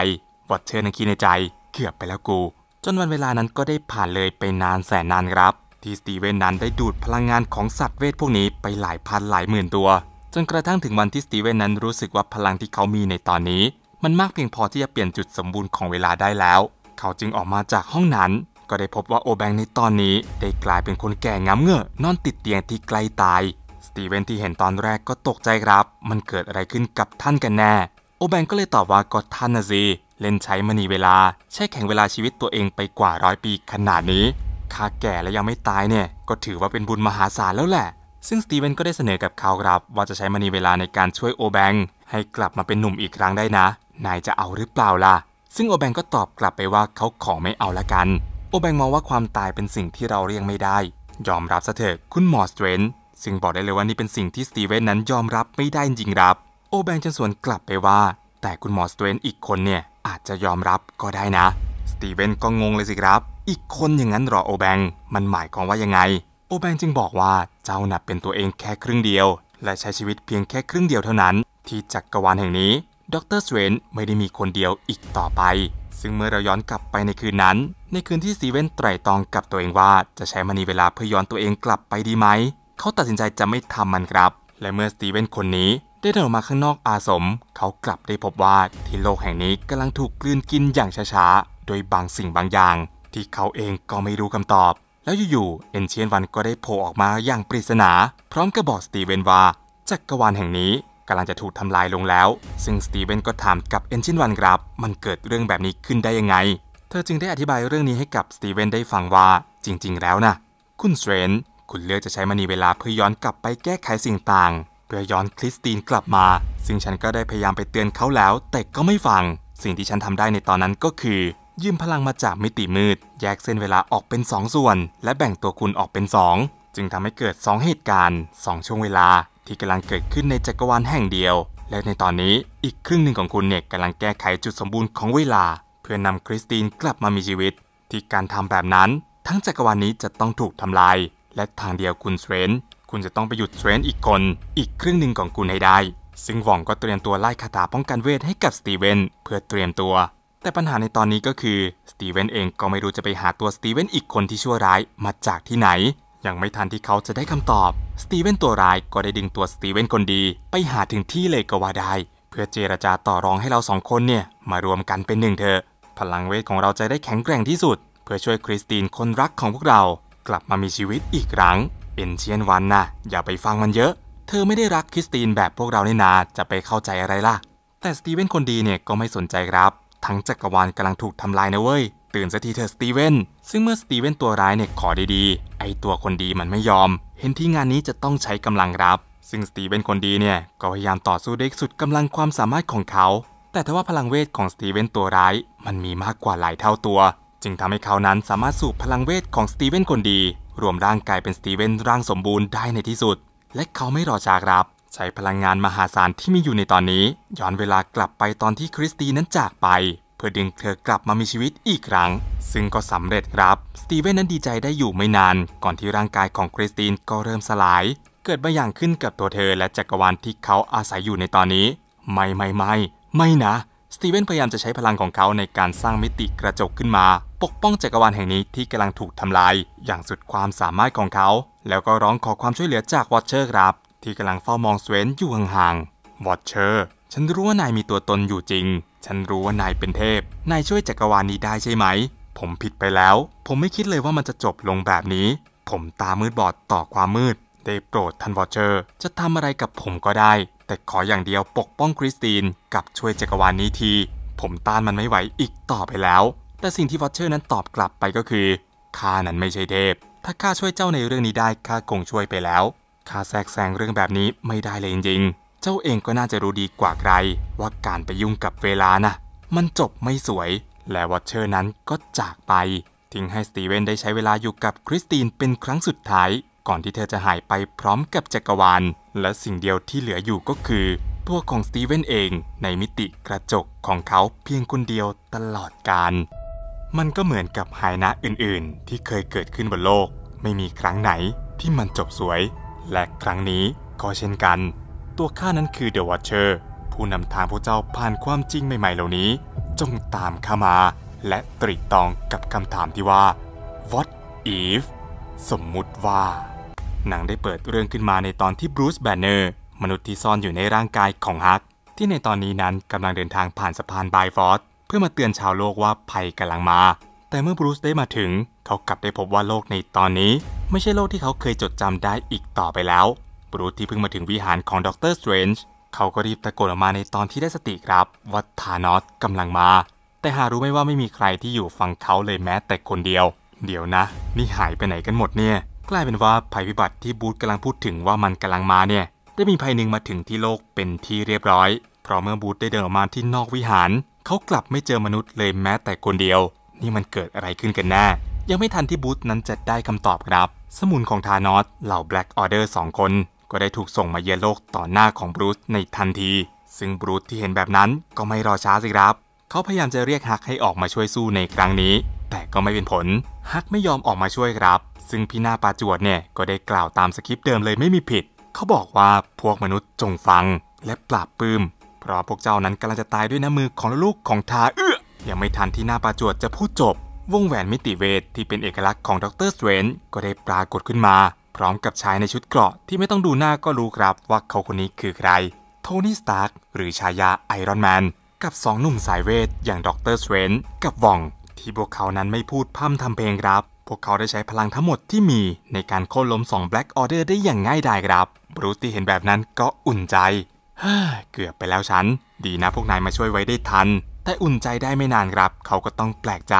วอเชอร์นังคิดในใจเกือบไปแล้วกู จนวันเวลานั้นก็ได้ผ่านเลยไปนานแสนนานครับ ที่สตีเวนนั้นได้ดูดพลังงานของสัตว์เวทพวกนี้ไปหลายพันหลายหมื่นตัว จนกระทั่งถึงวันที่สตีเวนนั้นรู้สึกว่าพลังที่เขามีในตอนนี้มันมากเพียงพอที่จะเปลี่ยนจุดสมบูรณ์ของเวลาได้แล้ว เขาจึงออกมาจากห้องนั้น ก็ได้พบว่าโอแบงในตอนนี้ได้กลายเป็นคนแก่งามเงอะ นอนติดเตียงที่ใกล้ตาย สตีเวนที่เห็นตอนแรกก็ตกใจครับ มันเกิดอะไรขึ้นกับท่านกันแน่ โอแบงก็เลยตอบว่าก็ท่านนะสิ เล่นใช้มณีเวลาใช้แข่งเวลาชีวิตตัวเองไปกว่าร้อยปีขนาดนี้ ข้าแก่และยังไม่ตายเนี่ย ก็ถือว่าเป็นบุญมหาศาลแล้วแหละ ซึ่งสตีเวนก็ได้เสนอกับเขาครับว่าจะใช้มณีเวลาในการช่วยโอแบง ให้กลับมาเป็นหนุ่มอีกครั้งได้นะนายจะเอาหรือเปล่าล่ะ ซึ่งโอแบงก็ตอบกลับไปว่าเขาขอไม่เอาละกัน โอแบงมองว่าความตายเป็นสิ่งที่เราเรียกไม่ได้ ยอมรับซะเถอะคุณหมอสเตรนซึ่งบอกได้เลยว่านี่เป็นสิ่งที่สตีเวนนั้นยอมรับไม่ได้จริงรับ โอแบงจะสวนกลับไปว่า แต่คุณหมอสเตรนอีกคนเนี่ยอาจจะยอมรับก็ได้นะ สตีเวนก็งงเลยสิครับ อีกคนอย่างนั้นหรอโอแบง มันหมายความว่ายังไง โอแบงจึงบอกว่าเจ้าหนับเป็นตัวเองแค่ครึ่งเดียว และใช้ชีวิตเพียงแค่ครึ่งเดียวเท่านั้น ที่จักกรวาลแห่งนี้ดรสเวนไม่ได้มีคนเดียวอีกต่อไป ซึ่งเมื่อเราย้อนกลับไปในคืนนั้น ในคืนที่ซีเว่นไตร่ตองกับตัวเองว่าจะใช้มันนีเวลาเพื่อย้อนตัวเองกลับไปดีไหม เขาตัดสินใจจะไม่ทำมันครับ และเมื่อสตีเวนคนนี้ได้เดินออกมาข้างนอกอาสม เขากลับได้พบว่า ที่โลกแห่งนี้กำลังถูกกลืนกินอย่างช้าๆ โดยบางสิ่งบางอย่าง ที่เขาเองก็ไม่รู้คำตอบ แล้วอยู่ๆ เอนเชียนวันก็ได้โผล่ออกมาอย่างปริศนาพร้อมกับบอกสตีเวนว่า จักกรวาลแห่งนี้กำลังจะถูกทำลายลงแล้ว ซึ่งสตีเวนก็ถามกับเอนจินวันครับ มันเกิดเรื่องแบบนี้ขึ้นได้ยังไง เธอจึงได้อธิบายเรื่องนี้ให้กับสตีเวนได้ฟังว่า จริงๆ แล้วนะ คุณเซรนคุณเลือกจะใช้มันีเวลาเพื่อย้อนกลับไปแก้ไขสิ่งต่าง เพื่อย้อนคริสตินกลับมา ซึ่งฉันก็ได้พยายามไปเตือนเขาแล้ว แต่ก็ไม่ฟัง สิ่งที่ฉันทำได้ในตอนนั้นก็คือ ยืมพลังมาจากมิติมืด แยกเส้นเวลาออกเป็น 2สส่วน และแบ่งตัวคุณออกเป็น 2 จึงทำให้เกิด 2 เหตุการณ์ 2 ช่วงเวลาที่กำลังเกิดขึ้นในจักรวาลแห่งเดียว และในตอนนี้อีกครึ่งหนึ่งของคุณเนี่ยกำลังแก้ไขจุดสมบูรณ์ของเวลา เพื่อนำคริสตินกลับมามีชีวิต ที่การทำแบบนั้น ทั้งจักรวาลนี้จะต้องถูกทำลาย และทางเดียวคุณเทรนคุณจะต้องไปหยุดเทรนอีกคน อีกครึ่งหนึ่งของคุณให้ได้ ซึ่งหว่องก็เตรียมตัวไล่คาถาป้องกันเวทให้กับสตีเวนเพื่อเตรียมตัว แต่ปัญหาในตอนนี้ก็คือสตีเวนเองก็ไม่รู้จะไปหาตัวสตีเวนอีกคนที่ชั่วร้ายมาจากที่ไหนยังไม่ทันที่เขาจะได้คำตอบ สตีเวนตัวร้ายก็ได้ดึงตัวสตีเวนคนดี ไปหาถึงที่เลยก็ว่าได้เพื่อเจรจาต่อรองให้เราสองคนเนี่ยมารวมกันเป็นหนึ่งเถอะพลังเวทของเราจะได้แข็งแกร่งที่สุด เพื่อช่วยคริสตินคนรักของพวกเรา กลับมามีชีวิตอีกครั้งเอ็นเชียนวันนะอย่าไปฟังมันเยอะ เธอไม่ได้รักคริสตินแบบพวกเราเนี่ยนาจะไปเข้าใจอะไรล่ะ แต่สตีเวนคนดีเนี่ยก็ไม่สนใจครับ ทั้งจักรวาลกำลังถูกทำลายนะเว้ยตื่นสักทีเถอะสตีเวนซึ่งเมื่อสตีเวนตัวร้ายเนี่ยขอดีๆ ไอตัวคนดีมันไม่ยอม เห็นที่งานนี้จะต้องใช้กำลังรับ ซึ่งสตีเวนคนดีเนี่ยก็พยายามต่อสู้ด้วยสุดกำลังความสามารถของเขาแต่ทว่าพลังเวทของสตีเวนตัวร้าย มันมีมากกว่าหลายเท่าตัว จึงทำให้เขานั้นสามารถสูบพลังเวทของสตีเวนคนดี รวมร่างกายเป็นสตีเวนร่างสมบูรณ์ได้ในที่สุด และเขาไม่รอช้าครับ ใช้พลังงานมหาศาลที่มีอยู่ในตอนนี้ ย้อนเวลากลับไปตอนที่คริสตีนั้นจากไปเพื่อดึงเธอกลับมามีชีวิตอีกครั้ง ซึ่งก็สำเร็จครับสตีเวนนั้นดีใจได้อยู่ไม่นานก่อนที่ร่างกายของคริสตินก็เริ่มสลายเกิดบางอย่างขึ้นกับตัวเธอ และจักรวาลที่เขาอาศัยอยู่ในตอนนี้ ไม่ไม่ไม่ไม่นะสตีเวนพยายามจะใช้พลังของเขาในการสร้างมิติกระจกขึ้นมาปกป้องจักรวาลแห่งนี้ที่กำลังถูกทำลาย อย่างสุดความสามารถของเขา แล้วก็ร้องขอความช่วยเหลือจากวอตเชอร์ครับที่กำลังเฝ้ามองสเวนอยู่ห่างๆวอตเชอร์ฉันรู้ว่านายมีตัวตนอยู่จริงฉันรู้ว่านายเป็นเทพ นายช่วยจักรวาลนี้ได้ใช่ไหม ผมผิดไปแล้ว ผมไม่คิดเลยว่ามันจะจบลงแบบนี้ ผมตามืดบอดต่อความมืดได้โปรดท่านวอเชอร์ จะทำอะไรกับผมก็ได้ แต่ขออย่างเดียวปกป้องคริสตินกับช่วยจักรวาลนี้ที ผมต้านมันไม่ไหวอีกต่อไปแล้ว แต่สิ่งที่วอเชอร์นั้นตอบกลับไปก็คือ ข้านั้นไม่ใช่เทพ ถ้าข้าช่วยเจ้าในเรื่องนี้ได้ข้าคงช่วยไปแล้ว ข้าแทรกแซงเรื่องแบบนี้ไม่ได้เลยจริงๆเจ้าเองก็น่าจะรู้ดีกว่าใคร ว่าการไปยุ่งกับเวลานะมันจบไม่สวย และวอตเชอร์นั้นก็จากไป ทิ้งให้สตีเวนได้ใช้เวลาอยู่กับคริสตินเป็นครั้งสุดท้าย ก่อนที่เธอจะหายไปพร้อมกับจักรวาล และสิ่งเดียวที่เหลืออยู่ก็คือตัวของสตีเวนเองในมิติกระจกของเขาเพียงคนเดียวตลอดการมันก็เหมือนกับหายนะอื่นๆ ที่เคยเกิดขึ้นบนโลก ไม่มีครั้งไหนที่มันจบสวย และครั้งนี้ก็เช่นกันตัวข้านั้นคือเดอะวัตเชอร์ผู้นำทางพวกเจ้าผ่านความจริงใหม่ๆ เหล่านี้ จงตามข้ามาและตรีตองกับคำถามที่ว่า What if สมมุติว่าหนังได้เปิดเรื่องขึ้นมาในตอนที่บรูซแบนเนอร์มนุษย์ที่ซ่อนอยู่ในร่างกายของฮัก ที่ในตอนนี้นั้นกำลังเดินทางผ่านสะพานบายฟอสเพื่อมาเตือนชาวโลกว่าภัยกำลังมา แต่เมื่อบรูซได้มาถึงเขากลับได้พบว่าโลกในตอนนี้ไม่ใช่โลกที่เขาเคยจดจำได้อีกต่อไปแล้วบรูธที่เพิ่งมาถึงวิหารของด็อกเตอร์สเตรนจ์ เขาก็รีบตะโกนออกมาในตอนที่ได้สติครับว่าธานอสกำลังมา แต่หารู้ไม่ว่าไม่มีใครที่อยู่ฝั่งเขาเลยแม้แต่คนเดียว เดี๋ยวนะ นี่หายไปไหนกันหมดเนี่ย กลายเป็นว่าภัยพิบัติที่บูธกำลังพูดถึงว่ามันกำลังมาเนี่ย ได้มีภัยหนึ่งมาถึงที่โลกเป็นที่เรียบร้อย เพราะเมื่อบูธได้เดินออกมาที่นอกวิหาร เขากลับไม่เจอมนุษย์เลยแม้แต่คนเดียว นี่มันเกิดอะไรขึ้นกันแน่ ยังไม่ทันที่บูธนั้นจะได้คำตอบครับ สมุนของธานอสเหล่าแบล็กออเดอร์สองคนก็ได้ถูกส่งมาเยือนโลกต่อหน้าของบรูซในทันที ซึ่งบรูซที่เห็นแบบนั้นก็ไม่รอช้าสิครับเขาพยายามจะเรียกฮักให้ออกมาช่วยสู้ในครั้งนี้ แต่ก็ไม่เป็นผล ฮักไม่ยอมออกมาช่วยครับ ซึ่งพี่หน้าปาจวดเนี่ยก็ได้กล่าวตามสคริปต์เดิมเลยไม่มีผิด เขาบอกว่าพวกมนุษย์จงฟัง และปราบปื้ม เพราะพวกเจ้านั้นกำลังจะตายด้วยน้ำมือของลูกของทาเอื้อยังไม่ทันที่หน้าปาจวดจะพูดจบวงแหวนมิติเวทที่เป็นเอกลักษณ์ของดรสเวนก็ได้ปรากฏขึ้นมาพร้อมกับชายในชุดเกราะที่ไม่ต้องดูหน้าก็รู้ครับว่าเขาคนนี้คือใคร โทนี่สตาร์กหรือชายาไอรอนแมน กับสองหนุ่มสายเวทอย่างด็อกเตอร์สเวนกับวองที่พวกเขานั้นไม่พูดพร่ำทำเพลงครับ พวกเขาได้ใช้พลังทั้งหมดที่มีในการโค่นล้มสองแบล็กออเดอร์ได้อย่างง่ายดายครับ บรูซที่เห็นแบบนั้นก็อุ่นใจเกือบไปแล้วฉันดีนะพวกนายมาช่วยไว้ได้ทัน แต่อุ่นใจได้ไม่นานครับ เขาก็ต้องแปลกใจ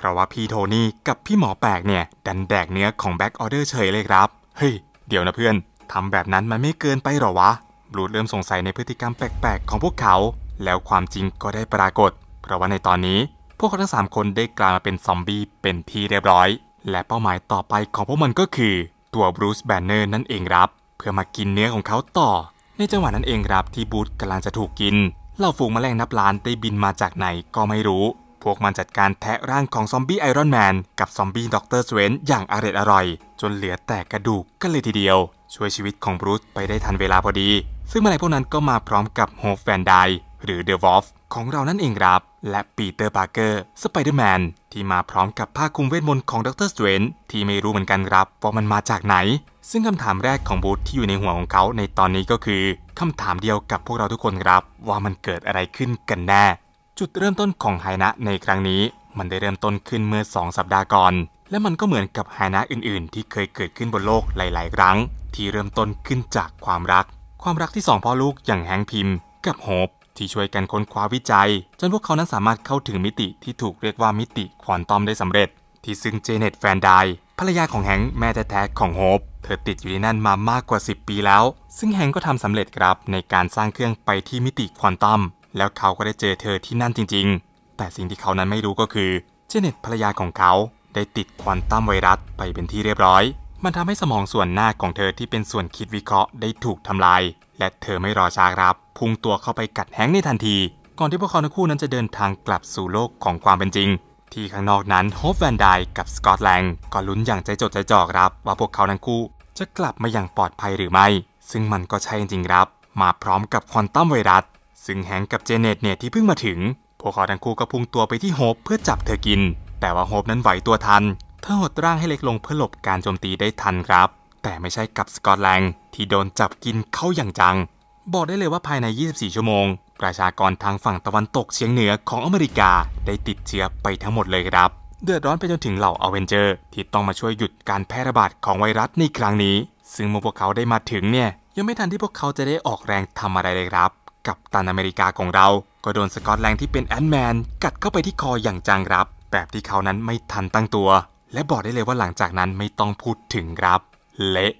เพราะว่าพี่โทนี่กับพี่หมอแปลกเนี่ย ดันแดกเนื้อของแบ็กออเดอร์เฉยเลยครับ เฮ้ย เดี๋ยวนะเพื่อนทำแบบนั้นมันไม่เกินไปหรอวะบลูดเริ่มสงสัยในพฤติกรรมแปลกๆของพวกเขา แล้วความจริงก็ได้ปรากฏ เพราะว่าในตอนนี้ พวกเขาทั้งสามคนได้กลายมาเป็นซอมบี้เป็นที่เรียบร้อย และเป้าหมายต่อไปของพวกมันก็คือตัวบรูซแบนเนอร์นั่นเองครับ เพื่อมากินเนื้อของเขาต่อ ในจังหวะนั้นเองครับที่บูธกำลังจะถูกกินเหล่าฝูงแมลงนับล้านได้บินมาจากไหนก็ไม่รู้วกมันจัดการแทะร่างของซอมบี้ไอรอนแมนกับซอมบี้ด็อกเตอร์สเวนอย่างอร่อยอร่อย จนเหลือแต่กระดูกกันเลยทีเดียว ช่วยชีวิตของบรูซไปได้ทันเวลาพอดี ซึ่งมมไรพวกนั้นก็มาพร้อมกับโฮฟแวนไดหรือเดอะวอลฟของเรานั่นเองครับ และปีเตอร์ปาร์เกอร์สไปเดอร์แมนที่มาพร้อมกับผ้าคลุมเวทมนต์ของด็ออกเตร์สเวนที่ไม่รู้เหมือนกันครับว่ามันมาจากไหน ซึ่งคำถามแรกของบูธที่อยู่ในหัวของเขา ในตอนนี้ก็คือคำถามเดียวกับพวกเราทุกคนครับว่ามันเกิดอะไรขึ้นกันแน่จุดเริ่มต้นของไฮนะในครั้งนี้มันได้เริ่มต้นขึ้นเมื่อ 2 สัปดาห์ก่อน และมันก็เหมือนกับไฮนะอื่น ๆ ที่เคยเกิดขึ้นบนโลกหลาย ๆ ครั้ง ที่เริ่มต้นขึ้นจากความรัก ความรักที่สองพ่อลูกอย่างแฮงพิมพ์กับโฮปที่ช่วยกันค้นคว้าวิจัย จนพวกเขานั้นสามารถเข้าถึงมิติที่ถูกเรียกว่ามิติควอนตัมได้สำเร็จ ที่ซึ่งเจเน็ตแฟนไดภรรยาของแฮงแม่แท้ๆของโฮปเธอติดอยู่ในนั่นมามากกว่า 10 ปีแล้ว ซึ่งแฮงก็ทำสำเร็จครับในการสร้างเครื่องไปที่มิติควอนตัมแล้วเขาก็ได้เจอเธอที่นั่นจริงๆ แต่สิ่งที่เขานั้นไม่รู้ก็คือเจเน็ตภรรยาของเขา ได้ติดควอนตัมไวรัสไปเป็นที่เรียบร้อย มันทำให้สมองส่วนหน้าของเธอที่เป็นส่วนคิดวิเคราะห์ได้ถูกทำลาย และเธอไม่รอช้าครับ พุ่งตัวเข้าไปกัดแฮงในทันที ก่อนที่พวกเขาทั้งคู่นั้นจะเดินทางกลับสู่โลกของความเป็นจริง ที่ข้างนอกนั้นโฮปแวนไดกับสกอตแลงก็ลุ้นอย่างใจจดใจจ่อครับว่าพวกเขาทั้งคู่ จะกลับมาอย่างปลอดภัยหรือไม่ ซึ่งมันก็ใช่จริงครับ มาพร้อมกับควอนตัมไวรัสซึ่งแฮงกับเจเนตเนี่ยที่เพิ่งมาถึง พวกเขาทั้งคู่ก็พุ่งตัวไปที่โฮปเพื่อจับเธอกิน แต่ว่าโฮปนั้นไหวตัวทันเธอหดร่างให้เล็กลงเพื่อหลบการโจมตีได้ทันครับ แต่ไม่ใช่กับสกอตแลนด์ที่โดนจับกินเข้าอย่างจัง บอกได้เลยว่าภายใน 24 ชั่วโมง ประชากรทางฝั่งตะวันตกเฉียงเหนือของอเมริกาได้ติดเชื้อไปทั้งหมดเลยครับ เดือดร้อนไปจนถึงเหล่าอเวนเจอร์ ที่ต้องมาช่วยหยุดการแพร่ระบาดของไวรัสในครั้งนี้ ซึ่งเมื่อพวกเขาได้มาถึงเนี่ยยังไม่ทันที่พวกเขาจะได้ออกแรงทำอะไรเลยครับกับตันอเมริกาของเรา ก็โดนสกอตแลนด์ที่เป็นแอนด์แมนกัดเข้าไปที่คออย่างจังรับ แบบที่เขานั้นไม่ทันตั้งตัว และบอกได้เลยว่าหลังจากนั้นไม่ต้องพูดถึงครับ เละ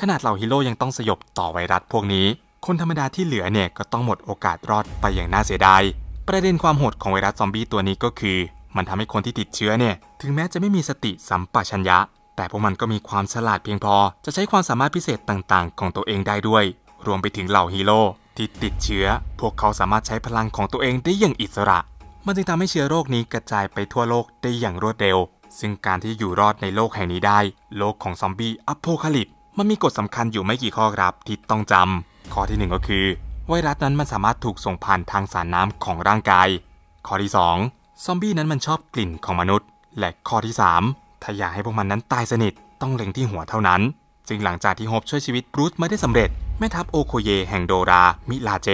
ขนาดเหล่าฮีโร่ยังต้องสยบต่อไวรัสพวกนี้ คนธรรมดาที่เหลือเนี่ยก็ต้องหมดโอกาสรอดไปอย่างน่าเสียดาย ประเด็นความโหดของไวรัสซอมบี้ตัวนี้ก็คือ มันทำให้คนที่ติดเชื้อเนี่ย ถึงแม้จะไม่มีสติสัมปชัญญะ แต่พวกมันก็มีความฉลาดเพียงพอจะใช้ความสามารถพิเศษต่างๆ ของตัวเองได้ด้วย รวมไปถึงเหล่าฮีโร่ที่ติดเชื้อ พวกเขาสามารถใช้พลังของตัวเองได้อย่างอิสระ มันจึงทำให้เชื้อโรคนี้กระจายไปทั่วโลกได้อย่างรวดเร็ว ซึ่งการที่อยู่รอดในโลกแห่งนี้ได้ โลกของซอมบี้อพโพคาลิปมันมีกฎสำคัญอยู่ไม่กี่ข้อครับ ที่ต้องจำข้อที่1ก็คือไวรัสนั้นมันสามารถถูกส่งผ่านทางสารน้ำของร่างกาย ข้อที่ 2ซอมบี้นั้นมันชอบกลิ่นของมนุษย์ และข้อที่ 3 ถ้าอยากให้พวกมันนั้นตายสนิทต้องเล็งที่หัวเท่านั้นจึงหลังจากที่โฮบช่วยชีวิตบรูซมาได้สำเร็จแม่ทัพโอโคเยแห่งโดรา มิลาเจ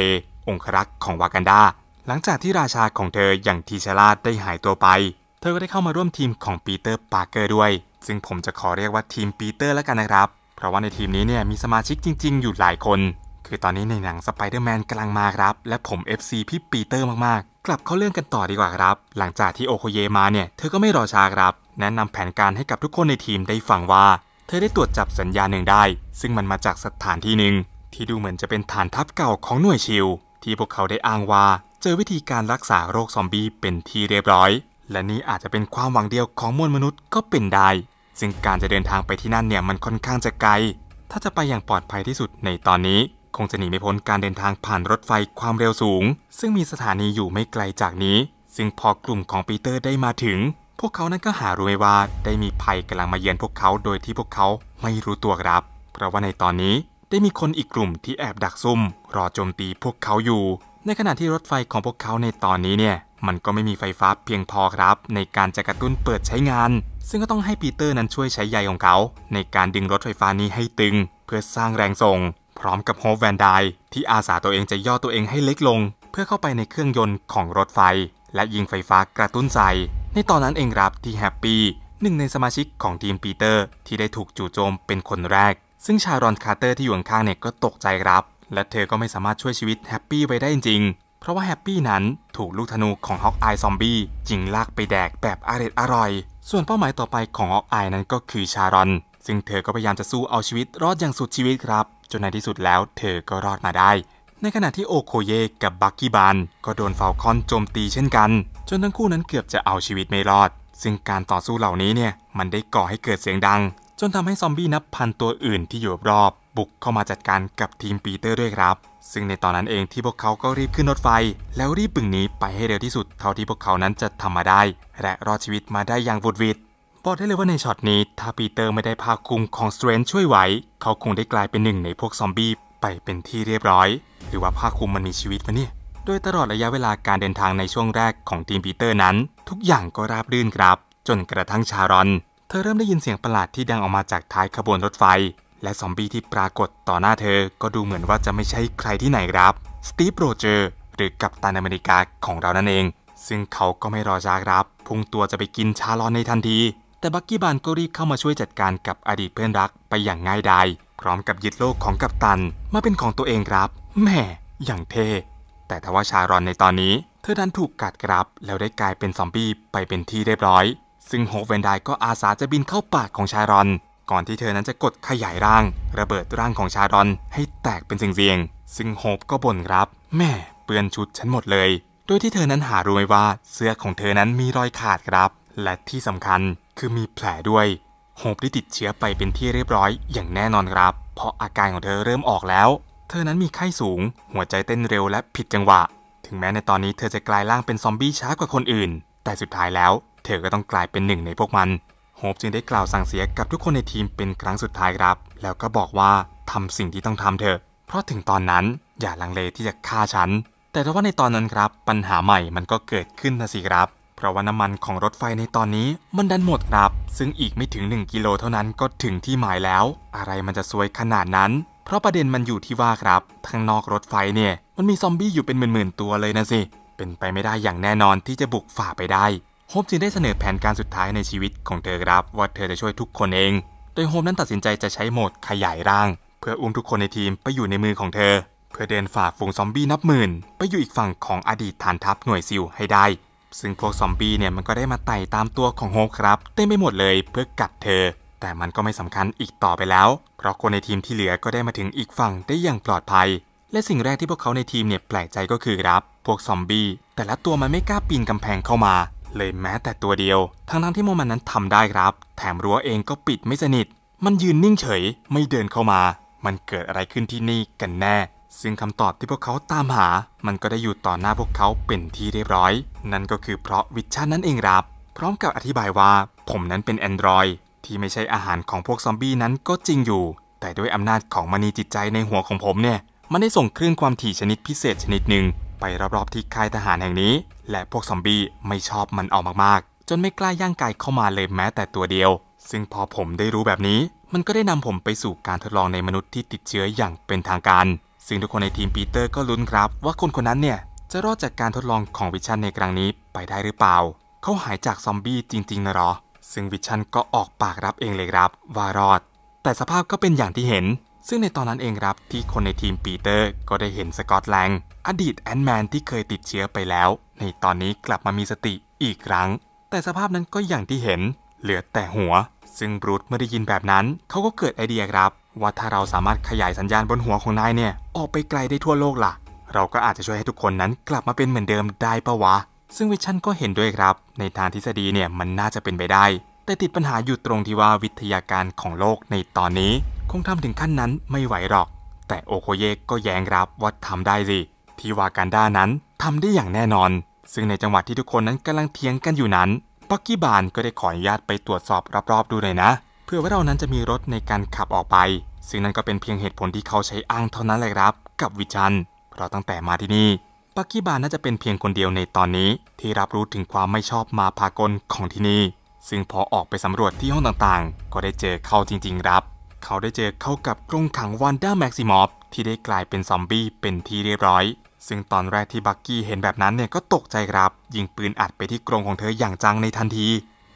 องครักษ์ของวากันดา หลังจากที่ราชาของเธออย่างทีชราได้หายตัวไป เธอก็ได้เข้ามาร่วมทีมของปีเตอร์ปาร์เกอร์ด้วย ซึ่งผมจะขอเรียกว่าทีมปีเตอร์แล้วกันนะครับ เพราะว่าในทีมนี้เนี่ยมีสมาชิกจริงๆอยู่หลายคน คือตอนนี้ในหนังสไปเดอร์แมนกำลังมาครับ และผม FC พี่ปีเตอร์มากๆ กลับเข้าเรื่องกันต่อดีกว่าครับ หลังจากที่โอโคเยมาเนี่ย เธอก็ไม่รอช้าครับ แนะนำแผนการให้กับทุกคนในทีมได้ฟังว่าธอได้ตรวจจับสัญญาณหนึ่งได้ ซึ่งมันมาจากสถานที่หนึ่ง ที่ดูเหมือนจะเป็นฐานทัพเก่าของหน่วยชิวที่พวกเขาได้อ้างว่าเจอวิธีการรักษาโรคซอมบี้เป็นที่เรียบร้อย และนี่อาจจะเป็นความหวังเดียวของมวลมนุษย์ก็เป็นได้ ซึ่งการจะเดินทางไปที่นั่นเนี่ยมันค่อนข้างจะไกล ถ้าจะไปอย่างปลอดภัยที่สุดในตอนนี้ คงจะหนีไม่พ้นการเดินทางผ่านรถไฟความเร็วสูง ซึ่งมีสถานีอยู่ไม่ไกลจากนี้ ซึ่งพอกลุ่มของปีเตอร์ได้มาถึงพวกเขานั้นก็หารู้ไม่ว่าได้มีภัยกำลังมาเยือนพวกเขาโดยที่พวกเขาไม่รู้ตัวครับ เพราะว่าในตอนนี้ได้มีคนอีกกลุ่มที่แอบดักซุ่มรอโจมตีพวกเขาอยู่ ในขณะที่รถไฟของพวกเขาในตอนนี้เนี่ยมันก็ไม่มีไฟฟ้าเพียงพอครับ ในการจะกระตุ้นเปิดใช้งาน ซึ่งก็ต้องให้ปีเตอร์นั้นช่วยใช้ใยของเขา ในการดึงรถไฟฟ้านี้ให้ตึง เพื่อสร้างแรงส่ง พร้อมกับโฮปแวนไดที่อาสาตัวเองจะย่อตัวเองให้เล็กลง เพื่อเข้าไปในเครื่องยนต์ของรถไฟ และยิงไฟฟ้ากระตุ้นใสในตอนนั้นเองครับที่แฮปปี้หนึ่งในสมาชิกของทีมปีเตอร์ ที่ได้ถูกจู่โจมเป็นคนแรก ซึ่งชารอนคาร์เตอร์ที่อยู่ข้างเนี่ยก็ตกใจครับ และเธอก็ไม่สามารถช่วยชีวิตแฮปปี้ไว้ได้จริง เพราะว่าแฮปปี้นั้นถูกลูกธนูของฮอกอายซอมบี้จิงลากไปแดกแบบอร่อยอร่อย ส่วนเป้าหมายต่อไปของฮอกอายนั้นก็คือชารอนซึ่งเธอก็พยายามจะสู้เอาชีวิตรอดอย่างสุดชีวิตครับจนในที่สุดแล้ว เธอก็รอดมาได้ ในขณะที่โอโคเย กับบักกี้บานก็โดนเฟลคอนโจมตีเช่นกันจนทั้งคู่นั้นเกือบจะเอาชีวิตไม่รอด ซึ่งการต่อสู้เหล่านี้เนี่ยมันได้ก่อให้เกิดเสียงดัง จนทำให้ซอมบี้นับพันตัวอื่นที่อยู่รอบ บุกเข้ามาจัดการกับทีมปีเตอร์ด้วยครับ ซึ่งในตอนนั้นเองที่พวกเขาก็รีบขึ้นรถไฟ แล้วรีบบึ่งหนีไปให้เร็วที่สุด เท่าที่พวกเขานั้นจะทำมาได้และรอดชีวิตมาได้อย่างวุดวิดบอกได้เลยว่าในช็อตนี้ถ้าปีเตอร์ไม่ได้พาคุมของสเตรนช่วยไว้เขาคงได้กลายเป็นหนึ่ง ในพวกซอมบี้ไปเป็นที่เรียบร้อย หรือว่าพาคุมมันมีชีวิตมะเนี่ยโดยตลอดระยะเวลาการเดินทางในช่วงแรกของทีมปีเตอร์นั้น ทุกอย่างก็ราบรื่นครับ จนกระทั่งชารอน เธอเริ่มได้ยินเสียงประหลาดที่ดังออกมาจากท้ายขบวนรถไฟ และซอมบี้ที่ปรากฏต่อหน้าเธอก็ดูเหมือนว่าจะไม่ใช่ใครที่ไหนครับสตีฟโรเจอร์หรือกัปตันอเมริกาของเรานั่นเอง ซึ่งเขาก็ไม่รอช้าครับ พุ่งตัวจะไปกินชารอนในทันที แต่บักกี้บานก็รีบเข้ามาช่วยจัดการกับอดีตเพื่อนรักไปอย่างง่ายดายพร้อมกับยึดโลกของกัปตันมาเป็นของตัวเองครับแม่อย่างเทแต่ทว่าชารอนในตอนนี้เธอดันถูกกัดกรับ แล้วได้กลายเป็นซอมบี้ไปเป็นที่เรียบร้อย ซึ่งโฮเวนได้ก็อาสาจะบินเข้าปากของชารอน ก่อนที่เธอนั้นจะกดขยายร่าง ระเบิดร่างของชารอนให้แตกเป็นเสียงๆซึ่งโฮปก็บ่นครับ แม่เปื้อนชุดฉันหมดเลยโดยที่เธอนั้นหารู้ไหมว่าเสื้อของเธอนั้นมีรอยขาดครับ และที่สำคัญคือมีแผลด้วยโฮปได้ติดเชื้อไปเป็นที่เรียบร้อยอย่างแน่นอนครับ เพราะอาการของเธอเริ่มออกแล้วเธอนั้นมีไข้สูง หัวใจเต้นเร็วและผิดจังหวะ ถึงแม้ในตอนนี้เธอจะกลายร่างเป็นซอมบี้ช้ากว่าคนอื่น แต่สุดท้ายแล้ว เธอก็ต้องกลายเป็นหนึ่งในพวกมัน โฮปจึงได้กล่าวสั่งเสียกับทุกคนในทีมเป็นครั้งสุดท้ายครับ แล้วก็บอกว่าทำสิ่งที่ต้องทำเถอะ เพราะถึงตอนนั้นอย่าลังเลที่จะฆ่าฉัน แต่ถ้าว่าในตอนนั้นครับ ปัญหาใหม่มันก็เกิดขึ้นนะสิครับ เพราะว่าน้ำมันของรถไฟในตอนนี้มันดันหมดครับ ซึ่งอีกไม่ถึง1กิโลเท่านั้นก็ถึงที่หมายแล้ว อะไรมันจะซวยขนาดนั้นเพราะประเด็นมันอยู่ที่ว่าครับทางนอกรถไฟเนี่ยมันมีซอมบี้อยู่เป็นหมื่นๆตัวเลยนะสิ เป็นไปไม่ได้อย่างแน่นอนที่จะบุกฝ่าไปได้ โฮมจึงได้เสนอแผนการสุดท้ายในชีวิตของเธอครับว่าเธอจะช่วยทุกคนเอง โดยโฮมนั้นตัดสินใจจะใช้โหมดขยายร่างเพื่ออุ้มทุกคนในทีมไปอยู่ในมือของเธอเพื่อเดินฝ่าฝูงซอมบี้นับหมื่น ไปอยู่อีกฝั่งของอดีตฐานทัพหน่วยซิลให้ได้ ซึ่งพวกซอมบี้เนี่ยมันก็ได้มาไต่ตามตัวของโฮมครับเต็มไปหมดเลย เพื่อกัดเธอแต่มันก็ไม่สำคัญอีกต่อไปแล้ว เพราะคนในทีมที่เหลือก็ได้มาถึงอีกฝั่งได้อย่างปลอดภัย และสิ่งแรกที่พวกเขาในทีมเนี่ยแปลกใจก็คือครับ พวกซอมบี้ แต่ละตัวมันไม่กล้าปีนกำแพงเข้ามา เลยแม้แต่ตัวเดียว ทั้งทั้งที่โมมันนั้นทำได้ครับ แถมรั้วเองก็ปิดไม่สนิท มันยืนนิ่งเฉยไม่เดินเข้ามา มันเกิดอะไรขึ้นที่นี่กันแน่ ซึ่งคำตอบที่พวกเขาตามหา มันก็ได้อยู่ต่อหน้าพวกเขาเป็นที่เรียบร้อย นั่นก็คือเพราะวิชชั่นนั่นเองครับ พร้อมกับอธิบายว่าผมนั้นเป็นแอนดรอยที่ไม่ใช่อาหารของพวกซอมบี้นั้นก็จริงอยู่ แต่ด้วยอำนาจของมณีจิตใจในหัวของผมเนี่ย มันได้ส่งคลื่นความถี่ชนิดพิเศษชนิดหนึ่งไปรอบๆที่ค่ายทหารแห่งนี้ และพวกซอมบี้ไม่ชอบมันออกมากๆ จนไม่กล้าย่างกายเข้ามาเลยแม้แต่ตัวเดียว ซึ่งพอผมได้รู้แบบนี้ มันก็ได้นำผมไปสู่การทดลองในมนุษย์ที่ติดเชื้ออย่างเป็นทางการ ซึ่งทุกคนในทีมปีเตอร์ก็ลุ้นครับว่าคนคนนั้นเนี่ยจะรอดจากการทดลองของวิชันในครั้งนี้ไปได้หรือเปล่า เขาหายจากซอมบี้จริงๆนะหรอซึ่งวิชันก็ออกปากรับเองเลยครับว่ารอด แต่สภาพก็เป็นอย่างที่เห็น ซึ่งในตอนนั้นเองครับที่คนในทีมปีเตอร์ ก็ได้เห็นสกอตแลงอดีตแอนแมนที่เคยติดเชื้อไปแล้ว ในตอนนี้กลับมามีสติอีกครั้ง แต่สภาพนั้นก็อย่างที่เห็น เหลือแต่หัว ซึ่งบรูทเมื่อได้ยินแบบนั้นเขาก็เกิดไอเดียครับ ว่าถ้าเราสามารถขยายสัญญาณบนหัวของนายเนี่ยออกไปไกลได้ทั่วโลกล่ะ เราก็อาจจะช่วยให้ทุกคนนั้นกลับมาเป็นเหมือนเดิมได้ปะวะซึ่งวิชันก็เห็นด้วยครับในทางทฤษฎีเนี่ยมันน่าจะเป็นไปได้ แต่ติดปัญหาอยู่ตรงที่ว่าวิทยาการของโลกในตอนนี้ คงทำถึงขั้นนั้นไม่ไหวหรอก แต่โอโคเยก็แย้งรับว่าทำได้สิที่วากันด้านั้นทำได้อย่างแน่นอน ซึ่งในจังหวัดที่ทุกคนนั้นกำลังเถียงกันอยู่นั้นปักกี้บานก็ได้ขออนุญาตไปตรวจสอบรอบๆดูเลยนะ เพื่อว่าเรานั้นจะมีรถในการขับออกไป ซึ่งนั่นก็เป็นเพียงเหตุผลที่เขาใช้อ้างเท่านั้นแหละครับ กับวิชันเพราะตั้งแต่มาที่นี่ปักกี้บาน่าจะเป็นเพียงคนเดียวในตอนนี้ที่รับรู้ถึงความไม่ชอบมาพากลของที่นี่ ซึ่งพอออกไปสำรวจที่ห้องต่างๆ ก็ได้เจอเขาจริงๆ ครับ เขาได้เจอเข้ากับกรงขังวันด้าแม็กซิมอฟ ที่ได้กลายเป็นซอมบี้เป็นที่เรียบร้อย ซึ่งตอนแรกที่บักกี้เห็นแบบนั้นเนี่ยก็ตกใจครับยิงปืนอัดไปที่กรงของเธออย่างจังในทันที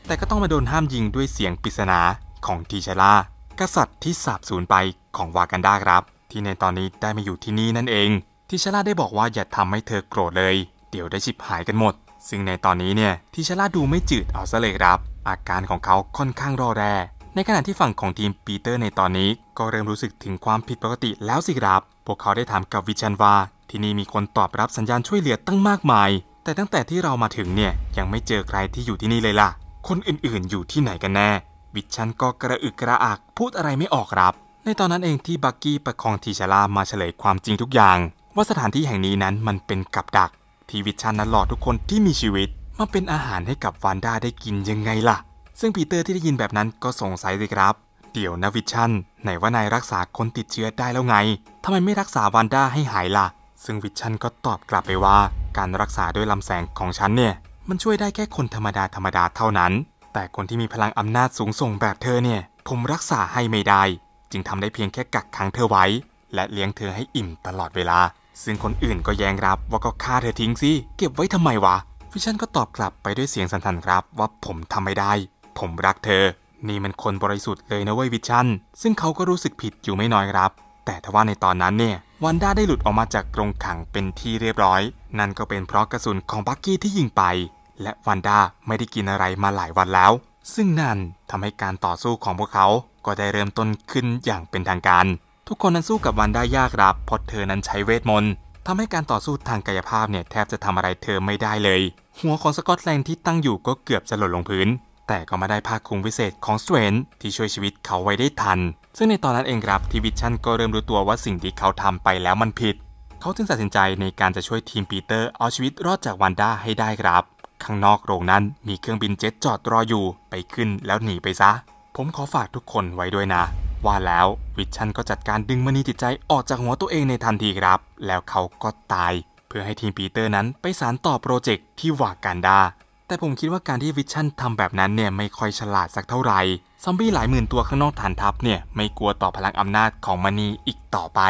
แต่ก็ต้องมาโดนห้ามยิงด้วยเสียงปริศนาของทีเชล่ากษัตริย์ที่สาบสูญไปของวากันดาครับ ที่ในตอนนี้ได้มาอยู่ที่นี่นั่นเองทิชล่าได้บอกว่าอย่าทำให้เธอโกรธเลย เดี๋ยวได้ชิบหายกันหมด ซึ่งในตอนนี้เนี่ยทิชล่าดูไม่จืดเอาซะเลยครับ อาการของเขาค่อนข้างรอแร ในขณะที่ฝั่งของทีมปีเตอร์ในตอนนี้ ก็เริ่มรู้สึกถึงความผิดปกติแล้วสิครับ พวกเขาได้ถามกับวิชันว่า ที่นี่มีคนตอบรับสัญญาณช่วยเหลือตั้งมากมาย แต่ตั้งแต่ที่เรามาถึงเนี่ยยังไม่เจอใครที่อยู่ที่นี่เลยล่ะ คนอื่น ๆ อยู่ที่ไหนกันแน่ วิชันก็กระอึกกระอักพูดอะไรไม่ออกครับ ในตอนนั้นเองที่บักกี้ประคองทีชาลามาเฉลยความจริงทุกอย่างว่าสถานที่แห่งนี้นั้นมันเป็นกับดัก ที่วิชันนั้นหลอกทุกคนที่มีชีวิตมาเป็นอาหารให้กับวานด้าได้กินยังไงล่ะซึ่งปีเตอร์ที่ได้ยินแบบนั้นก็สงสัยสิครับเดี๋ยวนะวิชันไหนว่านายรักษาคนติดเชื้อได้แล้วไงทำไมไม่รักษาวานด้าให้หายล่ะซึ่งวิชันก็ตอบกลับไปว่าการรักษาด้วยลำแสงของฉันเนี่ยมันช่วยได้แค่คนธรรมดาธรรมดาเท่านั้น แต่คนที่มีพลังอำนาจสูงส่งแบบเธอเนี่ย ผมรักษาให้ไม่ได้ จึงทำได้เพียงแค่กักขังเธอไว้ และเลี้ยงเธอให้อิ่มตลอดเวลาซึ่งคนอื่นก็แย้งรับว่าก็ฆ่าเธอทิ้งสิเก็บไว้ทำไมวะวิชันก็ตอบกลับไปด้วยเสียงสั่นๆครับว่าผมทำไม่ได้ผมรักเธอ นี่มันคนบริสุทธิ์เลยนะเว้ยวิชันซึ่งเขาก็รู้สึกผิดอยู่ไม่น้อยครับ แต่ทว่าในตอนนั้นเนี่ยวันด้าได้หลุดออกมาจากกรงขังเป็นที่เรียบร้อย นั่นก็เป็นเพราะกระสุนของบักกี้ที่ยิงไปและวันด้าไม่ได้กินอะไรมาหลายวันแล้ว ซึ่งนั่นทำให้การต่อสู้ของพวกเขาก็ได้เริ่มต้นขึ้นอย่างเป็นทางการทุกคนนั้นสู้กับวันได้ยากครับ เพราะเธอนั้นใช้เวทมนต์ทำให้การต่อสู้ทางกายภาพเนี่ยแทบจะทำอะไรเธอไม่ได้เลย หัวของสกอตแลนด์ที่ตั้งอยู่ก็เกือบจะหล่นลงพื้น แต่ก็มาได้ภาคคุมวิเศษของสเตรนที่ช่วยชีวิตเขาไว้ได้ทัน ซึ่งในตอนนั้นเองครับทีวิชันก็เริ่มรู้ตัวว่าสิ่งที่เขาทำไปแล้วมันผิด เขาจึงตัดสินใจในการจะช่วยทีมปีเตอร์เอาชีวิตรอดจากวันด้าให้ได้ครับ ข้างนอกโรงนั้นมีเครื่องบินเจ็ตจอดรออยู่ ไปขึ้นแล้วหนีไปซะ ผมขอฝากทุกคนไว้ด้วยนะว่าแล้ววิชันก็จัดการดึงมณีจิตใจออกจากหัวตัวเองในทันทีครับ แล้วเขาก็ตาย เพื่อให้ทีมปีเตอร์นั้นไปสารต่อโปรเจกต์ที่วากานดาแต่ผมคิดว่าการที่วิชันทำแบบนั้นเนี่ยไม่ค่อยฉลาดสักเท่าไหร่ซอมบี้หลายหมื่นตัวข้างนอกฐานทัพเนี่ยไม่กลัวต่อพลังอำนาจของมณีอีกต่อไป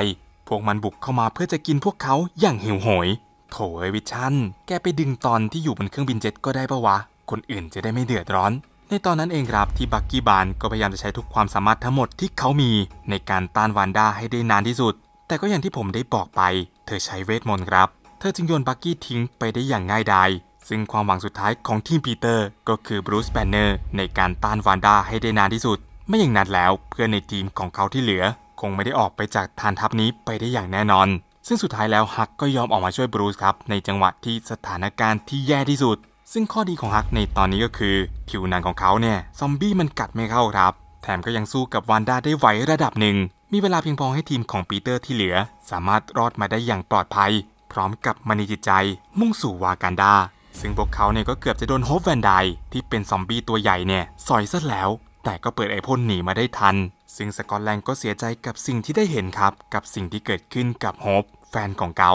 พวกมันบุกเข้ามาเพื่อจะกินพวกเขาอย่างหิวโหยโถ่วิชันแกไปดึงตอนที่อยู่บนเครื่องบินเจ็ตก็ได้ปะวะคนอื่นจะได้ไม่เดือดร้อนในตอนนั้นเองครับที่บักกี้บานก็พยายามจะใช้ทุกความสามารถทั้งหมดที่เขามี ในการต้านวานด้าให้ได้นานที่สุด แต่ก็อย่างที่ผมได้บอกไป เธอใช้เวทมนต์ครับเธอจึงโยนบักกี้ทิ้งไปได้อย่างง่ายดายซึ่งความหวังสุดท้ายของทีมปีเตอร์ก็คือบรูซแบนเนอร์ในการต้านวานด้าให้ได้นานที่สุด ไม่อย่างนั้นแล้วเพื่อนในทีมของเขาที่เหลือ คงไม่ได้ออกไปจากฐานทัพนี้ไปได้อย่างแน่นอน ซึ่งสุดท้ายแล้วฮักก็ยอมออกมาช่วยบรูซครับในจังหวะที่สถานการณ์ที่แย่ที่สุดซึ่งข้อดีของฮักในตอนนี้ก็คือ ผิวหนังของเขาเนี่ย ซอมบี้มันกัดไม่เข้าครับ แถมก็ยังสู้กับวานด้าได้ไหวระดับหนึ่ง มีเวลาเพียงพอให้ทีมของปีเตอร์ที่เหลือ สามารถรอดมาได้อย่างปลอดภัย พร้อมกับมนีจิตใจมุ่งสู่วากันดา ซึ่งพวกเขาเนี่ยก็เกือบจะโดนโฮฟแวนไดที่เป็นซอมบี้ตัวใหญ่เนี่ยสอยซะแล้วแต่ก็เปิดไอพ่นหนีมาได้ทัน ซึ่งสกอตแลนด์ก็เสียใจกับสิ่งที่ได้เห็นครับ กับสิ่งที่เกิดขึ้นกับโฮฟแฟนของเขา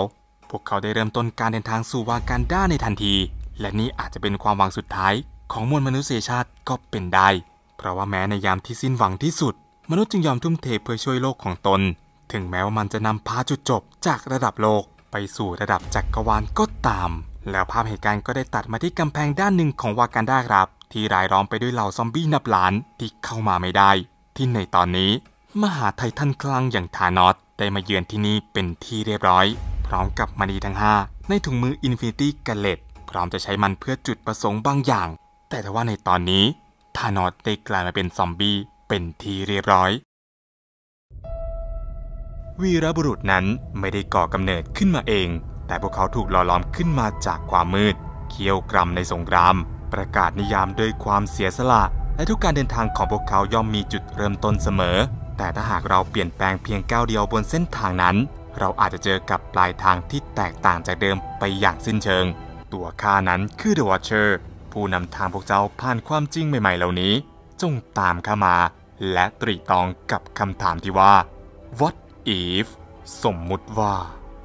พวกเขาได้เริ่มต้นการเดินทางสู่วากันดาในทันทีและนี่อาจจะเป็นความหวังสุดท้ายของมวลมนุษยชาติก็เป็นได้ เพราะว่าแม้ในยามที่สิ้นหวังที่สุด มนุษย์จึงยอมทุ่มเทเพื่อช่วยโลกของตน ถึงแม้ว่ามันจะนำพาจุดจบจากระดับโลก ไปสู่ระดับจักกรวาลก็ตาม แล้วภาพเหตุการณ์ก็ได้ตัดมาที่กำแพงด้านหนึ่งของวากันดาครับ ที่รายล้อมไปด้วยเหล่าซอมบี้นับล้านที่เข้ามาไม่ได้ที่ในตอนนี้ มหาไททันคลังอย่างธานอสได้มาเยือนที่นี่เป็นที่เรียบร้อย พร้อมกับมณีทั้ง 5 ในถุงมืออินฟินิตี้กาเลตพร้อมจะใช้มันเพื่อจุดประสงค์บางอย่าง แต่ทว่าในตอนนี้ทานอสได้กลายมาเป็นซอมบี้เป็นทีเรียบร้อย วีรบุรุษนั้นไม่ได้ก่อกำเนิดขึ้นมาเอง แต่พวกเขาถูกหล่อล้อมขึ้นมาจากความมืด เคี่ยวกรมในสงครามประกาศนิยามด้วยความเสียสละ และทุกการเดินทางของพวกเขาย่อมมีจุดเริ่มต้นเสมอ แต่ถ้าหากเราเปลี่ยนแปลงเพียงก้าวเดียวบนเส้นทางนั้น เราอาจจะเจอกับปลายทางที่แตกต่างจากเดิมไปอย่างสิ้นเชิงตัวข้านั้นคือเดอะวอชเชอร์ผู้นำทางพวกเจ้าผ่านความจริงใหม่ๆเหล่านี้ จงตามข้ามา และตรีตองกับคำถามที่ว่า What if สมมุติว่า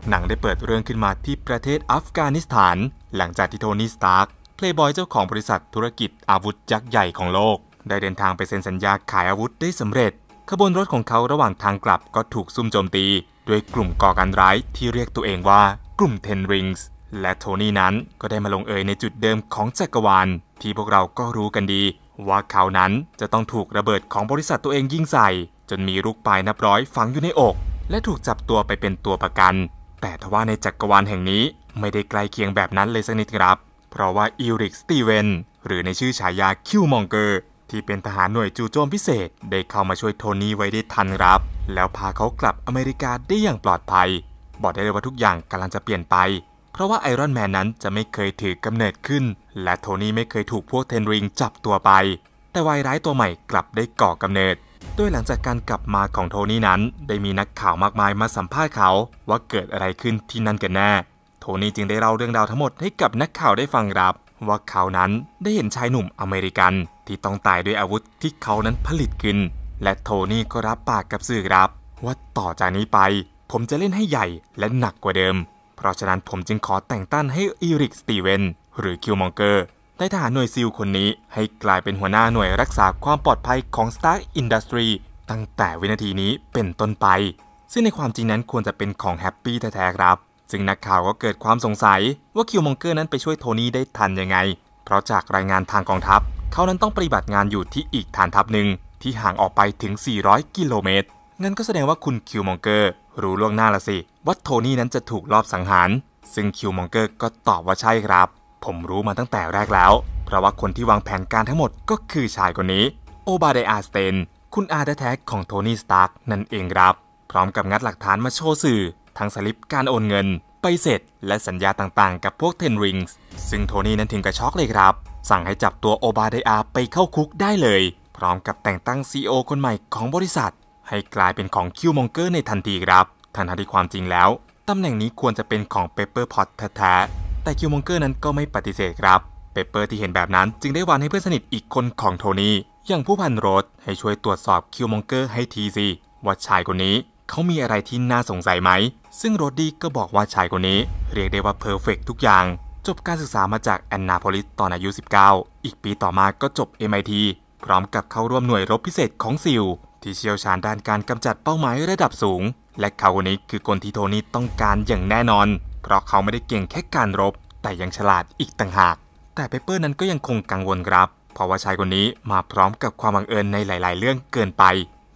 หนังได้เปิดเรื่องขึ้นมาที่ประเทศอัฟกานิสถาน หลังจากที่โทนี่สตาร์คเพลย์บอยเจ้าของบริษัทธุรกิจอาวุธยักษ์ใหญ่ของโลก ได้เดินทางไปเซ็นสัญญาขายอาวุธได้สำเร็จ ขบวนรถของเขาระหว่างทางกลับก็ถูกซุ่มโจมตีด้วยกลุ่มก่อการร้ายที่เรียกตัวเองว่ากลุ่มเทนริงส์และโทนี่นั้นก็ได้มาลงเอยในจุดเดิมของจักรวาล ที่พวกเราก็รู้กันดี ว่าเขานั้นจะต้องถูกระเบิดของบริษัทตัวเองยิงใส่ จนมีลูกปลายนับร้อยฝังอยู่ในอก และถูกจับตัวไปเป็นตัวประกัน แต่ทว่าในจักรวาลแห่งนี้ไม่ได้ใกล้เคียงแบบนั้นเลยสักนิดครับ เพราะว่าอิริกสตีเวนหรือในชื่อฉายาคิวมองเกอร์ที่เป็นทหารหน่วยจู่โจมพิเศษ ได้เข้ามาช่วยโทนี่ไว้ได้ทันครับ แล้วพาเขากลับอเมริกาได้อย่างปลอดภัยบอกได้เลยว่าทุกอย่างกำลังจะเปลี่ยนไปเพราะว่าไอรอนแมนนั้นจะไม่เคยถือกำเนิดขึ้น และโทนี่ไม่เคยถูกพวกเทนริงจับตัวไป แต่วายร้ายตัวใหม่กลับได้ก่อกำเนิด ด้วยหลังจากการกลับมาของโทนี่นั้นได้มีนักข่าวมากมายมาสัมภาษณ์เขาว่าเกิดอะไรขึ้นที่นั่นกันแน่ โทนี่จึงได้เล่าเรื่องราวทั้งหมดให้กับนักข่าวได้ฟังรับ ว่าเขานั้นได้เห็นชายหนุ่มอเมริกัน ที่ต้องตายด้วยอาวุธที่เขานั้นผลิตขึ้น และโทนี่ก็รับปากกับสื่อรับว่าต่อจากนี้ไป ผมจะเล่นให้ใหญ่ และหนักกว่าเดิมเพราะฉะนั้นผมจึงขอแต่งตั้งให้อีริกสตีเวนหรือคิวมองเกอร์ ได้ทหารหน่วยซิลคนนี้ให้กลายเป็นหัวหน้าหน่วยรักษาความปลอดภัยของ Stark Industry ตั้งแต่วินาทีนี้เป็นต้นไป ซึ่งในความจริงนั้นควรจะเป็นของแฮปปี้แท้ๆครับซึ่งนักข่าวก็เกิดความสงสัยว่าคิวมองเกอร์นั้นไปช่วยโทนี่ได้ทันยังไง เพราะจากรายงานทางกองทัพ เขานั้นต้องปฏิบัติงานอยู่ที่อีกฐานทัพหนึ่งที่ห่างออกไปถึง 400กิโลเมตรงั้นก็แสดงว่าคุณคิวมองเกอร์รู้ล่วงหน้าละสิว่าโทนี่นั้นจะถูกลอบสังหาร ซึ่งคิวมองเกอร์ก็ตอบว่าใช่ครับ ผมรู้มาตั้งแต่แรกแล้ว เพราะว่าคนที่วางแผนการทั้งหมดก็คือชายคนนี้ โอบาเดอาสเตนคุณอาแท้กของโทนี่สตาร์กนั่นเองครับ พร้อมกับงัดหลักฐานมาโชว์สื่อ ทั้งสลิปการโอนเงิน ไปเสร็จ และสัญญาต่างๆ กับพวกเทนริงส์ ซึ่งโทนี่นั้นถึงกับช็อกเลยครับ สั่งให้จับตัวโอบาเดอาไปเข้าคุกได้เลย พร้อมกับแต่งตั้งซีอคนใหม่ของบริษัท ให้กลายเป็นของคิวมองเกอร์ในทันทีครับทั้งที่ความจริงแล้ว ตำแหน่งนี้ควรจะเป็นของเปเปอร์พอตแท้ๆแต่คิวมงเกอร์นั้นก็ไม่ปฏิเสธครับเปเปอร์ที่เห็นแบบนั้นจึงได้วานให้เพื่อนสนิทอีกคนของโทนี่ อย่างผู้พันโรสให้ช่วยตรวจสอบคิวมงเกอร์ให้ทีสิว่าชายคนนี้เขามีอะไรที่น่าสงสัยไหม ซึ่งโรดดี้ก็บอกว่าชายคนนี้เรียกได้ว่าเพอร์เฟกทุกอย่าง จบการศึกษามาจากแอนนาโพลิสตอนอายุ19อีกปีต่อมาก็จบ MIT พร้อมกับเข้าร่วมหน่วยรบพิเศษของซิลที่เชี่ยวชาญด้านการกำจัดเป้าหมายระดับสูงและเขาคนนี้คือคนที่โทนี่ต้องการอย่างแน่นอน เพราะเขาไม่ได้เก่งแค่การรบ แต่ยังฉลาดอีกต่างหาก แต่เปเปอร์นั้นก็ยังคงกังวลครับ เพราะว่าชายคนนี้มาพร้อมกับความบังเอิญในหลาย ๆ เรื่องเกินไป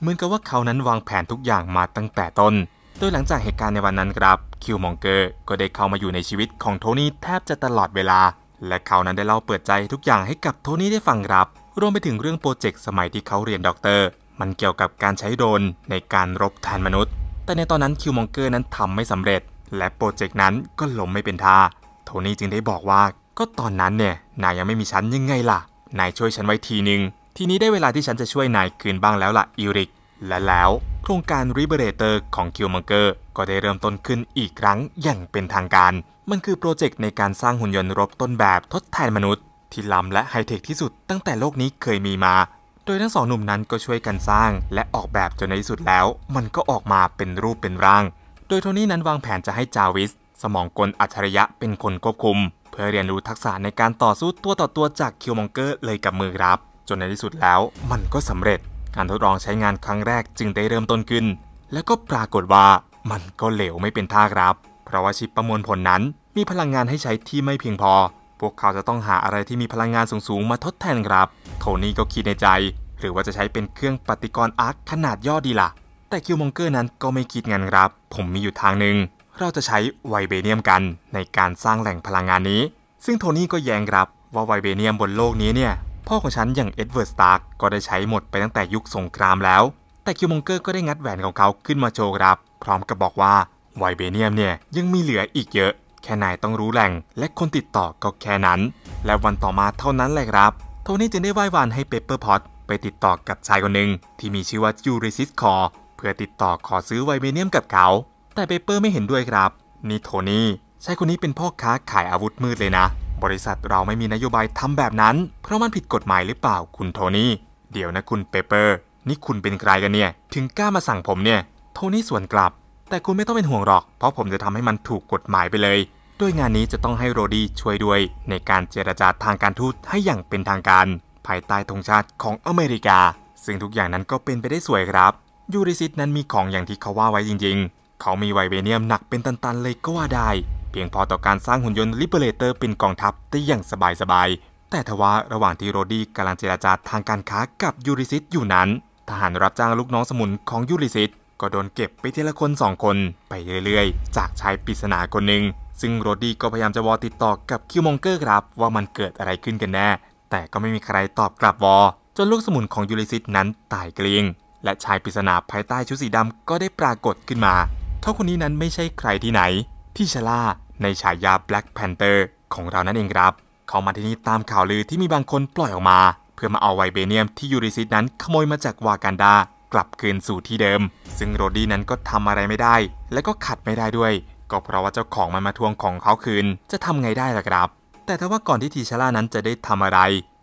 เหมือนกับว่าเขานั้นวางแผนทุกอย่างมาตั้งแต่ต้น โดยหลังจากเหตุการณ์ในวันนั้นครับ คิวมองเกอร์ก็ได้เข้ามาอยู่ในชีวิตของโทนี่แทบจะตลอดเวลา และเขานั้นได้เล่าเปิดใจทุกอย่างให้กับโทนี่ได้ฟังครับ รวมไปถึงเรื่องโปรเจกต์สมัยที่เขาเรียนด็อกเตอร์ มันเกี่ยวกับการใช้โดรนในการรบแทนมนุษย์แต่ในตอนนั้นคิวมองเกอร์นั้นทำไม่สำเร็จ และโปรเจกต์นั้นก็ล้มไม่เป็นท่าโทนี่จึงได้บอกว่าก็ตอนนั้นเนี่ยนายยังไม่มีฉันยังไงล่ะ นายช่วยฉันไว้ทีนึง ทีนี้ได้เวลาที่ฉันจะช่วยนายคืนบ้างแล้วล่ะ อิริกและแล้วโครงการรเบเรเตอร์ของคิวมังเกอร์ก็ได้เริ่มต้นขึ้นอีกครั้งอย่างเป็นทางการ มันคือโปรเจกต์ในการสร้างหุ่นยนต์รบต้นแบบทดแทนมนุษย์ ที่ล้ำและไฮเทคที่สุด ตั้งแต่โลกนี้เคยมีมาโดยทั้งสองหนุ่มนั้นก็ช่วยกันสร้างและออกแบบจนในที่สุดแล้ว มันก็ออกมาเป็นรูปเป็นร่าง โดยโทนี่นั้นวางแผนจะให้จาวิส สมองกลอัจฉริยะเป็นคนควบคุม เพื่อเรียนรู้ทักษะในการต่อสู้ตัวต่อตัวจากคิวมองเกอร์เลยกับมือครับ จนในที่สุดแล้วมันก็สำเร็จ การทดลองใช้งานครั้งแรกจึงได้เริ่มต้นขึ้น แล้วก็ปรากฏว่ามันก็เหลวไม่เป็นท่าครับ เพราะว่าชิปประมวลผลนั้น มีพลังงานให้ใช้ที่ไม่เพียงพอพวกเขาจะต้องหาอะไรที่มีพลังงานสูงๆ มาทดแทนครับ โทนี่ก็คิดในใจ หรือว่าจะใช้เป็นเครื่องปฏิกรอาร์คขนาดย่อดีละ่ะ แต่คิวมงเกอร์นั้นก็ไม่คิดงันครับ ผมมีอยู่ทางหนึ่งเราจะใช้ไวเบเนียมกันในการสร้างแหล่งพลังงานนี้ ซึ่งโทนี่ก็แย้งครับว่าไวเบเนียมบนโลกนี้เนี่ย พ่อของฉันอย่างเอ็ดเวิร์ดสตาร์กก็ได้ใช้หมดไปตั้งแต่ยุคสงครามแล้ว แต่คิวมงเกอร์ก็ได้งัดแหวนของเขาขึ้นมาโชว์ครับพร้อมกับบอกว่าไวเบเนียมเนี่ยยังมีเหลืออีกเยอะแค่นายต้องรู้แหล่งและคนติดต่อก็แค่นั้น และวันต่อมาเท่านั้นแหละครับ โทนี่จึงได้ไหว้วานให้เปเปอร์พอตไปติดต่อกับชายคนหนึ่งที่มีชื่อว่ายูริซิสคอเพื่อติดต่อขอซื้อไวเบเนียมกับเขา แต่เปเปอร์ไม่เห็นด้วยครับ นี่โทนี่ชายคนนี้เป็นพ่อค้าขายอาวุธมืดเลยนะ บริษัทเราไม่มีนโยบายทำแบบนั้น เพราะมันผิดกฎหมายหรือเปล่าคุณโทนี่เดี๋ยวนะคุณเปเปอร์นี่คุณเป็นใครกันเนี่ย ถึงกล้ามาสั่งผมเนี่ยโทนี่สวนกลับแต่คุณไม่ต้องเป็นห่วงหรอก เพราะผมจะทำให้มันถูกกฎหมายไปเลย ด้วยงานนี้จะต้องให้โรดี้ช่วยด้วย ในการเจรจาทางการทูตให้อย่างเป็นทางการ ภายใต้ธงชาติของอเมริกา ซึ่งทุกอย่างนั้นก็เป็นไปได้สวยครับ ยูริซิตนั้นมีของอย่างที่เขาว่าไว้จริงๆ เขามีไวเบเนียมหนักเป็นตันๆ เลยก็ว่าได้ เพียงพอต่อการสร้างหุ่นยนต์ลิเบเลเตอร์เป็นกองทัพได้อย่างสบายๆ แต่ทว่าระหว่างที่โรดี้กำลังเจรจาทางการค้ากับยูริซิตอยู่นั้นทหารรับจ้างลูกน้องสมุนของยูริซิตก็โดนเก็บไปทีละคนสองคนไปเรื่อยๆ จากชายปริศนาคนหนึ่งซึ่งโรดี้ก็พยายามจะวอติดต่อกับคิวมองเกอร์ครับว่ามันเกิดอะไรขึ้นกันแน่ แต่ก็ไม่มีใครตอบกลับวอจนลูกสมุนของยูริซิสนั้นตายเกลียงและชายปริศนาภายใต้ชุดสีดำก็ได้ปรากฏขึ้นมาเขาคนนี้นั้นไม่ใช่ใครที่ไหนพี่ชล่าในฉายา Black Panther ของเรานั่นเองครับ เขามาที่นี่ตามข่าวลือที่มีบางคนปล่อยออกมา เพื่อมาเอาไวเบเนียมที่ยูริซิสนั้นขโมยมาจากวากันดากลับคืนสู่ที่เดิม ซึ่งโรดดี้นั้นก็ทำอะไรไม่ได้ และก็ขัดไม่ได้ด้วย ก็เพราะว่าเจ้าของมันมาทวงของเขาคืน จะทำไงได้ล่ะครับ แต่ถ้าว่าก่อนที่ทีชาร่านั้นจะได้ทำอะไร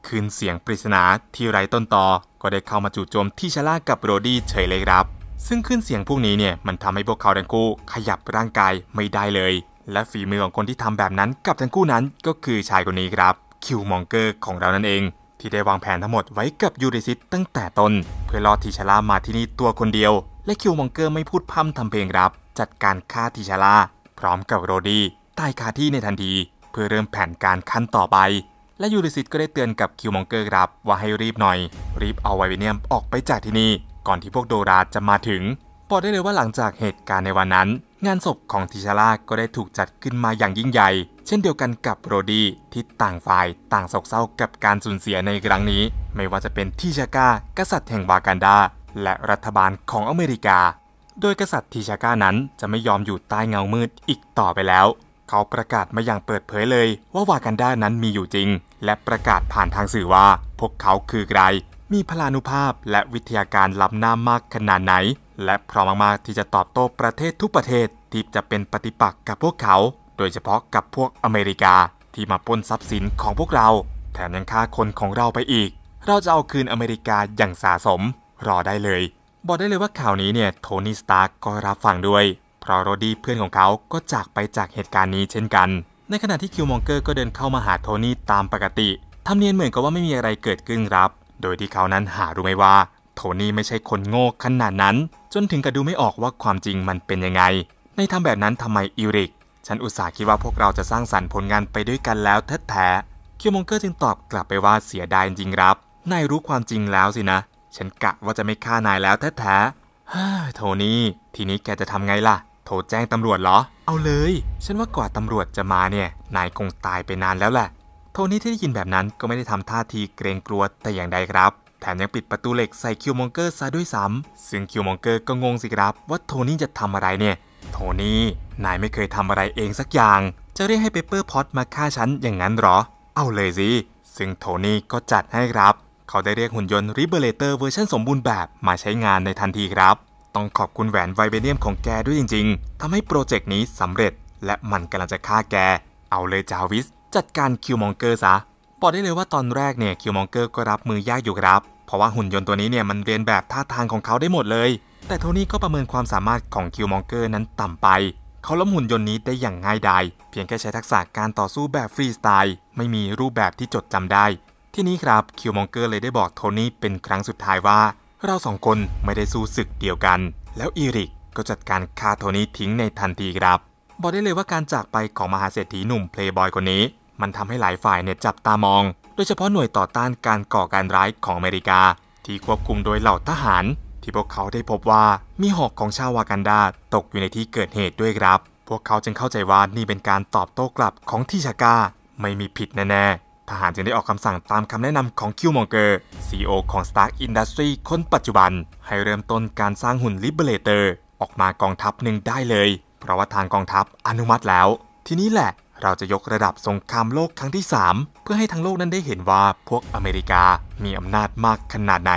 คืนเสียงปริศนาที่ไร้ต้นตอ ก็ได้เข้ามาจู่โจมทีชาร่ากับโรดี้เฉยเลยครับ ซึ่งขึ้นเสียงพวกนี้เนี่ย มันทำให้พวกเขาทั้งคู่ขยับร่างกายไม่ได้เลย และฝีมือของคนที่ทำแบบนั้น กับทั้งคู่นั้น ก็คือชายคนนี้ครับคิวมองเกอร์ของเรานั่นเองที่ได้วางแผนทั้งหมดไว้กับยูริซิตตั้งแต่ตน้นเพื่อลออทิชาล่ามาที่นี่ตัวคนเดียว และคิวมองเกอร์ไม่พูดพร่ำทำเพลงรับจัดการฆ่าทิชาล่าพร้อมกับโรดี้ตายคาที่ในทันที เพื่อเริ่มแผนการขั้นต่อไปและยูริซิตก็ได้เตือนกับคิวมองเกอร์ รับว่าให้รีบหน่อย รีบเอาไวเวเนียมออกไปจากที่นี่ ก่อนที่พวกโดราจะมาถึงบอกได้เลยว่าหลังจากเหตุการณ์ในวันนั้นงานศพของทิชาล่าก็ได้ถูกจัดขึ้นมาอย่างยิ่งใหญ่ เช่นเดียวกันกับโรดีที่ต่างฝ่ายต่างโศกเศร้ากับการสูญเสียในครั้งนี้ ไม่ว่าจะเป็นทิชาก้า กษัตริย์แห่งวากันดา และรัฐบาลของอเมริกา โดยกษัตริย์ทิชาก้านั้นจะไม่ยอมอยู่ใต้เงามืดอีกต่อไปแล้ว เขาประกาศมาอย่างเปิดเผยเลยว่าวากันดานั้นมีอยู่จริง และประกาศผ่านทางสื่อว่าพวกเขาคือใคร มีพลานุภาพและวิทยาการล้ำหน้ามากขนาดไหนและพร้อมมากๆ ที่จะตอบโต้ประเทศทุกประเทศที่จะเป็นปฏิปักษ์กับพวกเขา โดยเฉพาะกับพวกอเมริกาที่มาปนทรัพย์สินของพวกเราแถมยังฆ่าคนของเราไปอีก เราจะเอาคืนอเมริกาอย่างสาสม รอได้เลยบอกได้เลยว่าข่าวนี้เนี่ยโทนี่สตาร์กก็รับฟังด้วยเพราะโรดี้เพื่อนของเขาก็จากไปจากเหตุการณ์นี้เช่นกัน ในขณะที่คิวมองเกอร์ก็เดินเข้ามาหาโทนี่ตามปกติทำเนียนเหมือนกับว่าไม่มีอะไรเกิดขึ้นครับ โดยที่เขานั้นหารู้ไหมว่าโทนี่ไม่ใช่คนโง่ขนาดนั้น จนถึงกระดูไม่ออกว่าความจริงมันเป็นยังไง ในทำแบบนั้นทำไมอิริก ฉันอุตส่าห์คิดว่าพวกเราจะสร้างสรรค์ผลงานไปด้วยกันแล้วแท้ๆคิวมงเกอร์จึงตอบกลับไปว่าเสียดายจริงครับ นายรู้ความจริงแล้วสินะ ฉันกะว่าจะไม่ฆ่านายแล้วแท้ๆเฮ้ยโทนี่ ทีนี้แกจะทำไงล่ะโทรแจ้งตำรวจเหรอ เอาเลย ฉันว่ากว่าตำรวจจะมาเนี่ยนายคงตายไปนานแล้วแหละ โทนี่ที่ได้ยินแบบนั้นก็ไม่ได้ทำท่าทีเกรงกลัวแต่อย่างใดครับแถมยังปิดประตูเหล็กใส่คิวมองเกอร์ซะด้วยซ้ำ ซึ่งคิวมองเกอร์ก็งงสิครับว่าโทนี่จะทำอะไรเนี่ย โทนี่ นายไม่เคยทำอะไรเองสักอย่าง จะเรียกให้เปเปอร์พอตมาฆ่าฉันอย่างนั้นหรอ เอาเลยสิ ซึ่งโทนี่ก็จัดให้ครับ เขาได้เรียกหุ่นยนต์ริเบเลเตอร์เวอร์ชันสมบูรณ์แบบมาใช้งานในทันทีครับ ต้องขอบคุณแหวนไวเบเนียมของแกด้วยจริง ๆทำให้โปรเจกต์นี้สำเร็จ และมันกำลังจะฆ่าแก เอาเลยจาวิสจัดการคิวมองเกอร์ซะ บอกได้เลยว่าตอนแรกเนี่ยคิวมองเกอร์ก็รับมือยากอยู่ครับเพราะว่าหุ่นยนต์ตัวนี้เนี่ยมันเรียนแบบท่าทางของเขาได้หมดเลย แต่โทนี่ก็ประเมินความสามารถของคิวมองเกอร์นั้นต่ำไป เขาล้มหุ่นยนต์นี้ได้อย่างง่ายดายเพียงแค่ใช้ทักษะการต่อสู้แบบฟรีสไตล์ ไม่มีรูปแบบที่จดจำได้ ที่นี้ครับคิวมองเกอร์เลยได้บอกโทนี่เป็นครั้งสุดท้ายว่า เราสองคนไม่ได้สู้ศึกเดียวกัน แล้วอีริกก็จัดการคาโทนี่ทิ้งในทันทีครับ บอกได้เลยว่าการจากไปของมหาเศรษฐีหนุ่มเพลย์บอยคนนี้มันทำให้หลายฝ่ายเนี่ยจับตามองโดยเฉพาะหน่วยต่อต้านการก่อการร้ายของอเมริกาที่ควบคุมโดยเหล่าทหาร ที่พวกเขาได้พบว่ามีหอกของชาววากันดาตกอยู่ในที่เกิดเหตุด้วยครับ พวกเขาจึงเข้าใจว่านี่เป็นการตอบโต้กลับของทิชากาไม่มีผิดแน่ทหารจึงได้ออกคำสั่งตามคำแนะนำของคิวมองเกอร์ซีอของ Stark Industry คนปัจจุบัน ให้เริ่มต้นการสร้างหุ่นลิเบเลเตอร์ออกมากองทัพหนึ่งได้เลย เพราะว่าทางกองทัพอนุมัติแล้ว ทีนี้แหละเราจะยกระดับสงครามโลกครั้งที่ 3 เพื่อให้ทั้งโลกนั้นได้เห็นว่า พวกอเมริกามีอำนาจมากขนาดไหน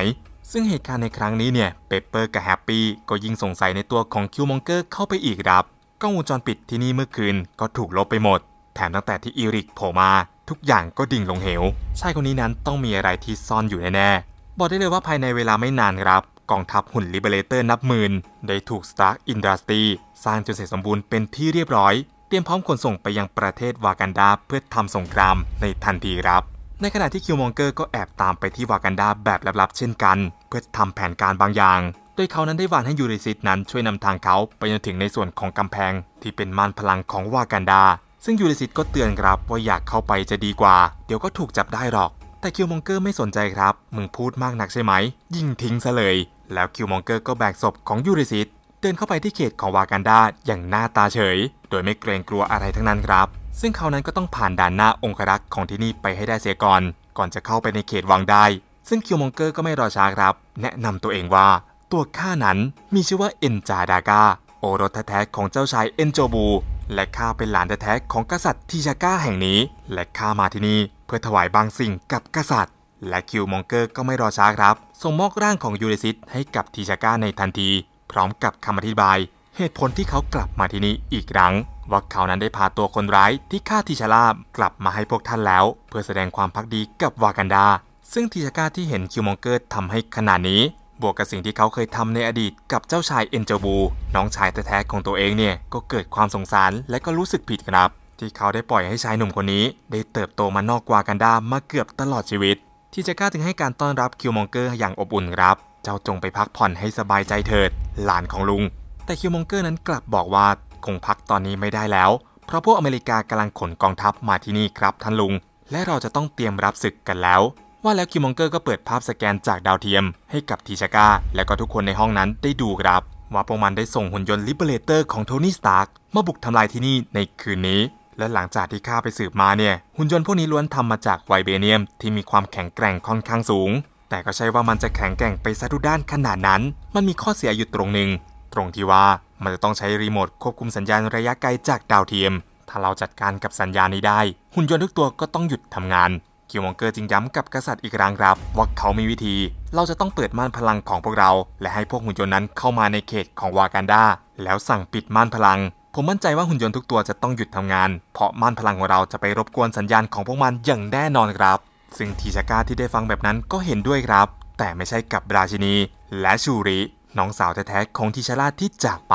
ซึ่งเหตุการณ์ในครั้งนี้เนี่ยเปเปอร์กับแฮปปี้ก็ยิ่งสงสัยในตัวของคิวมองเกอร์เข้าไปอีกครับกล้องวงจรปิดที่นี่เมื่อคืนก็ถูกลบไปหมด แถมตั้งแต่ที่อีริกโผล่มาทุกอย่างก็ดิ่งลงเหวชายคนนี้นั้นต้องมีอะไรที่ซ่อนอยู่แน่ๆบอกได้เลยว่าภายในเวลาไม่นานครับกองทัพหุ่นลิเบเลเตอร์นับหมื่นได้ถูกสตาร์อินดัสตีสร้างจนเสร็จสมบูรณ์เป็นที่เรียบร้อยเตรียมพร้อมขนส่งไปยังประเทศวากันดาเพื่อทำสงครามในทันทีครับ ในขณะที่คิวมองเกอร์ก็แอบตามไปที่วากันดาแบบลับๆเช่นกันเพื่อทำแผนการบางอย่าง โดยเขานั้นได้วานให้ยูริซิตนั้นช่วยนำทางเขาไปจนถึงในส่วนของกำแพงที่เป็นม่านพลังของวากันดา ซึ่งยูริซิตก็เตือนครับว่าอยากเข้าไปจะดีกว่า เดี๋ยวก็ถูกจับได้หรอก แต่คิวมองเกอร์ไม่สนใจครับ มึงพูดมากนักใช่ไหม ยิงทิ้งซะเลย แล้วคิวมองเกอร์ก็แบกศพของยูริซิตเดินเข้าไปที่เขตของวากันดาอย่างหน้าตาเฉย โดยไม่เกรงกลัวอะไรทั้งนั้นครับ ซึ่งเขานั้นก็ต้องผ่านด่านหน้าองครักษ์ของที่นี่ไปให้ได้เสียก่อน ก่อนจะเข้าไปในเขตวังได้ ซึ่งคิวมองเกอร์ก็ไม่รอช้าครับ แนะนำตัวเองว่า ตัวข้านั้นมีชื่อว่าเอ็นจาดากาโอรสแท้ๆของเจ้าชายเอ็นโจบูและข้าเป็นหลานแท้ๆของกษัตริย์ทิชาก้าแห่งนี้และข้ามาที่นี่ เพื่อถวายบางสิ่งกับกษัตริย์ และคิวมองเกอร์ก็ไม่รอช้าครับส่งมอบร่างของยูริซิตให้กับทิชาก้าในทันทีพร้อมกับคำอธิบาย เหตุผลที่เขากลับมาที่นี่อีกครั้งว่าเขานั้นได้พาตัวคนร้าย ที่ฆ่าทิชาลาบกลับมาให้พวกท่านแล้ว เพื่อแสดงความพักดีกับวากันดาซึ่งทิชาก้าที่เห็นคิวมองเกอร์ทำให้ขนาดนี้ บวกกับสิ่งที่เขาเคยทำในอดีตกับเจ้าชายเอ็นเจบูน้องชายแท้ๆของตัวเองเนี่ยก็เกิดความสงสารและก็รู้สึกผิดครับที่เขาได้ปล่อยให้ชายหนุ่มคนนี้ ได้เติบโตมานอกวากันดามาเกือบตลอดชีวิตทิชาก้าจึงให้การต้อนรับคิวมองเกอร์อย่างอบอุ่นครับจ้าจงไปพักผ่อนให้สบายใจเถิด หลานของลุงแต่คิวมองเกอร์นั้นกลับบอกว่าคงพักตอนนี้ไม่ได้แล้ว เพราะพวกอเมริกากำลังขนกองทัพมาที่นี่ครับท่านลุงและเราจะต้องเตรียมรับศึกกันแล้ว ว่าแล้วคิวมองเกอร์ก็เปิดภาพสแกนจากดาวเทียม ให้กับทีชาก้าและก็ทุกคนในห้องนั้นได้ดูครับ ว่าพวกมันได้ส่งหุ่นยนต์ลิเบเลเตอร์ของโทนี่สตาร์กมาบุกทำลายที่นี่ในคืนนี้ และหลังจากที่ข้าไปสืบมาเนี่ยหุ่นยนต์พวกนี้ล้วนทำมาจากไวเบเนียม ที่มีความแข็งแกร่งค่อนข้างสูงแต่ก็ใช่ว่ามันจะแข็งแกร่งไปซะทุกด้านขนาดนั้น มันมีข้อเสียอยู่ตรงหนึ่ง ตรงที่ว่ามันจะต้องใช้รีโมทควบคุมสัญญาณระยะไกลจากดาวเทียม ถ้าเราจัดการกับสัญญาณนี้ได้ หุ่นยนต์ทุกตัวก็ต้องหยุดทำงานคิวมองเกอร์จึงย้ำกับกษัตริย์อีกครั้งครับ ว่าเขามีวิธี เราจะต้องเปิดม่านพลังของพวกเรา และให้พวกหุ่นยนต์นั้นเข้ามาในเขตของวากันดาแล้วสั่งปิดม่านพลัง ผมมั่นใจว่าหุ่นยนต์ทุกตัวจะต้องหยุดทำงาน เพราะม่านพลังของเราจะไปรบกวนสัญญาณของพวกมันอย่างแน่นอนครับซึ่งทีชาก้าที่ได้ฟังแบบนั้นก็เห็นด้วยครับ แต่ไม่ใช่กับราชินี และชูริ น้องสาวแท้ๆของทิชาราที่จากไป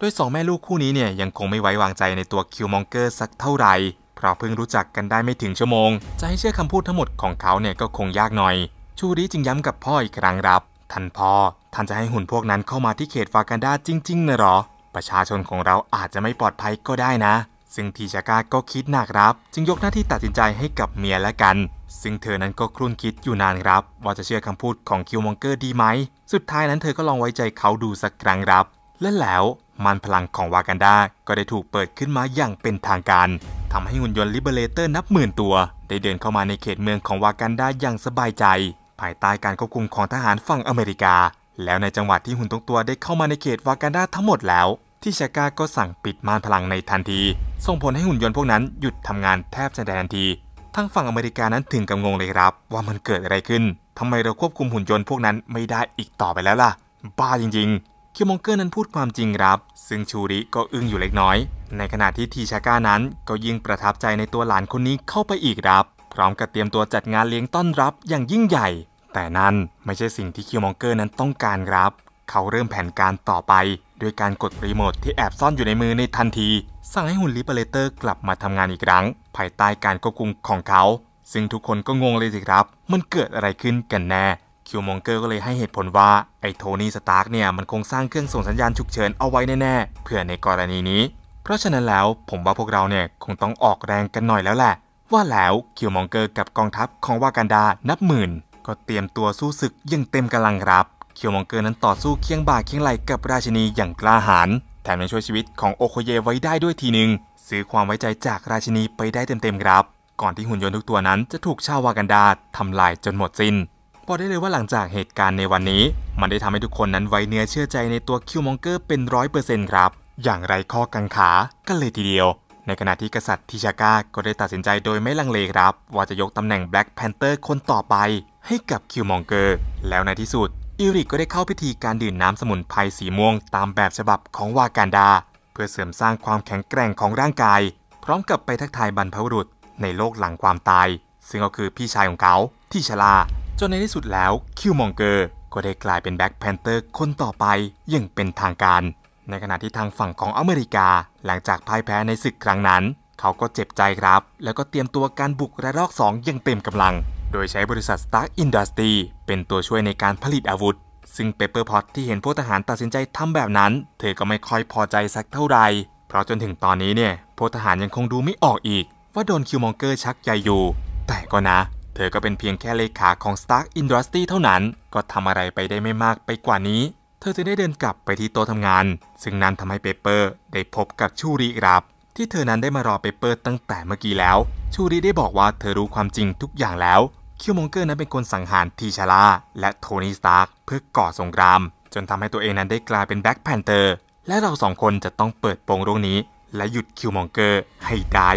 ด้วยสองแม่ลูกคู่นี้เนี่ยยังคงไม่ไว้วางใจในตัวคิวมองเกอร์สักเท่าไหร่ เพราะเพิ่งรู้จักกันได้ไม่ถึงชั่วโมง จะให้เชื่อคำพูดทั้งหมดของเขาเนี่ยก็คงยากหน่อย ชูริจึงย้ำกับพ่ออีกครั้งครับท่านพ่อท่านจะให้หุ่นพวกนั้นเข้ามาที่เขตฟากันดาจริงๆนะหรอ ประชาชนของเราอาจจะไม่ปลอดภัยก็ได้นะ ซึ่งทีชาก้าก็คิดหนักครับ จึงยกหน้าที่ตัดสินใจให้กับเมียและกันซึ่งเธอนั้นก็ครุ่นคิดอยู่นานครับว่าจะเชื่อคำพูดของคิวมองเกอร์ดีไหม สุดท้ายนั้นเธอก็ลองไว้ใจเขาดูสักครั้งครับ และแล้วมันพลังของวากันดา ก็ได้ถูกเปิดขึ้นมาอย่างเป็นทางการทำให้หุ่นยนต์ลิเบเลเตอร์นับหมื่นตัว ได้เดินเข้ามาในเขตเมืองของวากันดาอย่างสบายใจ ภายใต้การควบคุมของทหารฝั่งอเมริกา แล้วในจังหวะที่หุ่นตุกตัวได้เข้ามาในเขตวากันดาทั้งหมดแล้วทิชาก้าก็สั่งปิดม่านพลังในทันที ส่งผลให้หุ่นยนต์พวกนั้นหยุดทำงานแทบจะทันทีทางฝั่งอเมริกานั้นถึงกับงงเลยครับว่ามันเกิดอะไรขึ้น ทำไมเราควบคุมหุ่นยนต์พวกนั้นไม่ได้อีกต่อไปแล้วล่ะ บ้าจริงๆคิวมองเกอร์นั้นพูดความจริงครับ ซึ่งชูริก็อึ้งอยู่เล็กน้อย ในขณะที่ทีชาก้านั้นก็ยิ่งประทับใจในตัวหลานคนนี้เข้าไปอีกครับ พร้อมกับเตรียมตัวจัดงานเลี้ยงต้อนรับอย่างยิ่งใหญ่ แต่นั่นไม่ใช่สิ่งที่คิวมองเกอร์นั้นต้องการครับ เขาเริ่มแผนการต่อไปด้วยการกดรีโมทที่แอบซ่อนอยู่ในมือในทันทีสั่งให้หุ่นลิเบเลเตอร์กลับมาทำงานอีกครั้ง ภายใต้การควบคุมของเขา ซึ่งทุกคนก็งงเลยสิครับ มันเกิดอะไรขึ้นกันแน่คิวมองเกอร์ก็เลยให้เหตุผลว่าไอ้โทนี่สตาร์กเนี่ย มันคงสร้างเครื่องส่งสัญญาณฉุกเฉินเอาไว้แน่ๆ เพื่อในกรณีนี้ เพราะฉะนั้นแล้วผมว่าพวกเราเนี่ย คงต้องออกแรงกันหน่อยแล้วแหละ ว่าแล้วคิวมองเกอร์กับกองทัพของวากันดานับหมื่นก็เตรียมตัวสู้ศึกอย่างเต็มกำลังครับคิวมองเกอร์นั้นต่อสู้เคียงบ่าเคียงไหลกับราชินีอย่างกล้าหาญแถมยังช่วยชีวิตของโอโคเยไว้ได้ด้วยทีหนึ่งซื้อความไว้ใจจากราชินีไปได้เต็มๆครับ ก่อนที่หุ่นยนต์ทุกตัวนั้นจะถูกชาววากันดาทำลายจนหมดสิน้นบอกได้เลยว่าหลังจากเหตุการณ์ในวันนี้ มันได้ทำให้ทุกคนนั้นไว้เนื้อเชื่อใจในตัวคิวมองเกอร์เป็นร้อยเปอร์เซ็นต์ครับ อย่างไรข้อกังขาก็เลยทีเดียว ในขณะที่กษัตริย์ทิชาก้าก็ได้ตัดสินใจโดยไม่ลังเลครับ ว่าจะยกตำแหน่งแบล็กแพนเตอร์คนต่อไปให้กับคิวมองเกอร์แล้วในที่สุดอิริกก็ได้เข้าพิธีการดื่มน้ำสมุนไพรสีม่วงตามแบบฉบับของวากานดาเพื่อเสริมสร้างความแข็งแกร่งของร่างกาย พร้อมกับไปทักทายบรรพบุรุษในโลกหลังความตาย ซึ่งก็คือพี่ชายของเขาที่ชลาจนในที่สุดแล้วคิวมองเกอร์ ก็ได้กลายเป็นแบ็คแพนเตอร์คนต่อไปอย่างเป็นทางการ ในขณะที่ทางฝั่งของอเมริกา หลังจากพ่ายแพ้ในศึกครั้งนั้น เขาก็เจ็บใจครับ แล้วก็เตรียมตัวการบุกระลอกสองอย่างเต็มกำลังโดยใช้บริษัท Stark Industry เป็นตัวช่วยในการผลิตอาวุธ ซึ่งเปเปอร์พอตที่เห็นพวกทหารตัดสินใจทำแบบนั้น เธอก็ไม่ค่อยพอใจสักเท่าไหร่ เพราะจนถึงตอนนี้เนี่ยพวกทหารยังคงดูไม่ออกอีก ว่าโดนคิวมองเกอร์ชักใยอยู่ แต่ก็นะ เธอก็เป็นเพียงแค่เลขาของ Stark Industry เท่านั้น ก็ทำอะไรไปได้ไม่มากไปกว่านี้ เธอจะได้เดินกลับไปที่โต๊ะทำงาน ซึ่งนั่นทำให้เปเปอร์ได้พบกับชูรครับ ที่เธอนั้นได้มารอเปเปอร์ตั้งแต่เมื่อกี้แล้ว ชูรีได้บอกว่าเธอรู้ความจริงทุกอย่างแล้วคิวมงเกอร์นั้นเป็นคนสังหารทีชารา และโทนี่สตาร์กเพื่อก่อสงคราม จนทำให้ตัวเองนั้นได้กลายเป็นแบ็คแพนเตอร์ และเราสองคนจะต้องเปิดโปงเรื่องนี้ และหยุดคิวมงเกอร์ให้ได้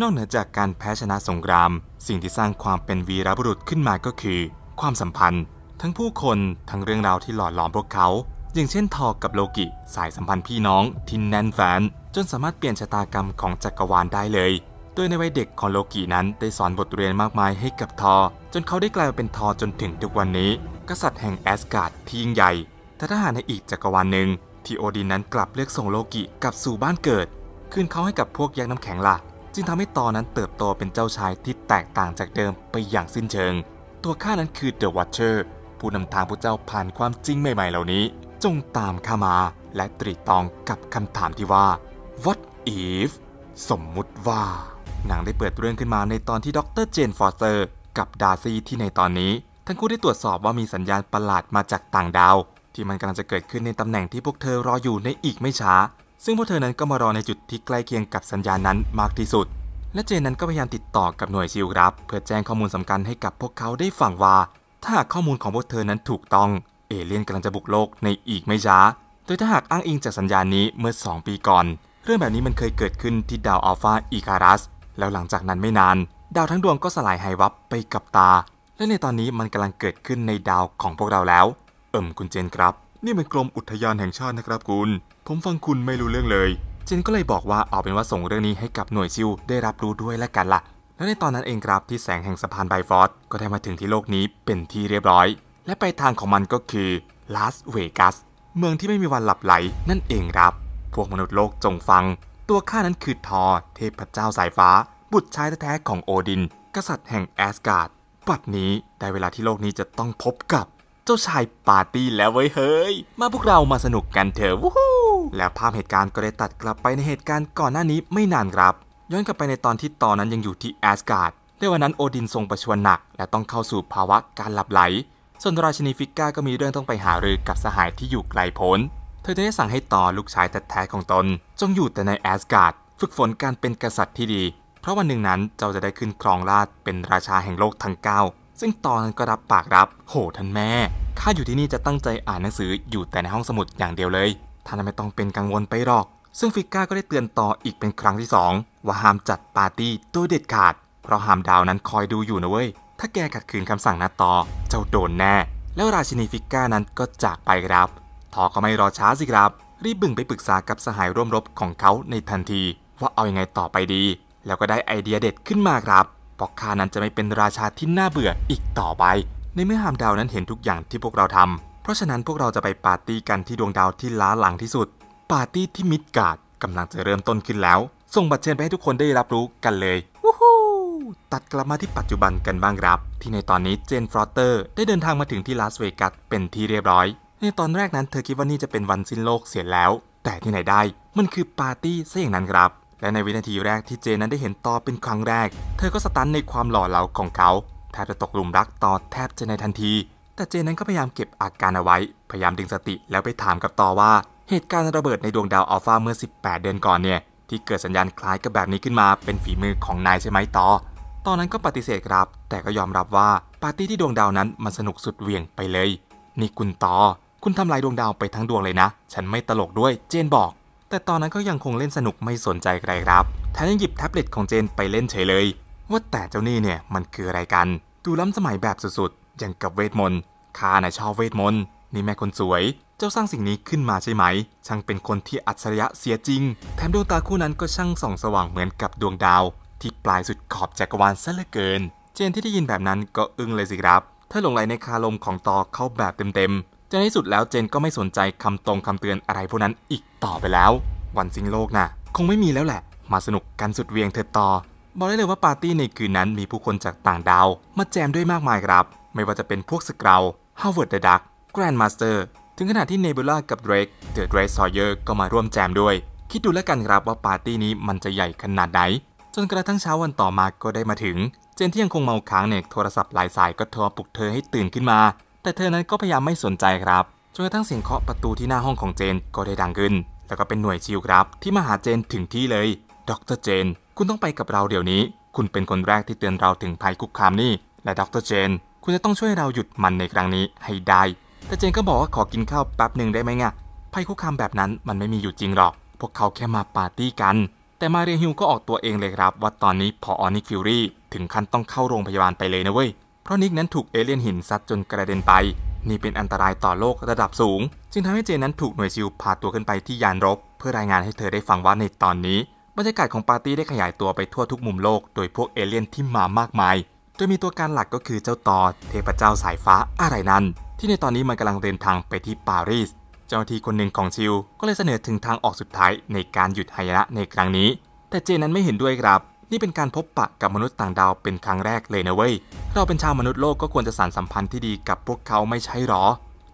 นอกเหนือจากการแพ้ชนะสงคราม สิ่งที่สร้างความเป็นวีรบุรุษขึ้นมาก็คือ ความสัมพันธ์ ทั้งผู้คนทั้งเรื่องราวที่หล่อหลอมพวกเขาอย่างเช่นทอกับโลกิ สายสัมพันธ์พี่น้องที่แน่นแฟนจนสามารถเปลี่ยนชะตากรรมของจักรวาลได้เลยดยในวัยเด็กของโลกินั้นได้สอนบทเรียนมากมายให้กับทอ จนเขาได้กลายเป็นทอจนถึงทุกวันนี้ กษัตริย์แห่งแอสการ์ดที่ยิ่งใหญ่แต่ถ้าหากในอีกจักรวาลหนึ่ง ที่โอดินนั้นกลับเลือกส่งโลกิกลับสู่บ้านเกิด คืนเขาให้กับพวกยักษ์น้ำแข็งล่ะ จึงทำให้ตอนนั้นเติบโตเป็นเจ้าชายที่แตกต่างจากเดิมไปอย่างสิ้นเชิง ตัวข้านั้นคือเดอะวัตเชอร์ผู้นำทางพระเจ้าผ่านความจริงใหม่ๆ เหล่านี้จงตามข้ามา และตรีตองกับคำถามที่ว่า what if สมมุติว่าหนังได้เปิดเรื่องขึ้นมาในตอนที่ดรเจนฟอร์เซอร์กับดาซี่ที่ในตอนนี้ ทั้งคู่ได้ตรวจสอบว่ามีสัญญาณประหลาดมาจากต่างดาว ที่มันกำลังจะเกิดขึ้นในตำแหน่งที่พวกเธอรออยู่ในอีกไม่ช้า ซึ่งพวกเธอนั้นก็มารอในจุดที่ใกล้เคียงกับสัญญาณนั้นมากที่สุด และเจนนั้นก็พยายามติดต่อกับหน่วยซิลรับ เพื่อแจ้งข้อมูลสำคัญให้กับพวกเขาได้ฟังว่า ถ้าข้อมูลของพวกเธอนั้นถูกต้องเอเลี่ยนกำลังจะบุกโลกในอีกไม่ช้า โดยถ้าหากอ้างอิงจากสัญญาณนี้เมื่อ 2 ปีก่อน เรื่องแบบนี้มันเคยเกิดขึ้นที่ดาวอัลฟาอีการัสแล้วหลังจากนั้นไม่นาน ดาวทั้งดวงก็สลายหายวับไปกับตา และในตอนนี้มันกำลังเกิดขึ้นในดาวของพวกเราแล้วเอิ่มคุณเจนครับ นี่มันกรมอุทยานแห่งชาตินะครับคุณ ผมฟังคุณไม่รู้เรื่องเลย เจนก็เลยบอกว่าเอาเป็นว่าส่งเรื่องนี้ให้กับหน่วยซิลได้รับรู้ด้วยแล้วกันละ่ะและในตอนนั้นเองครับที่แสงแห่งสะพานไบฟอสก็ได้มาถึงที่โลกนี้เป็นที่เรียบร้อย และไปทางของมันก็คือลาสเวกัสเมืองที่ไม่มีวันหลับไหล นั่นเองครับ พวกมนุษย์โลกจงฟังตัวข้านั้นคือทอร์เทพเจ้าสายฟ้า บุตรชายแท้ๆของโอดิน กษัตริย์แห่งแอสการ์ดปัดนี้ ได้เวลาที่โลกนี้จะต้องพบกับ เจ้าชายปาร์ตี้แล้วเว้ยเฮ้ย มาพวกเรามาสนุกกันเถอะ วู้ฮู้แล้วภาพเหตุการณ์ก็ได้ตัดกลับไปในเหตุการณ์ก่อนหน้านี้ไม่นานครับ ย้อนกลับไปในตอนที่ตอนนั้นยังอยู่ที่แอสการ์ดในวันนั้นโอดินทรงประชวรหนักและต้องเข้าสู่ภาวะการหลับไหล ส่วนราชินีฟิกก้าก็มีเรื่องต้องไปหารือกับสหายที่อยู่ไกลพ้นเธอได้สั่งให้ต่อลูกชายแท้ๆของตน จงอยู่แต่ในแอสการ์ดฝึกฝนการเป็นกษัตริย์ที่ดี เพราะวันหนึ่งนั้นเจ้าจะได้ขึ้นครองราชเป็นราชาแห่งโลกทั้งเก้าซึ่งตอนนั้นก็รับปากรับ โห ท่านแม่ข้าอยู่ที่นี่จะตั้งใจอ่านหนังสืออยู่แต่ในห้องสมุดอย่างเดียวเลยท่านไม่ต้องเป็นกังวลไปหรอก ซึ่งฟิก้าก็ได้เตือนต่ออีกเป็นครั้งที่สองว่าห้ามจัดปาร์ตี้ตัวเด็ดขาด เพราะหามดาวนั้นคอยดูอยู่นะเว้ยถ้าแกขัดขืนคำสั่งนาตอเจ้าโดนแน่ แล้วราชินีฟิก้านั้นก็จากไปครับทอก็ไม่รอช้าสิครับ รีบบึ่งไปปรึกษากับสหายร่วมรบของเขาในทันที ว่าเอาอยัางไงต่อไปดี แล้วก็ได้ไอเดียเด็ดขึ้นมาครับพราะข้านั้นจะไม่เป็นราชาที่น่าเบื่ออีกต่อไป ในเมื่อฮามดาวนั้นเห็นทุกอย่างที่พวกเราทำ เพราะฉะนั้นพวกเราจะไปปาร์ตี้กันที่ดวงดาวที่ล้าหลังที่สุด ปาร์ตี้ที่มิดการ์ดกำลังจะเริ่มต้นขึ้นแล้ว ส่งบัตรเชิญไปให้ทุกคนได้รับรู้กันเลย วู้ฮู้ตัดกลับมาที่ปัจจุบันกันบ้างครับ ที่ในตอนนี้เจนฟรอสเตอร์ได้เดินทางมาถึงที่ลาสเวกัสเป็นที่เรียบร้อยในตอนแรกนั้นเธอคิดว่านี่จะเป็นวันสิ้นโลกเสียแล้ว แต่ที่ไหนได้ มันคือปาร์ตี้ซะอย่างนั้นครับ และในวินาทีแรกที่เจนั้นได้เห็นต่อเป็นครั้งแรก เธอก็สตันในความหล่อเหลาของเขาแทบจะตกหลุมรักต่อแทบจะในทันที แต่เจนั้นก็พยายามเก็บอาการเอาไว้ พยายามดึงสติแล้วไปถามกับต่อว่า เหตุการณ์ระเบิดในดวงดาวอัลฟาเมื่อ 18 เดือนก่อนเนี่ยที่เกิดสัญญาณคล้ายกับแบบนี้ขึ้นมา เป็นฝีมือของนายใช่ไหมต่อตอนนั้นก็ปฏิเสธครับ แต่ก็ยอมรับว่าปาร์ตี้ที่ดวงดาวนั้นมันสนุกสุดเวียงไปเลย นี่คุณต่อคุณทำลายดวงดาว ไปทั้งดวงเลยนะ ฉันไม่ตลกด้วย เจนบอก แต่ตอนนั้นก็ยังคงเล่นสนุกไม่สนใจใครครับ แถมยังหยิบแท็บเล็ตของเจนไปเล่นเฉยเลย ว่าแต่เจ้านี่เนี่ย มันคืออะไรกัน ดูล้ำสมัยแบบสุดๆอย่างกับเวทมนต์ข้าน่ะชอบเวทมนต์ นี่แม่คนสวย เจ้าสร้างสิ่งนี้ขึ้นมาใช่ไหม ช่างเป็นคนที่อัจฉริยะเสียจริง แถมดวงตาคู่นั้นก็ช่างส่องสว่างเหมือนกับดวงดาว ที่ปลายสุดขอบจักรวาลซะเหลือเกิน เจนที่ได้ยินแบบนั้นก็อึ้งเลยสิครับถ้าหลงไหลในคาลมของตอเข้าแบบเต็มๆจนที่สุดแล้วเจนก็ไม่สนใจคำตรงคำเตือนอะไรพวกนั้นอีกต่อไปแล้ว วันสิ้นโลกนะ่ะ คงไม่มีแล้วแหละ มาสนุกกันสุดเวียงเธอต่อ บอกได้เลยว่าปาร์ตี้ในคืนนั้นมีผู้คนจากต่างดาวมาแจมด้วยมากมายครับไม่ว่าจะเป็นพวกสกราวฮาวเวิร์ดเดอะดักแกรนด์มาสเตอร์ ถึงขนาดที่เนเบล่ากับเดรกเดอะเดรสซอยเยอร์ก็มาร่วมแจมด้วย คิดดูแล้วกันครับว่าปาร์ตี้นี้มันจะใหญ่ขนาดไหน จนกระทั่งเช้าวันต่อมาก็ได้มาถึง เจนที่ยังคงเมาค้างเนี่ยโทรศัพท์ลายสายก็โทรปลุกเธอให้ตื่นขึ้นมาแต่เธอนั้นก็พยายามไม่สนใจครับจนกระทั่งเสียงเคาะประตูที่หน้าห้องของเจนก็ได้ดังขึ้น แล้วก็เป็นหน่วยชิลครับ ที่มาหาเจนถึงที่เลย ดรเจน คุณต้องไปกับเราเดี๋ยวนี้ คุณเป็นคนแรกที่เตือนเราถึงภัยคุกคามนี่และดรเจน คุณจะต้องช่วยเราหยุดมันในครั้งนี้ให้ได้ แต่เจนก็บอกว่าขอกินข้าวแป๊บหนึ่งได้ไหมงะภัยคุกคามแบบนั้นมันไม่มีอยู่จริงหรอก พวกเขาแค่มาปาร์ตี้กัน แต่มาเรียฮิวก็ออกตัวเองเลยครับ ว่าตอนนี้พออนิคิวรี่ถึงขั้นต้องเข้าโรงพยาบาลไปเลยนะเว้ยเพราะนิกนั้นถูกเอเลี่ยนหินซัดจนกระเด็นไป นี่เป็นอันตรายต่อโลกระดับสูง จึงทำให้เจนนั้นถูกหน่วยซิลพาตัวขึ้นไปที่ยานรบเพื่อรายงานให้เธอได้ฟังว่าในตอนนี้บรรยากาศของปาร์ตี้ได้ขยายตัวไปทั่วทุกมุมโลก โดยพวกเอเลี่ยนที่มามากมาย โดยมีตัวการหลักก็คือเจ้าตอดเทพเจ้าสายฟ้าอะไรนั้น ที่ในตอนนี้มันกำลังเดินทางไปที่ปารีส เจ้าที่คนหนึ่งของชิลก็เลยเสนอถึงทางออกสุดท้ายในการหยุดหายนะในครั้งนี้ แต่เจนนั้นไม่เห็นด้วยครับนี่เป็นการพบปะกับมนุษย์ต่างดาวเป็นครั้งแรกเลยนะเว้ย เราเป็นชาวมนุษย์โลกก็ควรจะสานสัมพันธ์ที่ดีกับพวกเขาไม่ใช่หรอ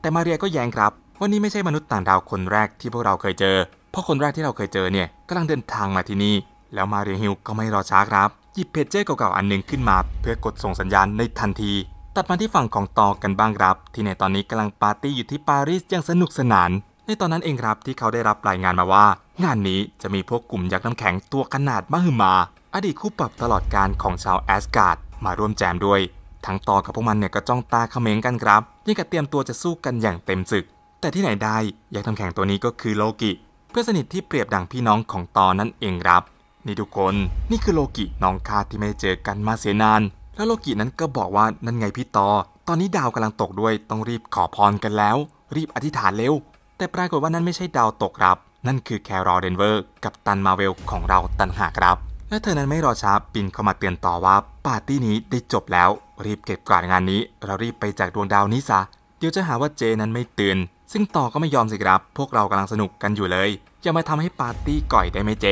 แต่มาเรียก็แย้งครับว่านี่ไม่ใช่มนุษย์ต่างดาวคนแรกที่พวกเราเคยเจอ เพราะคนแรกที่เราเคยเจอเนี่ยกำลังเดินทางมาที่นี่ แล้วมาเรียฮิลก็ไม่รอช้าครับ หยิบเพจเจ้เก่าๆอันหนึ่งขึ้นมา เพื่อกดส่งสัญญาณในทันที ตัดมาที่ฝั่งของตอกันบ้างครับ ที่ในตอนนี้กำลังปาร์ตี้อยู่ที่ปารีสอย่างสนุกสนาน ในตอนนั้นเองครับที่เขาได้รับรายงานมาว่า งานนี้จะมีพวกกลุ่มยักษ์น้ำแข็งตัวขนาดมหึมาอดีตคู่ปรับตลอดการของชาวแอสการ์ดมาร่วมแจมด้วย ทั้งต่อกับพวกมันเนี่ยก็จ้องตาเขม็งกันครับยิ่งกับเตรียมตัวจะสู้กันอย่างเต็มศึก แต่ที่ไหนได้ยักษ์ทำแข่งตัวนี้ก็คือโลกิ เพื่อนสนิทที่เปรียบดังพี่น้องของตอนั่นเองครับ นี่ทุกคน นี่คือโลกิน้องคาที่ไม่ได้เจอกันมาเสียนาน แล้วโลกินั้นก็บอกว่านั่นไงพี่ตอ ตอนนี้ดาวกำลังตกด้วย ต้องรีบขอพรกันแล้ว รีบอธิษฐานเร็ว แต่ปรากฏว่านั่นไม่ใช่ดาวตกครับ นั่นคือแครอเดนเวอร์กับตันมาเวลของเราตันหาครับและเธอนั้นไม่รอช้าปินเข้ามาเตือนต่อว่า ปาร์ตี้นี้ได้จบแล้ว รีบเก็บกวาดงานนี้ เรารีบไปจากดวงดาวนี้ซะเดี๋ยวจะหาว่าเจนั้นไม่ตื่นซึ่งต่อก็ไม่ยอมสิครับพวกเรากำลังสนุกกันอยู่เลย อย่ามาทำให้ปาร์ตี้ก่อยได้ไหมเจ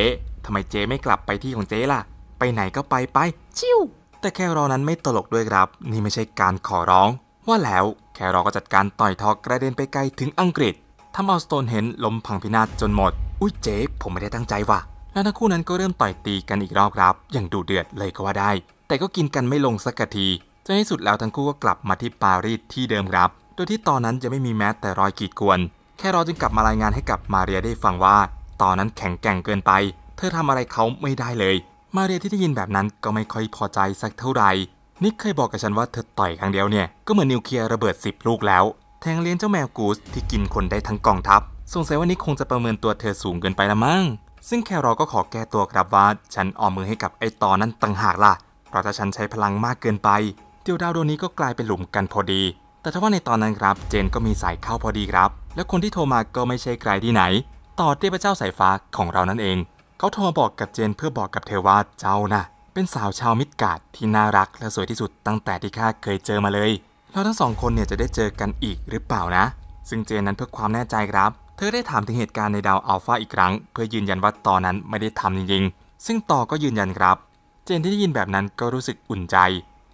ทำไมเจไม่กลับไปที่ของเจล่ะ ไปไหนก็ไปไปชิวแต่แครอนั้นไม่ตลกด้วยครับ นี่ไม่ใช่การขอร้อง ว่าแล้วแครอก็จัดการต่อยทอกกระเด็นไปไกลถึงอังกฤษทำเอาสโตนเห็นล้มพังพินาศจนหมด อุ้ยเจ๊ผมไม่ได้ตั้งใจว่ะและทั้งคู่นั้นก็เริ่มต่อยตีกันอีกรอบครับอย่างดุเดือดเลยก็ว่าได้ แต่ก็กินกันไม่ลงสักทีจนที่สุดแล้วทั้งคู่ก็กลับมาที่ปารีสที่เดิมครับ โดยที่ตอนนั้นยังไม่มีแม้แต่รอยกีดข่วน แค่รอจึงกลับมารายงานให้กับมาเรียได้ฟังว่า ตอนนั้นแข็งแกร่งเกินไป เธอทำอะไรเขาไม่ได้เลย มาเรียที่ได้ยินแบบนั้นก็ไม่ค่อยพอใจสักเท่าไหร่ นิกเคยบอกกับฉันว่าเธอต่อยครั้งเดียวเนี่ยก็เหมือนนิวเคลียร์ระเบิด 10ลูกแล้ว แทงเลี้ยงเจ้าแมวกูสที่กินคนได้ทั้งกองทัพสงสัยว่านิกคงจะประเมินตัวเธอสูงเกินไปละมั้งซึ่งแครอก็ขอแก้ตัวครับว่าฉันออมมือให้กับไอตอนนั้นต่างหากล่ะ เพราะถ้าฉันใช้พลังมากเกินไปเดียวดาวดวงนี้ก็กลายเป็นหลุมกันพอดี แต่ทว่าในตอนนั้นครับ เจนก็มีสายเข้าพอดีครับ และคนที่โทรมาก็ไม่ใช่ใครที่ไหน ต่อเทพเจ้าสายฟ้าของเรานั่นเองเขาโทรมาบอกกับเจนเพื่อบอกกับเทว่าเจ้านะ่ะ เป็นสาวชาวมิดการ์ดที่น่ารักและสวยที่สุดตั้งแต่ที่ข้าเคยเจอมาเลย เราทั้งสองคนเนี่ยจะได้เจอกันอีกหรือเปล่านะ ซึ่งเจนนั้นเพื่อความแน่ใจครับธอได้ถามถึงเหตุการณ์ในดาวอัลฟาอีกครั้ง เพื่อยืนยันว่าตอนนั้นไม่ได้ทำจริงๆซึ่งต่อก็ยืนยันครับ เจนที่ได้ยินแบบนั้นก็รู้สึกอุ่นใจ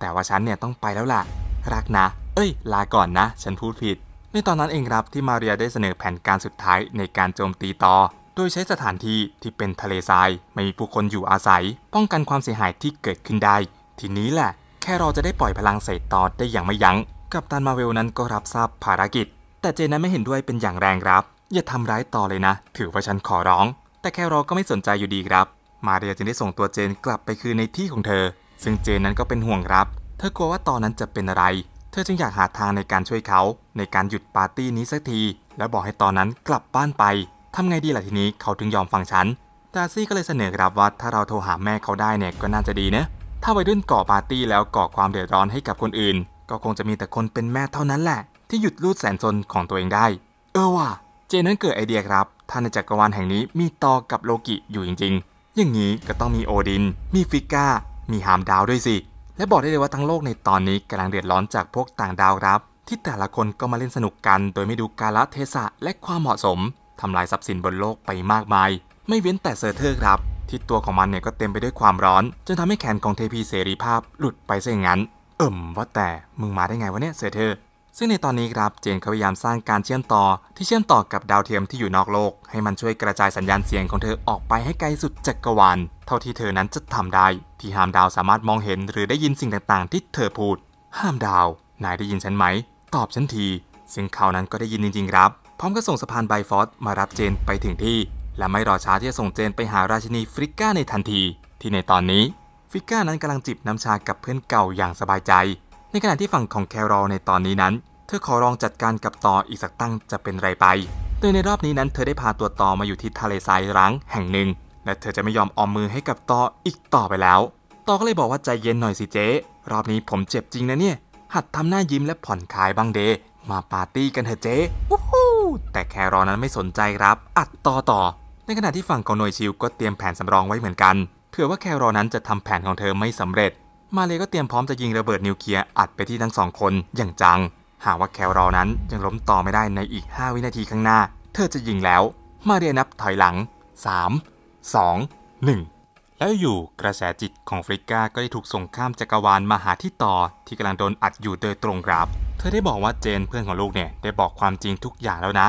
แต่ว่าฉันเนี่ยต้องไปแล้วล่ะ รักนะ เอ้ย ลาก่อนนะ ฉันพูดผิด ในตอนนั้นเองครับที่มาเรียได้เสนอแผนการสุดท้ายในการโจมตีต่อ โดยใช้สถานที่ที่เป็นทะเลทรายไม่มีผู้คนอยู่อาศัย ป้องกันความเสียหายที่เกิดขึ้นได้ ทีนี้แหละ แค่เราจะได้ปล่อยพลังเศษตอได้อย่างไม่ยัง้ง กับตันมาเวลนั้นก็รับทราบภารกิจ แต่เจนนั้นไม่เห็นด้วยเป็นอย่างแรงครับอย่าทำร้ายต่อเลยนะ ถือว่าฉันขอร้อง แต่แค่รก็ไม่สนใจอยู่ดีครับ มาเรียจึงได้ส่งตัวเจนกลับไปคืนในที่ของเธอ ซึ่งเจนนั้นก็เป็นห่วงครับ เธอกลัวว่าตอนนั้นจะเป็นอะไร เธอจึงอยากหาทางในการช่วยเขา ในการหยุดปาร์ตี้นี้สักที และบอกให้ตอนนั้นกลับบ้านไปทำไงดีล่ะทีนี้เขาถึงยอมฟังฉันดาซี่ก็เลยเสนอครับว่าถ้าเราโทรหาแม่เขาได้เนี่ยก็น่าจะดีนะ ถ้าวปดุ่นก่อปาร์ตี้แล้วก่อความเดือดร้อนให้กับคนอื่น ก็คงจะมีแต่คนเป็นแม่เท่านั้นแหละที่หยุดรูดแสนซนของตัวเองได้เออว่ะเจนั้นเกิดไอเดียครับท่าในจักรวาลแห่งนี้มีตอกับโลกิอยู่จริงๆ อย่างนี้ก็ต้องมีโอดิน มีฟิก้า มีหามดาวด้วยสิ และบอกได้เลยว่าทั้งโลกในตอนนี้กำลังเดือดร้อนจากพวกต่างดาวครับ ที่แต่ละคนก็มาเล่นสนุกกัน โดยไม่ดูกาลเทศะและความเหมาะสมทำลายทรัพย์สินบนโลกไปมากมาย ไม่เว้นแต่เซอร์เทอร์ครับ ที่ตัวของมันเนี่ยก็เต็มไปด้วยความร้อนจนทำให้แขนของเทพีเสรีภาพหลุดไปซะอย่างนั้น เอิ่มว่าแต่ มึงมาได้ไงวะเนี่ยเซอร์เทอร์ซึ่งในตอนนี้ครับเจนเขาพยายามสร้างการเชื่อมต่อ ที่เชื่อมต่อกับดาวเทียมที่อยู่นอกโลก ให้มันช่วยกระจายสัญญาณเสียงของเธอออกไปให้ไกลสุดจักรวาลเท่าที่เธอนั้นจะทำได้ ที่ห้ามดาวสามารถมองเห็นหรือได้ยินสิ่งต่างๆที่เธอพูด ห้ามดาวนายได้ยินฉันไหม ตอบฉันทีซึ่งเขานั้นก็ได้ยินจริงๆครับ พร้อมกับส่งสะพานไบฟอสมารับเจนไปถึงที่ และไม่รอช้าที่จะส่งเจนไปหาราชินีฟริก้าในทันที ที่ในตอนนี้ฟิก้านั้นกำลังจิบน้ำชากับเพื่อนเก่าอย่างสบายใจในขณะที่ฝั่งของแครอลในตอนนี้นั้น เธอขอลองจัดการกับต่ออีกสักตั้งจะเป็นไรไปโดยในรอบนี้นั้นเธอได้พาตัวต่อมาอยู่ที่ทะเลทรายร้างแห่งหนึ่ง และเธอจะไม่ยอมออมมือให้กับต่ออีกต่อไปแล้วต่อก็เลยบอกว่าใจเย็นหน่อยสิเจ๊รอบนี้ผมเจ็บจริงนะเนี่ย หัดทำหน้ายิ้มและผ่อนคลายบ้างเดมาปาร์ตี้กันเถอะเจ๊แต่แครอลนั้นไม่สนใจครับอัดต่อต่อ ในขณะที่ฝั่งของหน่วยชิวก็เตรียมแผน สำรองไว้เหมือนกัน เผื่อว่าแครอลนั้นจะทำแผนของเธอไม่สำเร็จมาเลก็เตรียมพร้อมจะยิงระเบิดนิวเคลียร์อัดไปที่ทั้งสองคนอย่างจัง หากว่าแคลรอนั้นยังล้มต่อไม่ได้ในอีก 5 วินาทีข้างหน้า เธอจะยิงแล้ว มาเรียนับถอยหลัง 3 2 1 แล้วอยู่กระแสจิตของฟริก้าก็ได้ถูกส่งข้ามจักรวาลมาหาที่ต่อ ที่กำลังโดนอัดอยู่โดยตรงครับ เธอได้บอกว่าเจนเพื่อนของลูกเนี่ยได้บอกความจริงทุกอย่างแล้วนะ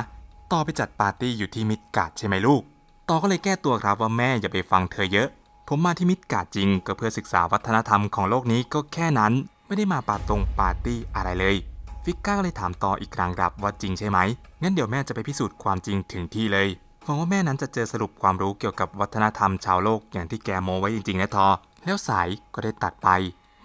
ต่อไปจัดปาร์ตี้อยู่ที่มิดการ์ดใช่ไหมลูกต่อก็เลยแก้ตัวครับว่าแม่อย่าไปฟังเธอเยอะผมมาที่มิดกาจริงก็เพื่อศึกษาวัฒนธรรมของโลกนี้ก็แค่นั้น ไม่ได้มาปาตรงปาร์ตี้อะไรเลย ฟิกก้าก็เลยถามต่ออีกครั้งรับว่าจริงใช่ไหมงั้นเดี๋ยวแม่จะไปพิสูจน์ความจริงถึงที่เลยหวังว่าแม่นั้นจะเจอสรุปความรู้เกี่ยวกับวัฒนธรรมชาวโลกอย่างที่แกโมไว้จริงๆนะทอ แล้วสายก็ได้ตัดไป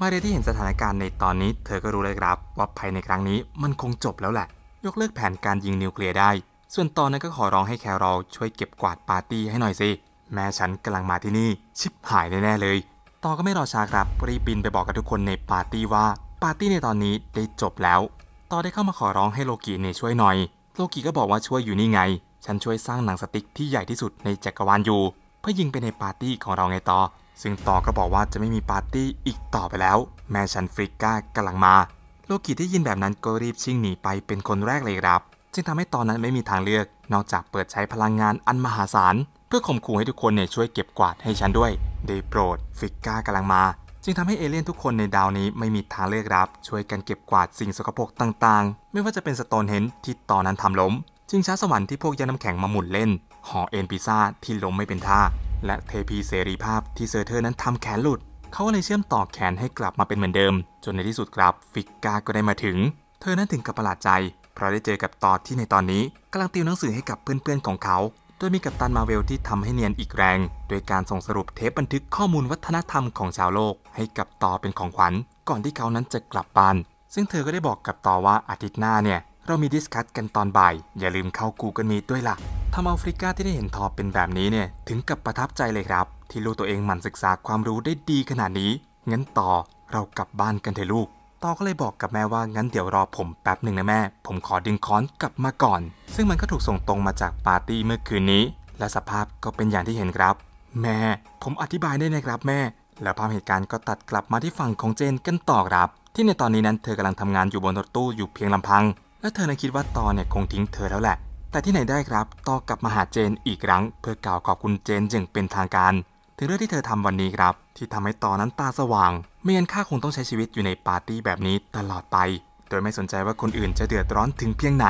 มาเรียที่เห็นสถานการณ์ในตอนนี้เธอก็รู้เลยครับว่าภายในครั้งนี้มันคงจบแล้วแหละ ยกเลิกแผนการยิงนิวเคลียร์ได้ ส่วนตอนนั้นก็ขอร้องให้แครอลช่วยเก็บกวาดปาร์ตี้ให้หน่อยสิแม่ฉันกำลังมาที่นี่ ชิบหายแน่เลย ต่อก็ไม่รอช้าครับรีบบินไปบอกกับทุกคนในปาร์ตี้ว่า ปาร์ตี้ในตอนนี้ได้จบแล้วต่อได้เข้ามาขอร้องให้โลกีเนี่ยช่วยหน่อย โลกีก็บอกว่าช่วยอยู่นี่ไง ฉันช่วยสร้างหนังสติ๊กที่ใหญ่ที่สุดในจักรวาลอยู่ เพื่อยิงไปในปาร์ตี้ของเราไงต่อ ซึ่งต่อก็บอกว่าจะไม่มีปาร์ตี้อีกต่อไปแล้ว แม่ฉันฟริก้ากำลังมา โลกีได้ยินแบบนั้นก็รีบชิ่งหนีไปเป็นคนแรกเลยครับ จึงทำให้ตอนนั้นไม่มีทางเลือก นอกจากเปิดใช้พลังงานอันมหาศาลเพื่อข่มขู่ให้ทุกคนเนี่ยช่วยเก็บกวาดให้ฉันด้วยได้โปรดฟิกก้ากำลังมา จึงทำให้เอเลี่ยนทุกคนในดาวนี้ไม่มีทางเลือกรับ ช่วยกันเก็บกวาดสิ่งสกปรกต่างๆ ไม่ว่าจะเป็นสโตนเฮนที่ตอนนั้นทำล้มจิงช้าสวรรค์ที่พวกยาน้ำแข็งมาหมุนเล่น หอเอ็นพิซ่าที่ล้มไม่เป็นท่า และเทพีเสรีภาพที่เซอร์เทอร์นั้นทำแขนหลุด เขาเลยเชื่อมต่อแขนให้กลับมาเป็นเหมือนเดิม จนในที่สุดครับฟิกกาก็ได้มาถึงเธอนั้นถึงกับประหลาดใจเพราะได้เจอกับตอดที่ในตอนนี้กำลังติวหนังสือให้กับเพื่อนๆของเขาโดยมีกัปตันมาเวลที่ทำให้เนียนอีกแรง โดยการส่งสรุปเทปบันทึกข้อมูลวัฒนธรรมของชาวโลก ให้กับต่อเป็นของขวัญก่อนที่เขานั้นจะกลับบ้าน ซึ่งเธอก็ได้บอกกับต่อว่าอาทิตย์หน้าเนี่ยเรามีดิสคัตกันตอนบ่าย อย่าลืมเข้ากูกันมีด้วยละ่ะทำเอาฟริก้าที่ได้เห็นทอเป็นแบบนี้เนี่ยถึงกับประทับใจเลยครับ ที่ลูกตัวเองหมั่นศึกษาความรู้ได้ดีขนาดนี้งั้นต่อเรากลับบ้านกันเถอะลูกตอก็เลยบอกกับแม่ว่างั้นเดี๋ยวรอ ผมแป๊บหนึ่งนะแม่ ผมขอดึงค้อนกลับมาก่อน ซึ่งมันก็ถูกส่งตรงมาจากปาร์ตี้เมื่อคืนนี้ และสภาพก็เป็นอย่างที่เห็นครับ แม่ผมอธิบายได้นะครับแม่ แล้วภาพเหตุการณ์ก็ตัดกลับมาที่ฝั่งของเจนกันต่อครับ ที่ในตอนนี้นั้นเธอกำลังทำงานอยู่บนรถตู้อยู่เพียงลำพัง และเธอนั้นคิดว่าตอเนี่ยคงทิ้งเธอแล้วแหละ แต่ที่ไหนได้ครับตอกลับมาหาเจนอีกครั้ง เพื่อกล่าวขอบคุณเจนอย่างเป็นทางการถึงเรื่องที่เธอทำวันนี้ครับ ที่ทำให้ต่อนั้นตาสว่างไม่งั้นข้าคงต้องใช้ชีวิตอยู่ในปาร์ตี้แบบนี้ตลอดไป โดยไม่สนใจว่าคนอื่นจะเดือดร้อนถึงเพียงไหน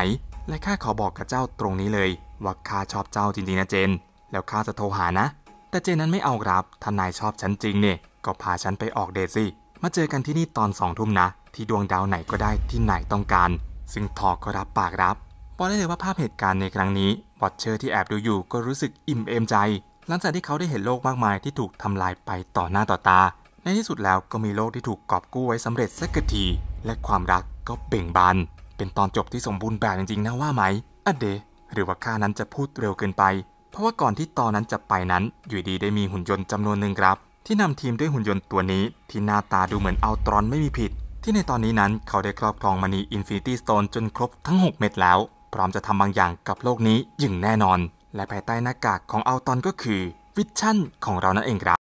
และข้าขอบอกกับเจ้าตรงนี้เลยว่าข้าชอบเจ้าจริงๆนะเจน แล้วข้าจะโทรหานะ แต่เจนนั้นไม่เอาครับท่านนายชอบฉันจริงเนี่ยก็พาฉันไปออกเดทสิมาเจอกันที่นี่ตอนสองทุ่มนะที่ดวงดาวไหนก็ได้ที่ไหนต้องการ ซึ่งทอก็รับปากรับบอกได้เลยว่าภาพเหตุการณ์ในครั้งนี้บอทเชอร์ที่แอบดูอยู่ก็รู้สึกอิ่มเอมใจหลังจากที่เขาได้เห็นโลกมากมายที่ถูกทำลายไปต่อหน้าต่อตา ในที่สุดแล้วก็มีโลกที่ถูกกอบกู้ไว้สำเร็จสักที และความรักก็เบ่งบาน เป็นตอนจบที่สมบูรณ์แบบจริงๆนะว่าไหมอเดหรือว่าข้านั้นจะพูดเร็วเกินไป เพราะว่าก่อนที่ตอนนั้นจะไปนั้น อยู่ดีได้มีหุ่นยนต์จำนวนหนึ่งครับ ที่นำทีมด้วยหุ่นยนต์ตัวนี้ ที่หน้าตาดูเหมือนเอาตรอนไม่มีผิด ที่ในตอนนี้นั้นเขาได้ครอบครองมณีอินฟินิตี้สโตนจนครบทั้ง6 เม็ดแล้วพร้อมจะทำบางอย่างกับโลกนี้อย่างแน่นอนและภายใต้หน้ากากของเอาตอนก็คือวิชั่นของเรานั่นเองครับ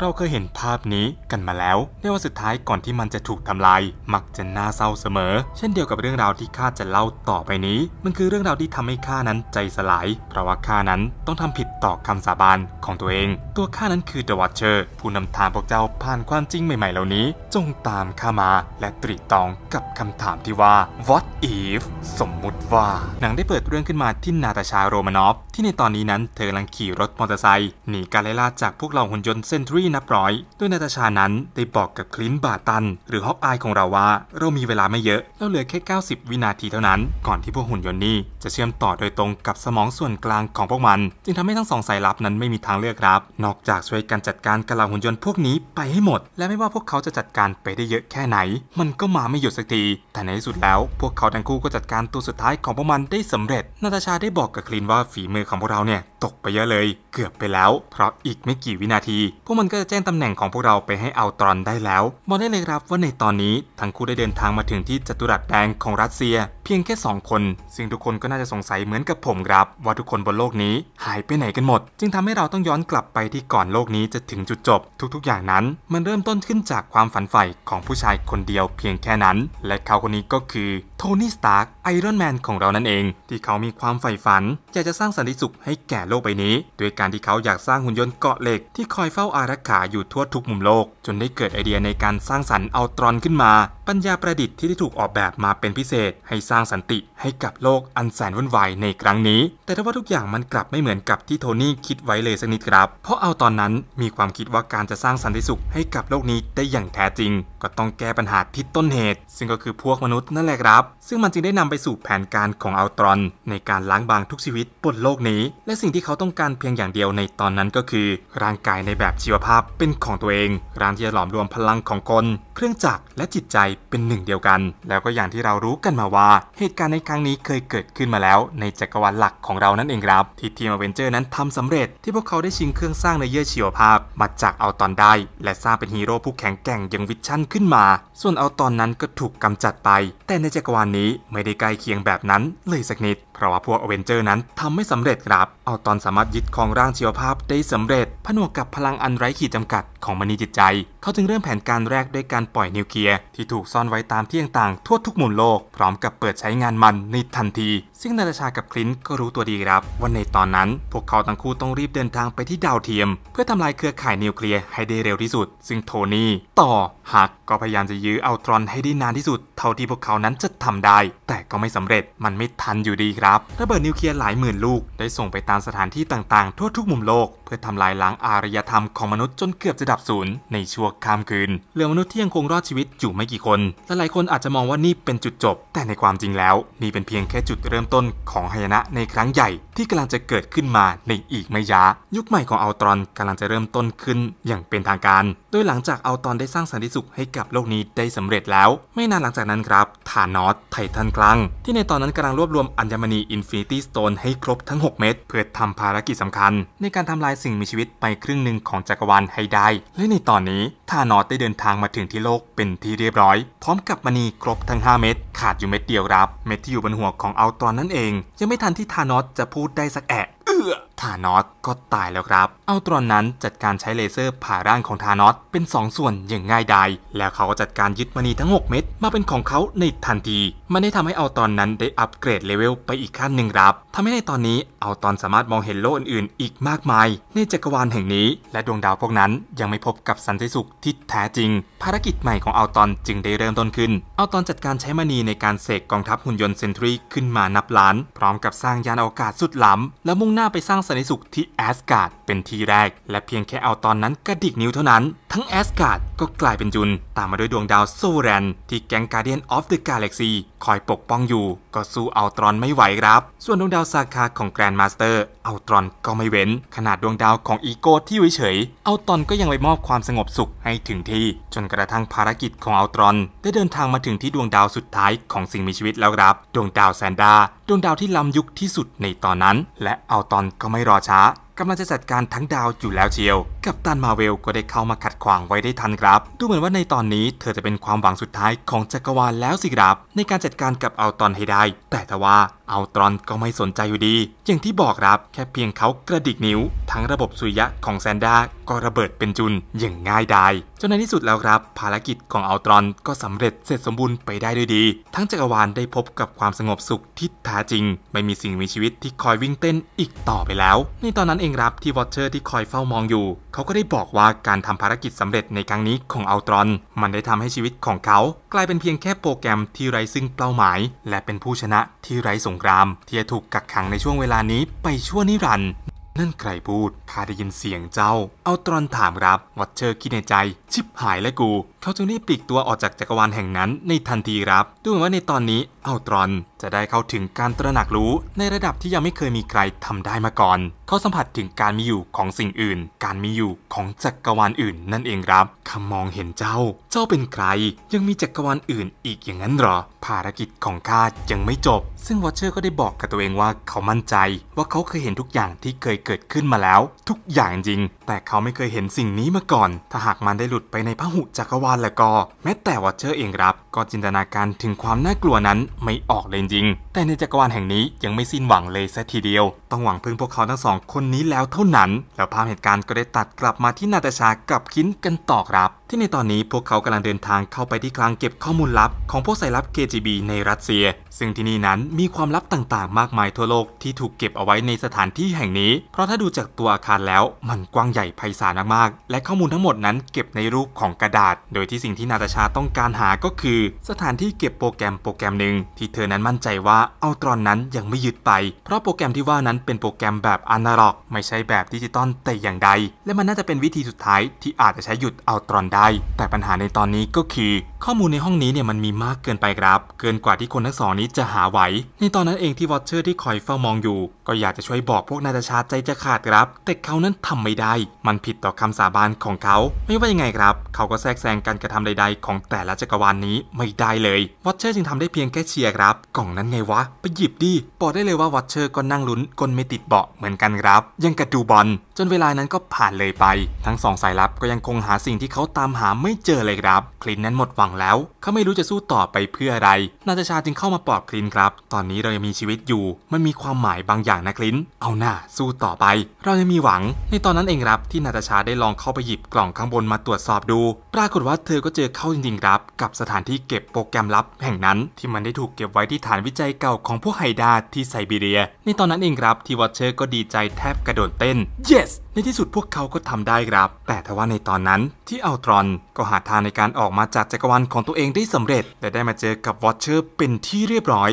เราเคยเห็นภาพนี้กันมาแล้วในวันสุดท้ายก่อนที่มันจะถูกทำลายมักจะน่าเศร้าเสมอ เช่นเดียวกับเรื่องราวที่ข้าจะเล่าต่อไปนี้ มันคือเรื่องราวที่ทำให้ข้านั้นใจสลายเพราะว่าข้านั้นต้องทำผิดต่อคำสาบานของตัวเอง ตัวข้านั้นคือเดวัตเชอร์ผู้นำทางพวกเจ้าผ่านความจริงใหม่ๆ เหล่านี้ จงตามข้ามา และตรีตองกับคำถามที่ว่า what if สมมุติว่าหนังได้เปิดเรื่องขึ้นมาที่นาตาชาโรมานอฟที่ในตอนนี้นั้นเธอกำลังขี่รถมอเตอร์ไซค์หนีการไล่ล่าจากพวกเราหุ่นยนต์เซนทรีี่นับร้อย้วยนาตาชานั้นได้บอกกับคลินบาตัน หรือฮอกอายของเราว่าเรามีเวลาไม่เยอะเราเหลือแค่ 90 วินาทีเท่านั้น ก่อนที่พวกหุ่นยนต์นี้จะเชื่อมต่อโดยตรงกับสมองส่วนกลางของพวกมันจึงทำให้ทั้งสองสายลับนั้นไม่มีทางเลือกครับ นอกจากช่วยกันจัดการกับเหล่าหุ่นยนต์พวกนี้ไปให้หมดและไม่ว่าพวกเขาจะจัดการไปได้เยอะแค่ไหน มันก็มาไม่หยุดสักทีแต่ในที่สุดแล้ว พวกเขาทั้งคู่ก็จัดการตัวสุดท้ายของพวกมันได้สำเร็จนาตาชาได้บอกกับคลินว่าฝีมือของพวกเราเนี่ยตกไปเยอะเลย เกือบไปแล้วเพราะอีกไม่กี่วินาที พวกมันก็จะแจ้งตำแหน่งของพวกเราไปให้อาลตรอนได้แล้ว บอกได้เลยครับว่าในตอนนี้ทั้งคู่ได้เดินทางมาถึงที่จัตุรัสแดงของรัสเซีย เพียงแค่ 2 คน ซึ่งทุกคนก็น่าจะสงสัยเหมือนกับผมครับ ว่าทุกคนบนโลกนี้ หายไปไหนกันหมด จึงทำให้เราต้องย้อนกลับไปที่ก่อนโลกนี้จะถึงจุดจบ ทุกๆอย่างนั้น มันเริ่มต้นขึ้นจากความฝันใฝ่ของผู้ชายคนเดียวเพียงแค่นั้น และเขาคนนี้ก็คือโทนี่สตาร์กไอรอนแมน ของเรานั่นเอง ที่เขามีความใฝ่ฝันอยากจะสร้างสันติสุขให้แก่โลกใบนี้ด้วยการที่เขาอยากสร้างหุ่นยนต์เกาะเหล็ก ที่คอยเฝ้าอารักขาอยู่ทั่วทุกมุมโลก จนได้เกิดไอเดียในการสร้างสรรค์เอาตรอนขึ้นมา ปัญญาประดิษฐ์ที่ได้ถูกออกแบบมาเป็นพิเศษ ให้สร้างสันติให้กับโลกอันแสนวุ่นวายในครั้งนี้ แต่ถ้าว่าทุกอย่างมันกลับไม่เหมือนกับที่โทนี่คิดไว้เลยสักนิดครับ เพราะเอาตอนนั้นมีความคิดว่าการจะสร้างสันติสุขให้กับโลกนี้ได้อย่างแท้จริงก็ต้องแก้ปัญหาที่ต้นเหตุ ซึ่งก็คือพวกมนุษย์นั่นแหละครับ ซึ่งมันจึงได้นำไปสู่แผนการของอัลตรอน ในการล้างบางทุกชีวิตบนโลกนี้ และสิ่งที่เขาต้องการเพียงอย่างเดียวในตอนนั้นก็คือ ร่างกายในแบบชีวภาพเป็นของตัวเอง ร่างที่จะหลอมรวมพลังของคนเครื่องจักรและจิตใจเป็นหนึ่งเดียวกัน แล้วก็อย่างที่เรารู้กันมาว่า เหตุการณ์ในครั้งนี้เคยเกิดขึ้นมาแล้วในจักรวาลหลักของเรานั่นเองครับ ที่ทีมอเวนเจอร์นั้นทำสำเร็จที่พวกเขาได้ชิงเครื่องสร้างในเยื่อชีวภาพ มาจากเอาตอนได้และสร้างเป็นฮีโร่ผู้แข็งแกร่งยังวิชั่นขึ้นมา ส่วนเอาตอนนั้นก็ถูกกำจัดไป แต่ในจักรวาลนี้ไม่ได้ใกล้เคียงแบบนั้นเลยสักนิดเพราะว่าพวกอเวนเจอร์นั้นทำไม่สำเร็จครับ เอาตอนสามารถยึดครองร่างชีวภาพได้สำเร็จผนวกกับพลังอันไร้ขีดจำกัดของมณีจิตใจ เขาจึงเริ่มแผนการแรกด้วยการปล่อยนิวเคลียร์ที่ถูกซ่อนไว้ตามที่ต่างๆทั่วทุกมุมโลกพร้อมกับเปิดใช้งานมันในทันที ซึ่งนาตาชากับคลินก็รู้ตัวดีครับว่าในตอนนั้นพวกเขาทั้งคู่ต้องรีบเดินทางไปที่ดาวเทียมเพื่อทำลายเครือข่ายนิวเคลียร์ให้ได้เร็วที่สุด ซึ่งโทนี่ต่อหักก็พยายามจะยื้อเอาตรอนให้ได้นานที่สุดเท่าที่พวกเขานั้นจะทำได้ แต่ก็ไม่สำเร็จมันไม่ทันอยู่ดีครับระเบิดนิวเคลียร์หลายหมื่นลูกได้ส่งไปตามสถานที่ต่างๆ ทั่วทุกมุมโลก เพื่อทำลายล้างอารยธรรมของมนุษย์จนเกือบจะดับสูญในช่วข้ามคืน เหลือมนุษย์ที่ยังคงรอดชีวิตอยู่ไม่กี่คนและหลายคนอาจจะมองว่านี่เป็นจุดจบ แต่ในความจริงแล้วนี่เป็นเพียงแค่จุดเริ่มต้นของหายนะในครั้งใหญ่ที่กำลังจะเกิดขึ้นมาในอีกไม่ยายุคใหม่ของอัลตรอนกำลังจะเริ่มต้นขึ้นอย่างเป็นทางการ โดยหลังจากอัลตรอนได้สร้างสันติสุขให้กับโลกนี้ได้สำเร็จแล้ว ไม่นานหลังจากนั้นครับ ธานอสไททันกลางที่ในตอนนั้นกำลังรวบรวมอัญมณี อินฟินิตี้สโตนให้ครบทั้ง 6 เม็ดเพื่อทำภารกิจสำคัญ ในการทำลายสิ่งมีชีวิตไปครึ่งหนึ่งของจักรวาลให้ได้ และในตอนนี้ธานอสได้เดินทางมาถึงที่โลกเป็นที่เรียบร้อยพร้อมกับมณีครบทั้ง 5 เม็ดขาดอยู่เม็ดเดียวครับ เม็ดที่อยู่บนหัวของอัลตรอนนั่นเอง ยังไม่ทันที่ธานอสจะพูพูดได้สักแอะเอื้อธานอสก็ตายแล้วครับ เอาตรอนนั้นจัดการใช้เลเซอร์ผ่าร่างของธานอสเป็น2สส่วนอย่างง่ายดาย แล้วเขาก็จัดการยึดมณีทั้ง 6 เม็ดมาเป็นของเขาในทันที มันได้ทำให้เอาตอนนั้นได้อัปเกรดเลเวลไปอีกขั้นหนึ่งครับ ทำให้ในตอนนี้เอาตอนสามารถมองเห็นโลกอื่นๆ อีกมากมาย ในจักรวาลแห่งนี้ และดวงดาวพวกนั้นยังไม่พบกับสันติสุขที่แท้จริง ภารกิจใหม่ของเอาตอนจึงได้เริ่มต้นขึ้น เอาตอนจัดการใช้มณีในการเสกกองทัพหุ่นยนต์เซนทรีขึ้นมานับล้าน พร้อมกับสร้างยานอวกาศสุดล้ำและมุ่งหน้าไปสร้างสนิสุขที่แอสการ์ดเป็นที่แรก และเพียงแค่เอาตอนนั้นกระดิกนิ้วเท่านั้นทั้งแอสการ์ดก็กลายเป็นจุนตามมาด้วยดวงดาวโซแรนที่แก๊งการเดียนออฟเดอะกาแล็กซีคอยปกป้องอยู่ ก็สู้เอาตรอนไม่ไหวครับ ส่วนดวงดาวซาคาของแกรนด์มาสเตอร์เอาตรอนก็ไม่เว้น ขนาดดวงดาวของอีโก้ที่เฉยเอาตอนก็ยังไปมอบความสงบสุขให้ถึงที่ จนกระทั่งภารกิจของเอาตรอน ได้เดินทางมาถึงที่ดวงดาวสุดท้ายของสิ่งมีชีวิตแล้วครับ ดวงดาวแซนดาดวงดาวที่ล้ำยุคที่สุดในตอนนั้นและเอาตอนก็ไม่ไม่รอช้ากำลังจะจัดการทั้งดาวอยู่แล้วเชียว กับตันมาเวลก็ได้เข้ามาขัดขวางไว้ได้ทันครับ ดูเหมือนว่าในตอนนี้เธอจะเป็นความหวังสุดท้ายของจักรวาลแล้วสิครับ ในการจัดการกับเอาตอนให้ได้ แต่ทว่าอัลตรอนก็ไม่สนใจอยู่ดีอย่างที่บอกครับแค่เพียงเขากระดิกนิ้ว ทั้งระบบสุริยะของแซนด้าก็ระเบิดเป็นจุนอย่างง่ายดายจนในที่สุดแล้วครับภารกิจของอัลตรอน ก็สำเร็จเสร็จสมบูรณ์ไปได้ด้วยดี ทั้งจักรวาลได้พบกับความสงบสุขที่แท้จริง ไม่มีสิ่งมีชีวิตที่คอยวิ่งเต้นอีกต่อไปแล้วในตอนนั้นเองครับที่วอเชอร์ที่คอยเฝ้ามองอยู่เขาก็ได้บอกว่าการทำภารกิจสำเร็จในครั้งนี้ของอัลตรอน มันได้ทำให้ชีวิตของเขากลายเป็นเพียงแค่โปรแกรมที่ไร้ซึ่งเป้าหมาย และเป็นผู้ชนะที่ไร้สงคราม ที่จะถูกกักขังในช่วงเวลานี้ไปชั่วนิรันดร์นั่นใครพูดข้าได้ยินเสียงเจ้าเอาตรอนถามครับวัตเชอร์คิดในใจชิบหายและกู เขาจึงรีบปลีกตัวออกจากจักรวาลแห่งนั้นในทันทีครับดูเหมือนว่าในตอนนี้อัลตรอนจะได้เข้าถึงการตระหนักรู้ ในระดับที่ยังไม่เคยมีใครทำได้มาก่อน เขาสัมผัสถึงการมีอยู่ของสิ่งอื่น การมีอยู่ของจักรวาลอื่น นั่นเองครับคำมองเห็นเจ้า เจ้าเป็นใคร ยังมีจักรวาลอื่นอีกอย่างนั้นหรอ ภารกิจของข้ายังไม่จบ ซึ่งวอเชอร์ก็ได้บอกกับตัวเองว่าเขามั่นใจว่าเขาเคยเห็นทุกอย่างที่เคยเกิดขึ้นมาแล้ว ทุกอย่างจริง แต่เขาไม่เคยเห็นสิ่งนี้มาก่อน ถ้าหากมันได้หลุดไปในพหุจักรวาลแล้วก็ แม้แต่วอเชอร์เองครับก็จินตนาการถึงความน่ากลัวนั้นไม่ออกเลยจริงแต่ในจักรวาลแห่งนี้ยังไม่สิ้นหวังเลยสัทีเดียว ต้องหวังพึ่งพวกเขาทั้งสองคนนี้แล้วเท่านั้น แล้วภาพเหตุการณ์ก็ได้ตัดกลับมาที่นาตาชากับคินกันต่อครับ ที่ในตอนนี้พวกเขากำลังเดินทางเข้าไปที่คลังเก็บข้อมูลลับ ของพวกสายลับ KGB ในรัสเซีย ซึ่งที่นี่นั้นมีความลับต่างๆ มากมายทั่วโลกที่ถูกเก็บเอาไว้ในสถานที่แห่งนี้เพราะถ้าดูจากตัวอาคารแล้วมันกว้างใหญ่ไพศาลมากๆและข้อมูลทั้งหมดนั้นเก็บในรูปของกระดาษ โดยที่สิ่งที่นาตาชาต้องการหาก็คือ สถานที่เก็บโปรแกรมโปรแกรมหนึ่งที่เธอนั้นมั่นใจว่าอัลตรอนนั้นยังไม่ยึดไป เพราะโปรแกรมที่ว่านั้นเป็นโปรแกรมแบบอนาล็อก ไม่ใช่แบบดิจิตอลแต่อย่างใด และมันน่าจะเป็นวิธีสุดท้ายที่อาจจะใช้หยุดอัลตรอนได้ แต่ปัญหาในตอนนี้ก็คือข้อมูลในห้องนี้เนี่ยมันมีมากเกินไปครับ เกินกว่าที่คนทั้งสองนี้จะหาไหวในตอนนั้นเองที่วอตเชอร์ที่คอยเฝ้ามองอยู่ก็อยากจะช่วยบอกพวกนาตาชาใจจะขาดครับ แต่เขานั้นทำไม่ได้ มันผิดต่อคำสาบานของเขาไม่ว่ายังไงครับ เขาก็แทรกแซงการกระทำใดๆ ของแต่ละจักรวาลนนี้ไม่ได้เลยวอตเชอร์จึงทำได้เพียงแค่เชียร์ครับ กล่องนั้นไงวะไปหยิบดิบอกได้เลยว่าวอตเชอร์ก็นั่งลุ้นกลไม่ติดเบาะเหมือนกันครับ ยังกระดูบอลจนเวลานั้นก็ผ่านเลยไป ทั้งสองสายลับก็ยังคงหาสิ่งที่เขาตามหาไม่เจอเลยครับ คลินนั้นหมดหวังแล้ว เขาไม่รู้จะสู้ต่อไปเพื่ออะไร นาตาชาจึงเข้ามาปลอบคลินครับ ตอนนี้เรายังมีชีวิตอยู่ มันมีความหมายบางอย่างนะคลินเอาหน้า สู้ต่อไป เรายังมีหวัง ในตอนนั้นเองครับที่นาตาชาได้ลองเข้าไปหยิบกล่องข้างบนมาตรวจสอบดู ปรากฏว่าเธอก็เจอเข้าจริงๆครับ กับสถานที่เก็บโปรแกรมลับ แห่งนั้นที่มันได้ถูกเก็บไว้ที่ฐานวิจัยเก่าของพวกไฮดา ที่ไซบีเรีย ในตอนนั้นเองครับที่วอเชอร์ ก็ดีใจแทบกระโดดเต้นเย้ Yes. ในที่สุดพวกเขาก็ทำได้ครับ แต่ทว่าในตอนนั้นที่อัลตรอน ก็หาทางในการออกมาจากจักรวาลของตัวเองได้สำเร็จและได้มาเจอกับวอชเชอร์เป็นที่เรียบร้อย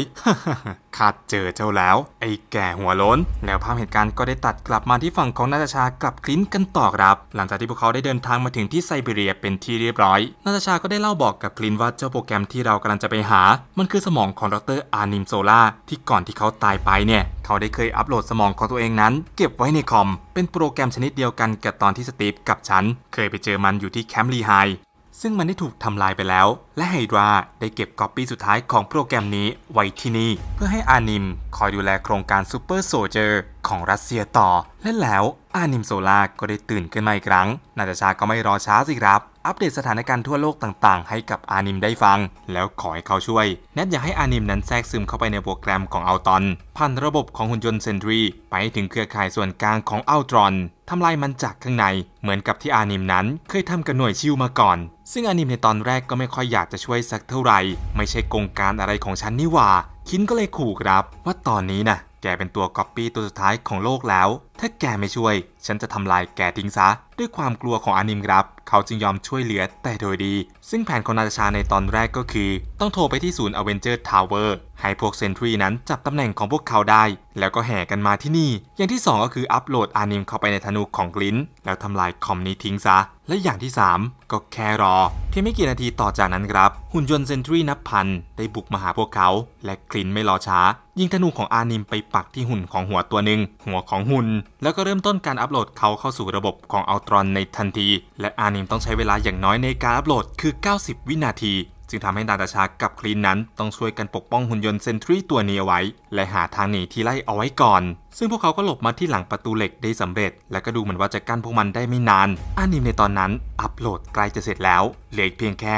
ขาดเจอเจ้าแล้ว ไอ้แก่หัวล้น แล้วภาพเหตุการณ์ก็ได้ตัดกลับมาที่ฝั่งของนาตาชากลับคลิ้นกันต่อครับ หลังจากที่พวกเขาได้เดินทางมาถึงที่ไซบีเรีย เป็นที่เรียบร้อย นาตาชาก็ได้เล่าบอกกับคลิ้นว่าเจ้าโปรแกรมที่เรากำลังจะไปหามันคือสมองของดรอานิมโซล่าที่ก่อนที่เขาตายไปเนี่ย เขาได้เคยอัปโหลดสมองของตัวเองนั้น เก็บไว้ในคอมเป็นโปรแกรมชนิดเดียวกันกับตอนที่สตีฟกับฉันเคยไปเจอมันอยู่ที่แคมป์ลีไฮซึ่งมันได้ถูกทำลายไปแล้วและไฮดราได้เก็บก๊อปปี้สุดท้ายของโปรแกรมนี้ ไว้ที่นี่เพื่อให้อานิม คอยดูแลโครงการซูเปอร์โซเจอร์ของรัสเซียต่อ และแล้วอานิมโซลาก็ได้ตื่นขึ้นมาอีกครั้งนาตาชาก็ไม่รอช้าสิครับ อัปเดตสถานการณ์ทั่วโลกต่างๆ ให้กับอานิมได้ฟังแล้วขอให้เขาช่วย แนทอยากให้อานิมนั้นแทรกซึมเข้าไปในโปรแกรมของอัลตอนผ่านระบบของหุ่นยนต์เซนทรีไปถึงเครือข่ายส่วนกลางของอัลตรอนทำลายมันจากข้างใน เหมือนกับที่อานิมนั้นเคยทำกับหน่วยชิวมาก่อน ซึ่งอานิมในตอนแรกก็ไม่ค่อยอยากจะช่วยสักเท่าไหร่ไม่ใช่กงการอะไรของฉันนี่ว่า คินก็เลยขู่ครับ ว่าตอนนี้นะแกเป็นตัวก๊อปปี้ตัวสุดท้ายของโลกแล้ว ถ้าแกไม่ช่วย ฉันจะทำลายแกทิ้งซะ ด้วยความกลัวของอนิมครับ เขาจึงยอมช่วยเหลือแต่โดยดี ซึ่งแผนของนาตาชาในตอนแรกก็คือต้องโทรไปที่ศูนย์อเวนเจอร์ทาวเวอร์ให้พวกเซนทรีนั้นจับตำแหน่งของพวกเขาได้แล้วก็แห่กันมาที่นี่ อย่างที่ 2 ก็คืออัปโหลดอนิมเข้าไปในธนูของกลินแล้วทำลายคอมนี้ทิ้งซะและอย่างที่ 3 ก็แค่รอเพียงไม่กี่นาทีต่อจากนั้นครับ หุ่นยนต์เซนทรีนับพันได้บุกมาหาพวกเขา และกลินไม่รอช้า ยิงธนูของอานิมไปปักที่หุ่นของหัวตัวหนึ่ง หัวของหุ่น แล้วก็เริ่มต้นการอัปโหลดเขาเข้าสู่ระบบของอัลตรอนในทันที และอานิมต้องใช้เวลาอย่างน้อยในการอัปโหลดคือ 90 วินาทีจึงทำให้นาตาชากับคลีนนั้น ต้องช่วยกันปกป้องหุ่นยนต์เซนทรีตัวนี้เอาไว้ และหาทางหนีที่ไล่เอาไว้ก่อน ซึ่งพวกเขาก็หลบมาที่หลังประตูเหล็กได้สำเร็จ และก็ดูเหมือนว่าจะกั้นพวกมันได้ไม่นาน อานิมในตอนนั้นอัปโหลดใกล้จะเสร็จแล้ว เหลือเพียงแค่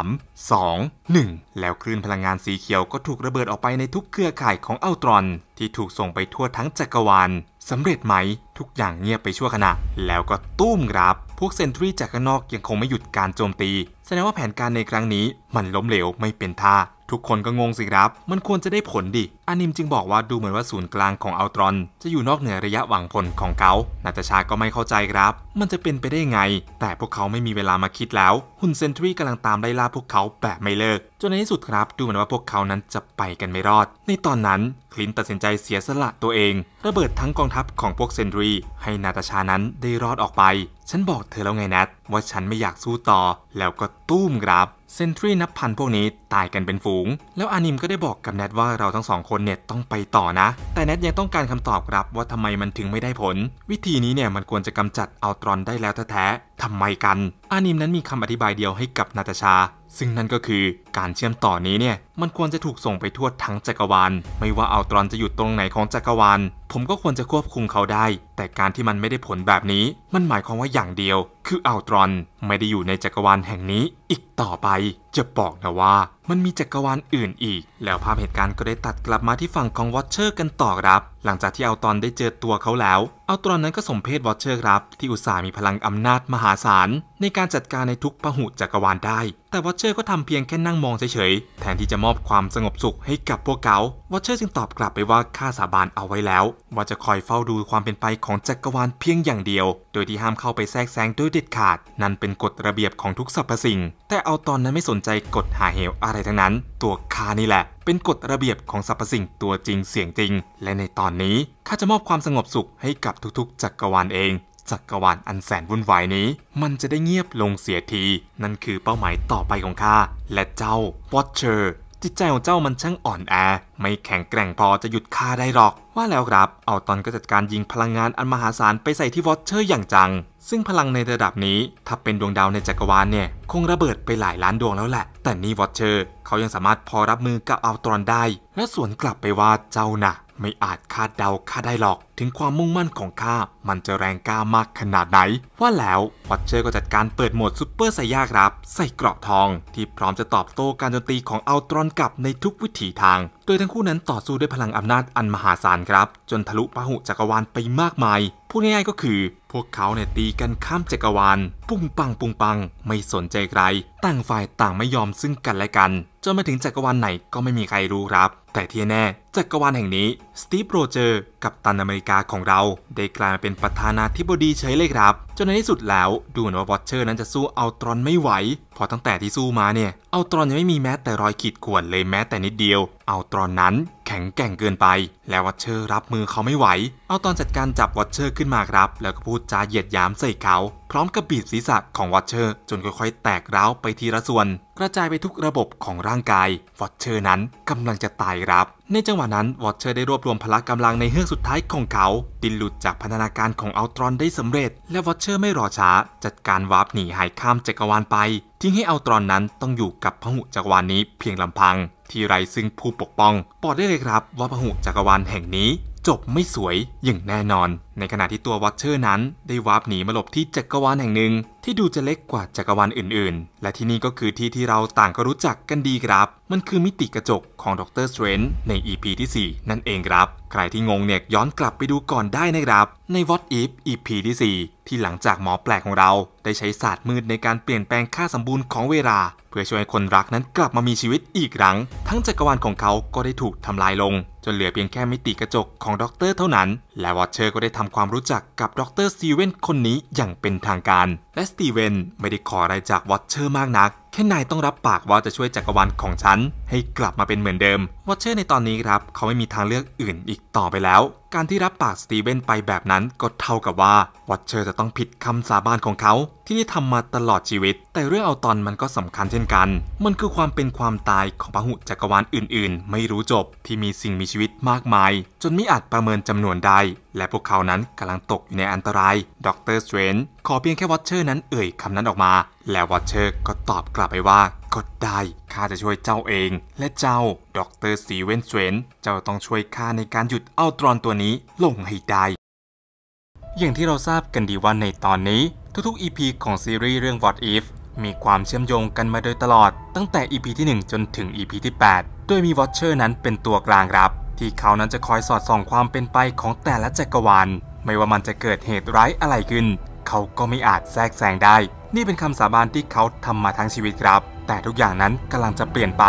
3 2 1แล้วคลื่นพลังงานสีเขียวก็ถูกระเบิดออกไปในทุกเครือข่ายของอัลตรอน ที่ถูกส่งไปทั่วทั้งจักรวาลสำเร็จไหมทุกอย่างเงียบไปชั่วขณะ แล้วก็ตุ้มครับพวกเซนทรีจากข้างนอกยังคงไม่หยุดการโจมตีแสดงว่าแผนการในครั้งนี้มันล้มเหลวไม่เป็นท่าทุกคนก็งงสิครับ มันควรจะได้ผลดิ อานิมจึงบอกว่าดูเหมือนว่าศูนย์กลางของอัลตรอนจะอยู่นอกเหนือระยะหวังผลของเขา นาตาชาก็ไม่เข้าใจครับ มันจะเป็นไปได้ไง แต่พวกเขาไม่มีเวลามาคิดแล้ว หุ่นเซนทรีกำลังตามไล่ล่าพวกเขาแบบไม่เลิก จนในที่สุดครับ ดูเหมือนว่าพวกเขานั้นจะไปกันไม่รอด ในตอนนั้นคลินตัดสินใจเสียสละตัวเอง ระเบิดทั้งกองทัพของพวกเซนทรีให้นาตาชานั้นได้รอดออกไป ฉันบอกเธอแล้วไงนัดว่าฉันไม่อยากสู้ต่อแล้วก็ตุ้มครับเซนทรีนับพันพวกนี้ตายกันเป็นฝูง แล้วอานิมก็ได้บอกกับแนทว่าเราทั้งสองคนเนี่ยต้องไปต่อนะ แต่แนทยังต้องการคำตอบครับว่าทำไมมันถึงไม่ได้ผล วิธีนี้เนี่ยมันควรจะกำจัดอัลตรอนได้แล้วแท้ๆทำไมกัน อานิมนั้นมีคำอธิบายเดียวให้กับนาตาชา ซึ่งนั่นก็คือการเชื่อมต่อนี้เนี่ยมันควรจะถูกส่งไปทั่วทั้งจักรวาลไม่ว่าอัลตรอนจะอยู่ตรงไหนของจักรวาลผมก็ควรจะควบคุมเขาได้ แต่การที่มันไม่ได้ผลแบบนี้มันหมายความว่าอย่างเดียว คืออัลตรอนไม่ได้อยู่ในจักรวาลแห่งนี้ อีกต่อไปจะบอกนะว่ามันมีจักรวาลอื่นอีก แล้วภาพเหตุการณ์ก็ได้ตัดกลับมาที่ฝั่งของวอชเชอร์กันต่อครับ หลังจากที่อัลตรอนได้เจอตัวเขาแล้วอัลตรอนนั้นก็สมเพศวอชเชอร์ครับ ที่อุตส่าห์มีพลังอำนาจมหาศาลในการจัดการในทุกพหุจักรวาลได้แต่วอชเชอร์ก็ทำเพียงแค่นั่งมองเฉยๆ แทนที่จะมอบความสงบสุขให้กับพวกเขาวอเชอร์จึงตอบกลับไปว่าข้าสาบานเอาไว้แล้ว ว่าจะคอยเฝ้าดูความเป็นไปของจักรวาลเพียงอย่างเดียว โดยที่ห้ามเข้าไปแทรกแซงด้วยเด็ดขาด นั่นเป็นกฎระเบียบของทุกสรรพสิ่ง แต่เอาตอนนั้นไม่สนใจกฎหาเหวอะไรทั้งนั้น ตัวข้านี่แหละ เป็นกฎระเบียบของสรรพสิ่งตัวจริงเสียงจริง และในตอนนี้ข้าจะมอบความสงบสุขให้กับทุกๆ จักรวาลเองจักรวาลอันแสนวุ่นวายนี้ มันจะได้เงียบลงเสียที นั่นคือเป้าหมายต่อไปของข้าและเจ้าวอตเชอร์จิตใจของเจ้ามันช่างอ่อนแอ ไม่แข็งแกร่งพอจะหยุดข้าได้หรอกว่าแล้วครับ เอาตอนก็จัดการยิงพลังงานอันมหาศาลไปใส่ที่วอตเชอร์อย่างจัง ซึ่งพลังในระดับนี้ถ้าเป็นดวงดาวในจักรวาลเนี่ยคงระเบิดไปหลายล้านดวงแล้วแหละ แต่นี่วอตเชอร์เขายังสามารถพอรับมือกับอัลตรอนได้ และสวนกลับไปว่าเจ้านะ่ะไม่อาจคาดเดาข้าได้หรอก ถึงความมุ่งมั่นของข้ามันจะแรงกล้ามากขนาดไหน ว่าแล้ววัตเชอร์ก็จัดการเปิดโหมดซูเปอร์ไซยาครับ ใส่เกราะทอง ที่พร้อมจะตอบโต้การโจมตีของอัลตรอนกลับในทุกวิถีทาง โดยทั้งคู่นั้นต่อสู้ด้วยพลังอำนาจอันมหาศาลครับ จนทะลุพหุจักรวาลไปมากมาย พูดง่ายๆก็คือพวกเขาเนี่ยตีกันข้ามจักรวาลปุ้งปังปุ้งปังไม่สนใจใคร ต่างฝ่ายต่างไม่ยอมซึ่งกันและกัน จนมาถึงจักรวาลไหนก็ไม่มีใครรู้ครับ แต่ที่แน่ จักรวาลแห่งนี้ สตีฟโรเจอร์กับตันอเมริกาของเราได้กลายมาเป็นประธานาธิบดีเฉยเลยครับ จนในที่สุดแล้ว ดูเหมือนว่าอชเชอร์นั้นจะสู้เอาตรอนไม่ไหว พอตั้งแต่ที่สู้มาเนี่ยเอาตรอนยังไม่มีแม้ แต่รอยขีดข่วนเลยแม้แต่นิดเดียว เอาตรอนนั้นแข็งแกร่งเกินไป แล้ววัชเชอร์รับมือเขาไม่ไหว เอาตอนจัดการจับวัชเชอร์ขึ้นมาครับ แล้วก็พูดจาเหยียดหยามใส่เขาพร้อมกับบีบศีรษะของวอตเชอร์ จนค่อยๆแตกร้าวไปทีละส่วน กระจายไปทุกระบบของร่างกายวอตเชอร์นั้นกำลังจะตายรับ ในจังหวะนั้นวอตเชอร์ได้รวบรวมพละกำลังในเฮือกสุดท้ายของเขา ดินหลุดจากพันธนาการของอัลตรอนได้สำเร็จ และวอตเชอร์ไม่รอช้า จัดการวาร์ปหนีหายข้ามจักรวาลไป ทิ้งให้อัลตรอนนั้นต้องอยู่กับพหุจักรวาลนี้ เพียงลำพัง ที่ไรซึ่งผู้ปกป้องปอดได้เลยครับว่าพหุจักรวาลแห่งนี้ จบไม่สวยอย่างแน่นอนในขณะที่ตัววัตเชอร์นั้น ได้วาร์ปหนีมาหลบที่จักรวาลแห่งหนึ่ง ที่ดูจะเล็กกว่าจักรวาลอื่นๆ และที่นี่ก็คือที่ที่เราต่างก็รู้จักกันดีครับ มันคือมิติกระจกของดรสเตรน์ใน EP ที่ 4 นั่นเองครับ ใครที่งงเนี่ยย้อนกลับไปดูก่อนได้นะครับ ใน What If EP ที่ 4 ที่หลังจากหมอแปลกของเราได้ใช้ศาสตร์มืดในการเปลี่ยนแปลงค่าสมบูรณ์ของเวลา เพื่อช่วยคนรักนั้นกลับมามีชีวิตอีกครั้ง ทั้งจักรวาลของเขาก็ได้ถูกทำลายลง จนเหลือเพียงแค่มิติกระจกของดอกเตอร์เท่านั้น และวอตเชอร์ก็ได้ทำทำความรู้จักกับดรสตีเวนคนนี้อย่างเป็นทางการ และสตีเวนไม่ได้ขออะไรจากวอตเชอร์มากนักแค่นายต้องรับปากว่าจะช่วยจักรวาลของฉันให้กลับมาเป็นเหมือนเดิมวอเชอร์ในตอนนี้ครับเขาไม่มีทางเลือกอื่นอีกต่อไปแล้ว การที่รับปากสตีเวนไปแบบนั้นก็เท่ากับว่าวอเชอร์จะต้องผิดคำสาบานของเขาที่ได้ทำมาตลอดชีวิต แต่เรื่องเอาตอนมันก็สำคัญเช่นกัน มันคือความเป็นความตายของพหุจักรวาลอื่นๆ ไม่รู้จบที่มีสิ่งมีชีวิตมากมาย จนไม่อาจประเมินจำนวนได้ และพวกเขานั้นกำลังตกอยู่ในอันตรายด็อกเตอร์สเตรนขอเพียงแค่วอเชอร์นั้นเอ่ยคำนั้นออกมาแล้ววอเชอร์ก็ตอบกลับไปว่าก็ได้ ข้าจะช่วยเจ้าเอง และเจ้าดรซีเวนเซนเจ้าต้องช่วยข้าในการหยุดอัลตรอนตัวนี้ลงให้ได้ อย่างที่เราทราบกันดีว่าในตอนนี้ ทุกๆ EP ของซีรีส์เรื่อง What If มีความเชื่อมโยงกันมาโดยตลอด ตั้งแต่ EP ที่ 1 จนถึง EP ที่8โดยมีวอเชอร์นั้นเป็นตัวกลางรับ ที่เขานั้นจะคอยสอดส่องความเป็นไปของแต่ละจักรวาล ไม่ว่ามันจะเกิดเหตุร้ายอะไรขึ้น เขาก็ไม่อาจแทรกแซงได้นี่เป็นคำสาบานที่เขาทำมาทั้งชีวิตครับ แต่ทุกอย่างนั้นกำลังจะเปลี่ยนไป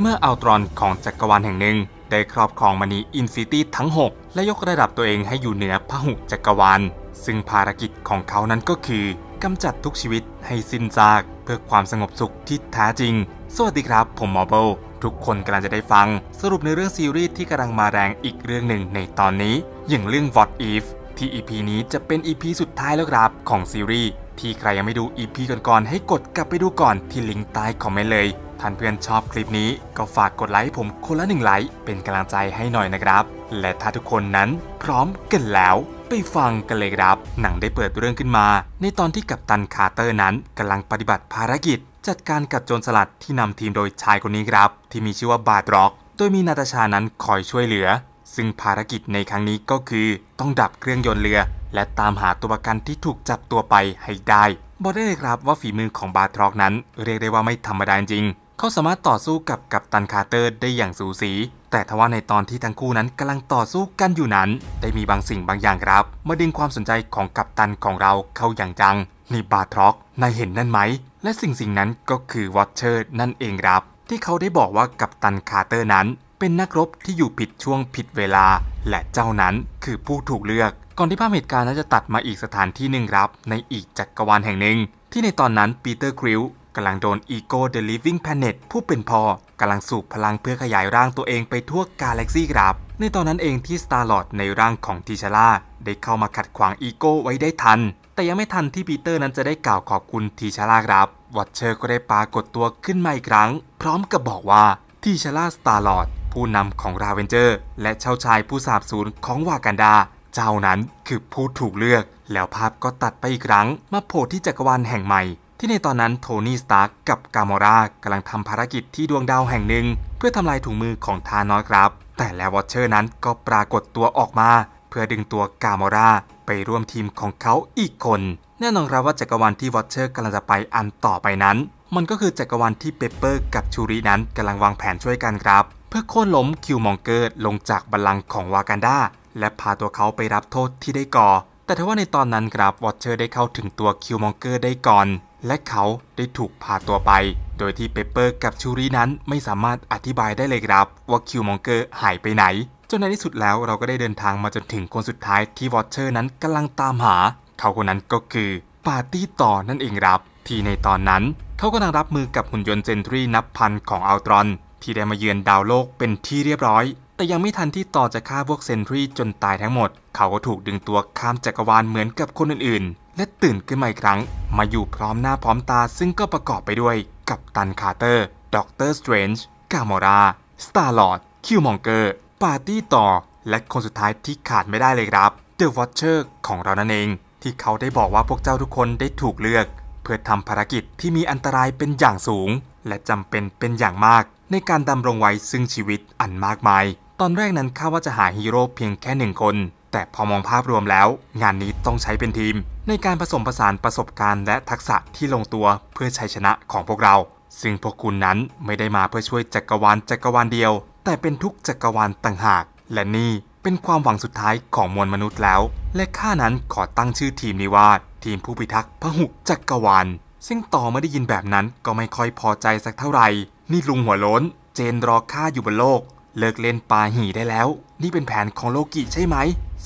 เมื่ออัลตรอนของจักรวาลแห่งหนึ่ง ได้ครอบครองมณีอินฟิตี้ทั้ง 6 และยกระดับตัวเองให้อยู่เหนือพหุจักรวาล ซึ่งภารกิจของเขานั้นก็คือกำจัดทุกชีวิตให้สิ้นซาก เพื่อความสงบสุขที่แท้จริง สวัสดีครับ ผมมอเบลทุกคนกำลังจะได้ฟังสรุปในเรื่องซีรีส์ที่กำลังมาแรงอีกเรื่องหนึ่ง ในตอนนี้ อย่างเรื่อง What If ที่ EP นี้จะเป็น EP สุดท้ายแล้วครับของซีรีส์ที่ใครยังไม่ดู EP ก่อนๆ ให้กดกลับไปดูก่อนที่ลิงก์ใต้คอมเมนต์เลย ท่านเพื่อนชอบคลิปนี้ก็ฝากกดไลค์ผมคนละหนึ่งไลค์เป็นกำลังใจให้หน่อยนะครับ และถ้าทุกคนนั้นพร้อมกันแล้วไปฟังกันเลยครับหนังได้เปิดเรื่องขึ้นมา ในตอนที่กัปตันคาร์เตอร์นั้นกำลังปฏิบัติภารกิจจัดการกับโจรสลัดที่นำทีมโดยชายคนนี้ครับ ที่มีชื่อว่าบาดร็อกโดยมีนาตาชานั้นคอยช่วยเหลือ ซึ่งภารกิจในครั้งนี้ก็คือต้องดับเครื่องยนต์เรือและตามหาตัวประกันที่ถูกจับตัวไปให้ได้บอกได้เลยครับว่าฝีมือของบาทรอก นั้นเรียกได้ว่าไม่ธรรมดาจริง เขาสามารถต่อสู้กับกัปตันคาร์เตอร์ได้อย่างสูสี แต่ทว่าในตอนที่ทั้งคู่นั้นกำลังต่อสู้กันอยู่นั้น ได้มีบางสิ่งบางอย่างครับมาดึงความสนใจของกัปตันของเราเข้าอย่างจังนี่บาทรอกนายเห็นนั่นไหม และสิ่งสิ่งนั้นก็คือวอตเชอร์นั่นเองครับ ที่เขาได้บอกว่ากัปตันคาร์เตอร์นั้น เป็นนักรบที่อยู่ผิดช่วงผิดเวลา และเจ้านั้นคือผู้ถูกเลือกก่อนที่ภาพเหตุการณ์นั้นจะตัดมาอีกสถานที่หนึ่งครับ ในอีกจักกรวาลแห่งหนึ่ง ที่ในตอนนั้นปีเตอร์คริวกำลังโดนอีโก้เดอะลิฟวิ่งแพเน็ตผู้เป็นพ่อกำลังสูบพลังเพื่อขยายร่างตัวเองไปทั่วกาแล็กซี่ครับ ในตอนนั้นเองที่สตาร์ลอดในร่างของทิชาร่าได้เข้ามาขัดขวางอีโก้ไว้ได้ทัน แต่ยังไม่ทันที่ปีเตอร์นั้นจะได้กล่าวขอบคุณทิชาร่าครับวัตเชอร์ก็ได้ปรากฏตัวขึ้นมาอีกครั้ง พร้อมกับบอกว่าทิชาร่าสตาร์ลอดผู้นำของราเวนเจอร์ และเช่าชายผู้สาบสูญของวากันดาเจ้านั้นคือผู้ถูกเลือก แล้วภาพก็ตัดไปอีกครั้งมาโผล่ที่จักรวาลแห่งใหม่ที่ในตอนนั้นโทนี่สตาร์กกับกามอรากำลังทำภารกิจที่ดวงดาวแห่งหนึ่งเพื่อทำลายถุงมือของทานอสครับ แต่แล้ววอชเชอร์นั้นก็ปรากฏตัวออกมาเพื่อดึงตัวกามอราไปร่วมทีมของเขาอีกคน แน่นอนครับว่าจักรวาลที่วอชเชอร์กำลังจะไปอันต่อไปนั้น มันก็คือจักรวาลที่เปเปอร์กับชูรินั้นกำลังวางแผนช่วยกันครับ เพื่อโค่นล้มคิวมองเกอร์ลงจากบัลลังก์ของวากันดาและพาตัวเขาไปรับโทษที่ได้ก่อ แต่ทว่าในตอนนั้นครับวอตเชอร์ได้เข้าถึงตัวคิวมองเกอร์ได้ก่อน และเขาได้ถูกพาตัวไป โดยที่เปเปอร์กับชูรีนั้นไม่สามารถอธิบายได้เลยครับว่าคิวมองเกอร์หายไปไหน จนในที่สุดแล้วเราก็ได้เดินทางมาจนถึงคนสุดท้ายที่วอตเชอร์นั้นกำลังตามหา เขาคนนั้นก็คือ ปาร์ตี้ต่อนั่นเองครับ ที่ในตอนนั้นเขากำลังรับมือกับหุ่นยนต์เซนทรีนับพันของอัลตรอน ที่ได้มาเยือนดาวโลกเป็นที่เรียบร้อยแต่ยังไม่ทันที่ต่อจะฆ่าพวกเซนทรีจนตายทั้งหมด เขาก็ถูกดึงตัวข้ามจักรวาลเหมือนกับคนอื่นๆ และตื่นขึ้นมาอีกครั้ง มาอยู่พร้อมหน้าพร้อมตาซึ่งก็ประกอบไปด้วยกับตันคาร์เตอร์ ด็อกเตอร์สเตรนจ์ กามอรา สตาร์ลอร์ดคิวมองเกอร์ ปาร์ตี้ต่อ และคนสุดท้ายที่ขาดไม่ได้เลยครับเดอะวอชเชอร์ของเรานั่นเอง ที่เขาได้บอกว่าพวกเจ้าทุกคนได้ถูกเลือก เพื่อทำภารกิจที่มีอันตรายเป็นอย่างสูง และจำเป็นเป็นอย่างมาก ในการดำรงไว้ซึ่งชีวิตอันมากมายตอนแรกนั้นขาาว่าจะหาฮีโร่ เพียงแค่หนึ่งคน แต่พอมองภาพรวมแล้ว งานนี้ต้องใช้เป็นทีม ในการผสมผสานประสบการณ์และทักษะที่ลงตัวเพื่อชัยชนะของพวกเรา ซึ่งพวกคุณนั้นไม่ได้มาเพื่อช่วยจักรวาลจักรวาลเดียว แต่เป็นทุกจักรวาลต่างหาก และนี่เป็นความหวังสุดท้ายของมวลมนุษย์แล้ว และข้านั้นขอตั้งชื่อทีมนี้ว่าทีมผู้พิทักษ์พระหุจักรวาล ซึ่งต่อไม่ได้ยินแบบนั้นก็ไม่ค่อยพอใจสักเท่าไหร่ นี่ลุงหัวล้น เจนรอข้าอยู่บนโลกเลิกเล่นปาหีได้แล้ว นี่เป็นแผนของโลกิใช่ไหม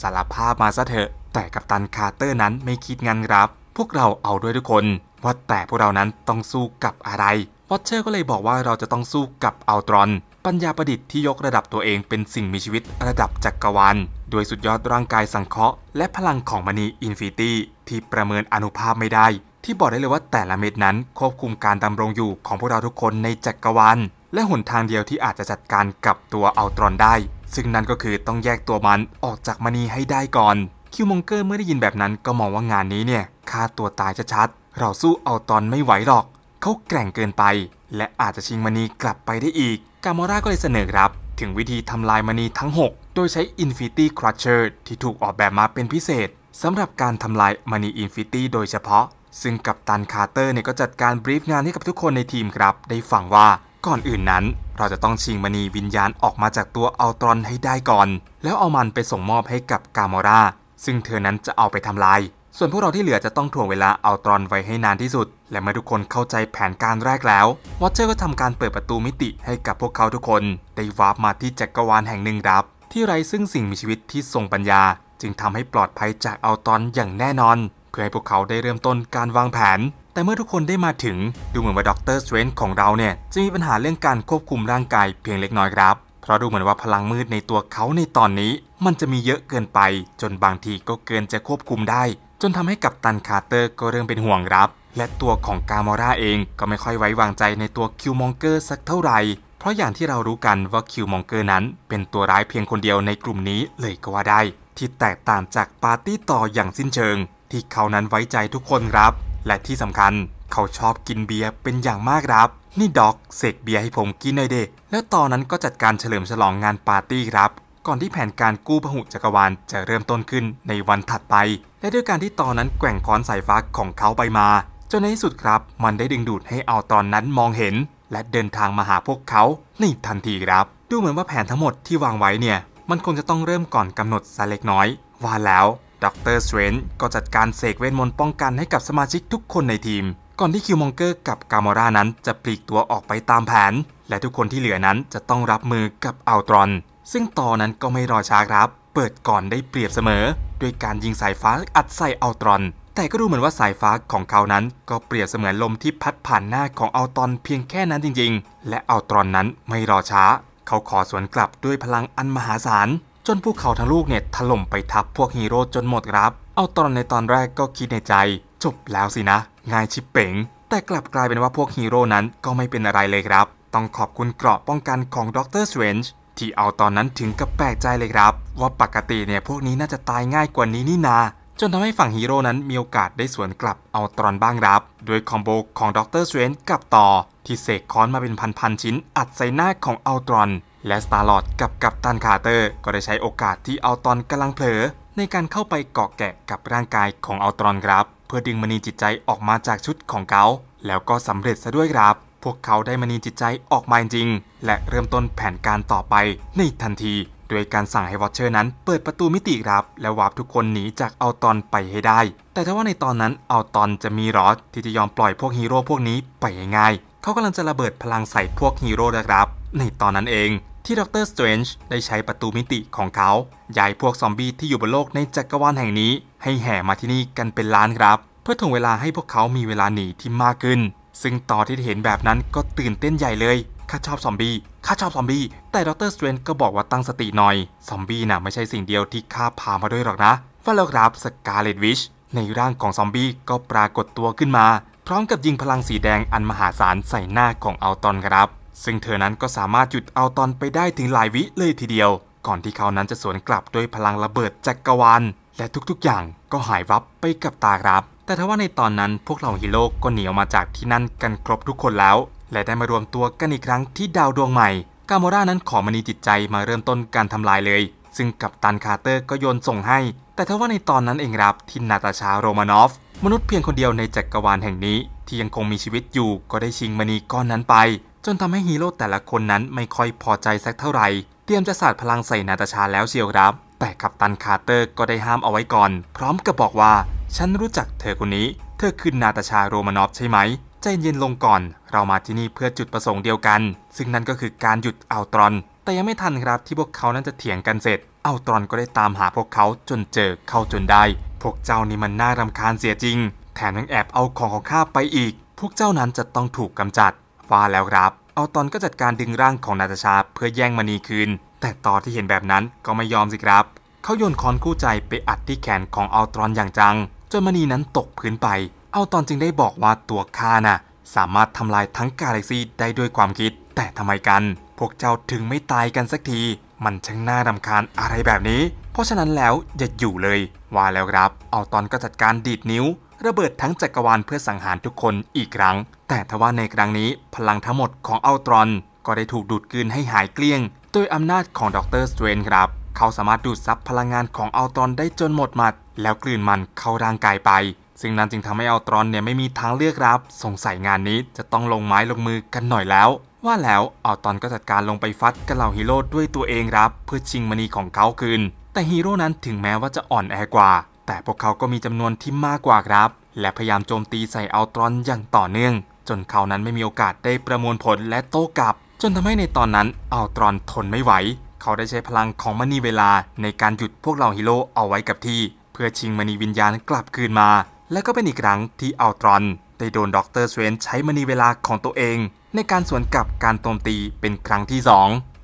สารภาพมาซะเถอะ แต่กัปตันคาร์เตอร์นั้นไม่คิดงันครับ พวกเราเอาด้วยทุกคน ว่าแต่พวกเรานั้นต้องสู้กับอะไรวอตเชอร์ก็เลยบอกว่าเราจะต้องสู้กับอัลตรอน ปัญญาประดิษฐ์ที่ยกระดับตัวเองเป็นสิ่งมีชีวิตระดับจักกรวาลโดยสุดยอดร่างกายสังเคราะห์ และพลังของมณีอินฟิตี้ ที่ประเมินอนุภาพไม่ได้ ที่บอกได้เลยว่า แต่ละเม็ดนั้นควบคุมการดำรงอยู่ของพวกเราทุกคนในจักกรวาลและหนทางเดียวที่อาจจะจัดการกับตัวอัลตรอนได้ ซึ่งนั่นก็คือต้องแยกตัวมันออกจากมณีให้ได้ก่อนคิวมองเกอร์เมื่อได้ยินแบบนั้นก็มองว่างานนี้เนี่ยฆ่าตัวตายชัดๆเราสู้อัลตรอนไม่ไหวหรอก เขาแกร่งเกินไป และอาจจะชิงมณีกลับไปได้อีก กามอร่าก็เลยเสนอครับ ถึงวิธีทำลายมณีทั้ง 6 โดยใช้ Infinity Crusher ที่ถูกออกแบบมาเป็นพิเศษสำหรับการทำลายมณีอินฟิตี้โดยเฉพาะ ซึ่งกัปตันคาร์เตอร์เนี่ยก็จัดการบรีฟงานให้กับทุกคนในทีมครับ ได้ฟังว่าก่อนอื่นนั้นเราจะต้องชิงมณีวิญญาณออกมาจากตัวอัลตรอนให้ได้ก่อน แล้วเอามันไปส่งมอบให้กับกาโมรา ซึ่งเธอนั้นจะเอาไปทำลาย ส่วนพวกเราที่เหลือจะต้องถ่วงเวลาอัลตรอนไว้ให้นานที่สุด และเมื่อทุกคนเข้าใจแผนการแรกแล้ว วอเชอร์ก็ทำการเปิดประตูมิติให้กับพวกเขาทุกคน ได้วาร์ปมาที่จักรวาลแห่งหนึ่งรับ ที่ไร้ซึ่งสิ่งมีชีวิตที่ทรงปัญญา จึงทำให้ปลอดภัยจากอัลตรอนอย่างแน่นอน เพื่อให้พวกเขาได้เริ่มต้นการวางแผนแต่เมื่อทุกคนได้มาถึง ดูเหมือนว่าด็อกเตอร์สเตรนจ์ของเราเนี่ย จะมีปัญหาเรื่องการควบคุมร่างกายเพียงเล็กน้อยครับ เพราะดูเหมือนว่าพลังมืดในตัวเขาในตอนนี้มันจะมีเยอะเกินไป จนบางทีก็เกินจะควบคุมได้ จนทำให้กับตันคาร์เตอร์ก็เริ่มเป็นห่วงครับ และตัวของกามอร่าเองก็ไม่ค่อยไว้วางใจในตัวคิวมองเกอร์สักเท่าไหร่เพราะอย่างที่เรารู้กันว่าคิวมองเกอร์นั้น เป็นตัวร้ายเพียงคนเดียวในกลุ่มนี้เลยก็ว่าได้ ที่แตกต่างจากปาร์ตี้ต่ออย่างสิ้นเชิง ที่เขานั้นไว้ใจทุกคนครับและที่สำคัญเขาชอบกินเบียร์เป็นอย่างมากครับ นี่ด็อกเสกเบียร์ให้ผมกินหน่อยเดแล้วตอนนั้นก็จัดการเฉลิมฉลองงานปาร์ตี้ครับก่อนที่แผนการกู้พหุจักรวาลจะเริ่มต้นขึ้นในวันถัดไป และด้วยการที่ตอนนั้นแกว่งค้อนสายฟ้าของเขาไปมา จนในที่สุดครับ มันได้ดึงดูดให้เอาตอนนั้นมองเห็น และเดินทางมาหาพวกเขาในทันทีครับ ดูเหมือนว่าแผนทั้งหมดที่วางไว้เนี่ย มันคงจะต้องเริ่มก่อนกำหนดซะเล็กน้อย ว่าแล้วด็อกเตอร์สเวนก็จัดการเสกเวทมนต์ป้องกันให้กับสมาชิกทุกคนในทีม ก่อนที่คิวมองเกอร์กับกามอรานั้นจะปลีกตัวออกไปตามแผน และทุกคนที่เหลือนั้นจะต้องรับมือกับอัลตรอน ซึ่งต่อนั้นก็ไม่รอช้าครับเปิดก่อนได้เปรียบเสมอ ด้วยการยิงสายฟ้าอัดใส่อัลตรอน แต่ก็ดูเหมือนว่าสายฟ้าของเขานั้นก็เปรียบเสมือนลมที่พัดผ่านหน้าของอัลตรอนเพียงแค่นั้นจริงๆ และอัลตรอนนั้นไม่รอช้า เขาขอสวนกลับด้วยพลังอันมหาศาลจนภูเขาทั้งลูกเนี่ยถล่มไปทับพวกฮีโร่จนหมดครับ เอาตอนในตอนแรกก็คิดในใจ จบแล้วสินะ ง่ายชิบเป๋งแต่กลับกลายเป็นว่าพวกฮีโร่นั้นก็ไม่เป็นอะไรเลยครับ ต้องขอบคุณเกราะป้องกันของด็อกเตอร์สเวนจ์ที่เอาตอนนั้นถึงกับแปลกใจเลยครับ ว่าปกติเนี่ย พวกนี้น่าจะตายง่ายกว่านี้นี่นา จนทำให้ฝั่งฮีโร่นั้นมีโอกาสได้สวนกลับเอาตอนบ้างครับ ด้วยคอมโบของด็อกเตอร์สเวนกับต่อที่เสกค้อนมาเป็นพันๆชิ้น อัดใส่หน้าของเอาตรอนและสตาร์ลอดกับกัปตันคาร์เตอร์ก็ได้ใช้โอกาสที่อัลตอนกำลังเผลอ ในการเข้าไปเกาะแกะกับร่างกายของอัลตรอนครับ เพื่อดึงมณีจิตใจออกมาจากชุดของเขาแล้วก็สำเร็จซะด้วยครับ พวกเขาได้มณีจิตใจออกมาจริง และเริ่มต้นแผนการต่อไปในทันที โดยการสั่งให้วอชเชอร์นั้นเปิดประตูมิติครับและวาร์ปทุกคนหนีจากเอาตอนไปให้ได้ แต่ถ้าว่าในตอนนั้นเอาตอนจะมีรอสที่จะยอมปล่อยพวกฮีโร่พวกนี้ไปง่ายเขากำลังจะระเบิดพลังใส่พวกฮีโร่นะครับ ในตอนนั้นเองที่ด็อกเตอร์สเตรนจ์ได้ใช้ประตูมิติของเขาย้ายพวกซอมบี้ที่อยู่บนโลกในจักรวาลแห่งนี้ ให้แห่มาที่นี่กันเป็นล้านครับ เพื่อถ่วงเวลาให้พวกเขามีเวลาหนีที่มากขึ้น ซึ่งตอนที่เห็นแบบนั้นก็ตื่นเต้นใหญ่เลย ข้าชอบซอมบี้ ข้าชอบซอมบี้ แต่ดรสเตรน์ก็บอกว่าตั้งสติหน่อย ซอมบี้นะ่ะไม่ใช่สิ่งเดียวที่ข้าพามาด้วยหรอกนะว่าโลครับสกาเลตวิช ในร่างของซอมบี้ก็ปรากฏตัวขึ้นมา พร้อมกับยิงพลังสีแดงอันมหาศาลใส่หน้าของอัลตอนครับซึ่งเธอนั้นก็สามารถหยุดเอาตอนไปได้ถึงหลายวิเลยทีเดียว ก่อนที่เขานั้นจะสวนกลับด้วยพลังระเบิดจักกรวาลและทุกๆ อย่างก็หายวับไปกับตาครับ แต่ทว่าในตอนนั้นพวกเราฮีโร่ก็หนีออกมาจากที่นั่นกันครบทุกคนแล้ว และได้มารวมตัวกันอีกครั้งที่ดาวดวงใหม่ กาโมรานั้นขอมณีจิตใจมาเริ่มต้นการทำลายเลย ซึ่งกัปตันคาร์เตอร์ก็โยนส่งให้ แต่ทว่าในตอนนั้นเองครับทินนาตาชาโรมานอฟมนุษย์เพียงคนเดียวในจักกรวาลแห่งนี้ ที่ยังคงมีชีวิตอยู่ ก็ได้ชิงมณีก้อนนั้นไปจนทำให้ฮีโร่แต่ละคนนั้นไม่ค่อยพอใจสักเท่าไหร่เตรียมจะสาดพลังใส่นาตาชาแล้วเชียวครับ แต่กัปตันคาร์เตอร์ก็ได้ห้ามเอาไว้ก่อน พร้อมกับบอกว่า ฉันรู้จักเธอคนนี้ เธอคือนาตาชาโรมานอฟใช่ไหม ใจเย็นลงก่อน เรามาที่นี่เพื่อจุดประสงค์เดียวกัน ซึ่งนั่นก็คือการหยุดอัลตรอน แต่ยังไม่ทันครับที่พวกเขานั้นจะเถียงกันเสร็จอัลตรอนก็ได้ตามหาพวกเขาจนเจอเข้าจนได้ พวกเจ้านี่มันน่ารำคาญเสียจริง แถมยังแอบเอาของของข้าไปอีก พวกเจ้านั้นจะต้องถูกกำจัด้าแล้วครับเอาตอนก็จัดการดึงร่างของนาตาชาเพื่อแย่งมณีคืน แต่ตอนที่เห็นแบบนั้นก็ไม่ยอมสิครับ เขาโยนคอนคู่ใจไปอัดที่แขนของอัลตรอนอย่างจัง จนมณีนั้นตกพื้นไปเอาตอนจึงได้บอกว่าตัวข้าน่ะสามารถทำลายทั้งกาแล็กซีได้ด้วยความคิด แต่ทำไมกัน พวกเจ้าถึงไม่ตายกันสักที มันช่างน่ารำคาญอะไรแบบนี้ เพราะฉะนั้นแล้วอย่าอยู่เลย ว่าแล้วครับเอาตอนก็จัดการดีดนิ้วระเบิดทั้งจักรวาลเพื่อสังหารทุกคนอีกครั้ง แต่ทว่าในครั้งนี้พลังทั้งหมดของอัลตรอน ก็ได้ถูกดูดกลืนให้หายเกลี้ยง โดยอำนาจของดรสเตรนครับ เขาสามารถดูดซับพลังงานของอัลตรอนได้จนหมดหมัด แล้วกลืนมันเข้าร่างกายไป ซึ่งนั้นจึงทำให้อัลตรอนเนี่ยไม่มีทางเลือกครับ สงสัยงานนี้จะต้องลงไม้ลงมือกันหน่อยแล้ว ว่าแล้วอัลตอนก็จัดการลงไปฟัดกับเหล่าฮีโร่ด้วยตัวเองครับ เพื่อชิงมณีของเขาคืน แต่ฮีโร่นั้นถึงแม้ว่าจะอ่อนแอกว่าแต่พวกเขาก็มีจำนวนที่มากกว่าครับ และพยายามโจมตีใส่อัลตรอนอย่างต่อเนื่อง จนเขานั้นไม่มีโอกาสได้ประมวลผลและโต้กลับ จนทำให้ในตอนนั้นอัลตรอนทนไม่ไหว เขาได้ใช้พลังของมณีเวลาในการหยุดพวกเราฮีโร่เอาไว้กับที่ เพื่อชิงมณีวิญญาณกลับคืนมา และก็เป็นอีกครั้งที่อัลตรอนได้โดนด็อกเตอร์เวนใช้มณีเวลาของตัวเองในการสวนกลับการโจมตีเป็นครั้งที่ 2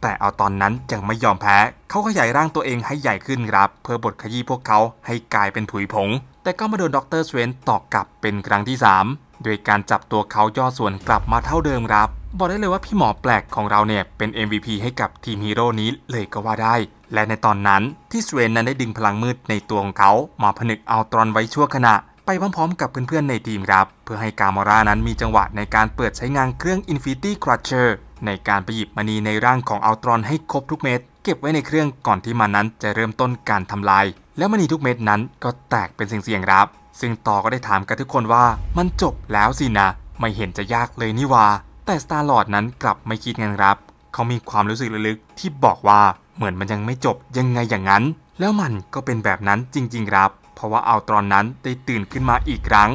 แต่เอาตอนนั้นยังไม่ยอมแพ้ เขาขยายร่างตัวเองให้ใหญ่ขึ้นครับ เพื่อบดขยี้พวกเขาให้กลายเป็นผุยผง แต่ก็มาโดนดรสเวนตอกกลับเป็นครั้งที่3 โดยการจับตัวเขาย่อส่วนกลับมาเท่าเดิมครับ บอกได้เลยว่าพี่หมอแปลกของเราเนี่ยเป็น MVP ให้กับทีมฮีโร่นี้เลยก็ว่าได้ และในตอนนั้นที่สเวนนั้นได้ดึงพลังมืดในตัวของเขามาผนึกเอาตรอนไว้ชั่วขณะไปพร้อมๆ กับเพื่อนๆในทีมครับ เพื่อให้กามอรานั้นมีจังหวะในการเปิดใช้งานเครื่อง Infinity Crusher ในการไปหยิบมณีในร่างของอัลตรอนให้ครบทุกเม็ดเก็บไว้ในเครื่องก่อนที่มันนั้นจะเริ่มต้นการทำลาย แล้วมณีทุกเม็ดนั้นก็แตกเป็นเสียงๆครับ ซึ่งต่อก็ได้ถามกับทุกคนว่ามันจบแล้วสินะไม่เห็นจะยากเลยนี่วา แต่สตาร์ลอดนั้นกลับไม่คิดงั้นครับ เขามีความรู้สึกลึกๆที่บอกว่าเหมือนมันยังไม่จบยังไงอย่างนั้น แล้วมันก็เป็นแบบนั้นจริงๆครับ เพราะว่าอัลตรอนนั้นได้ตื่นขึ้นมาอีกครั้ง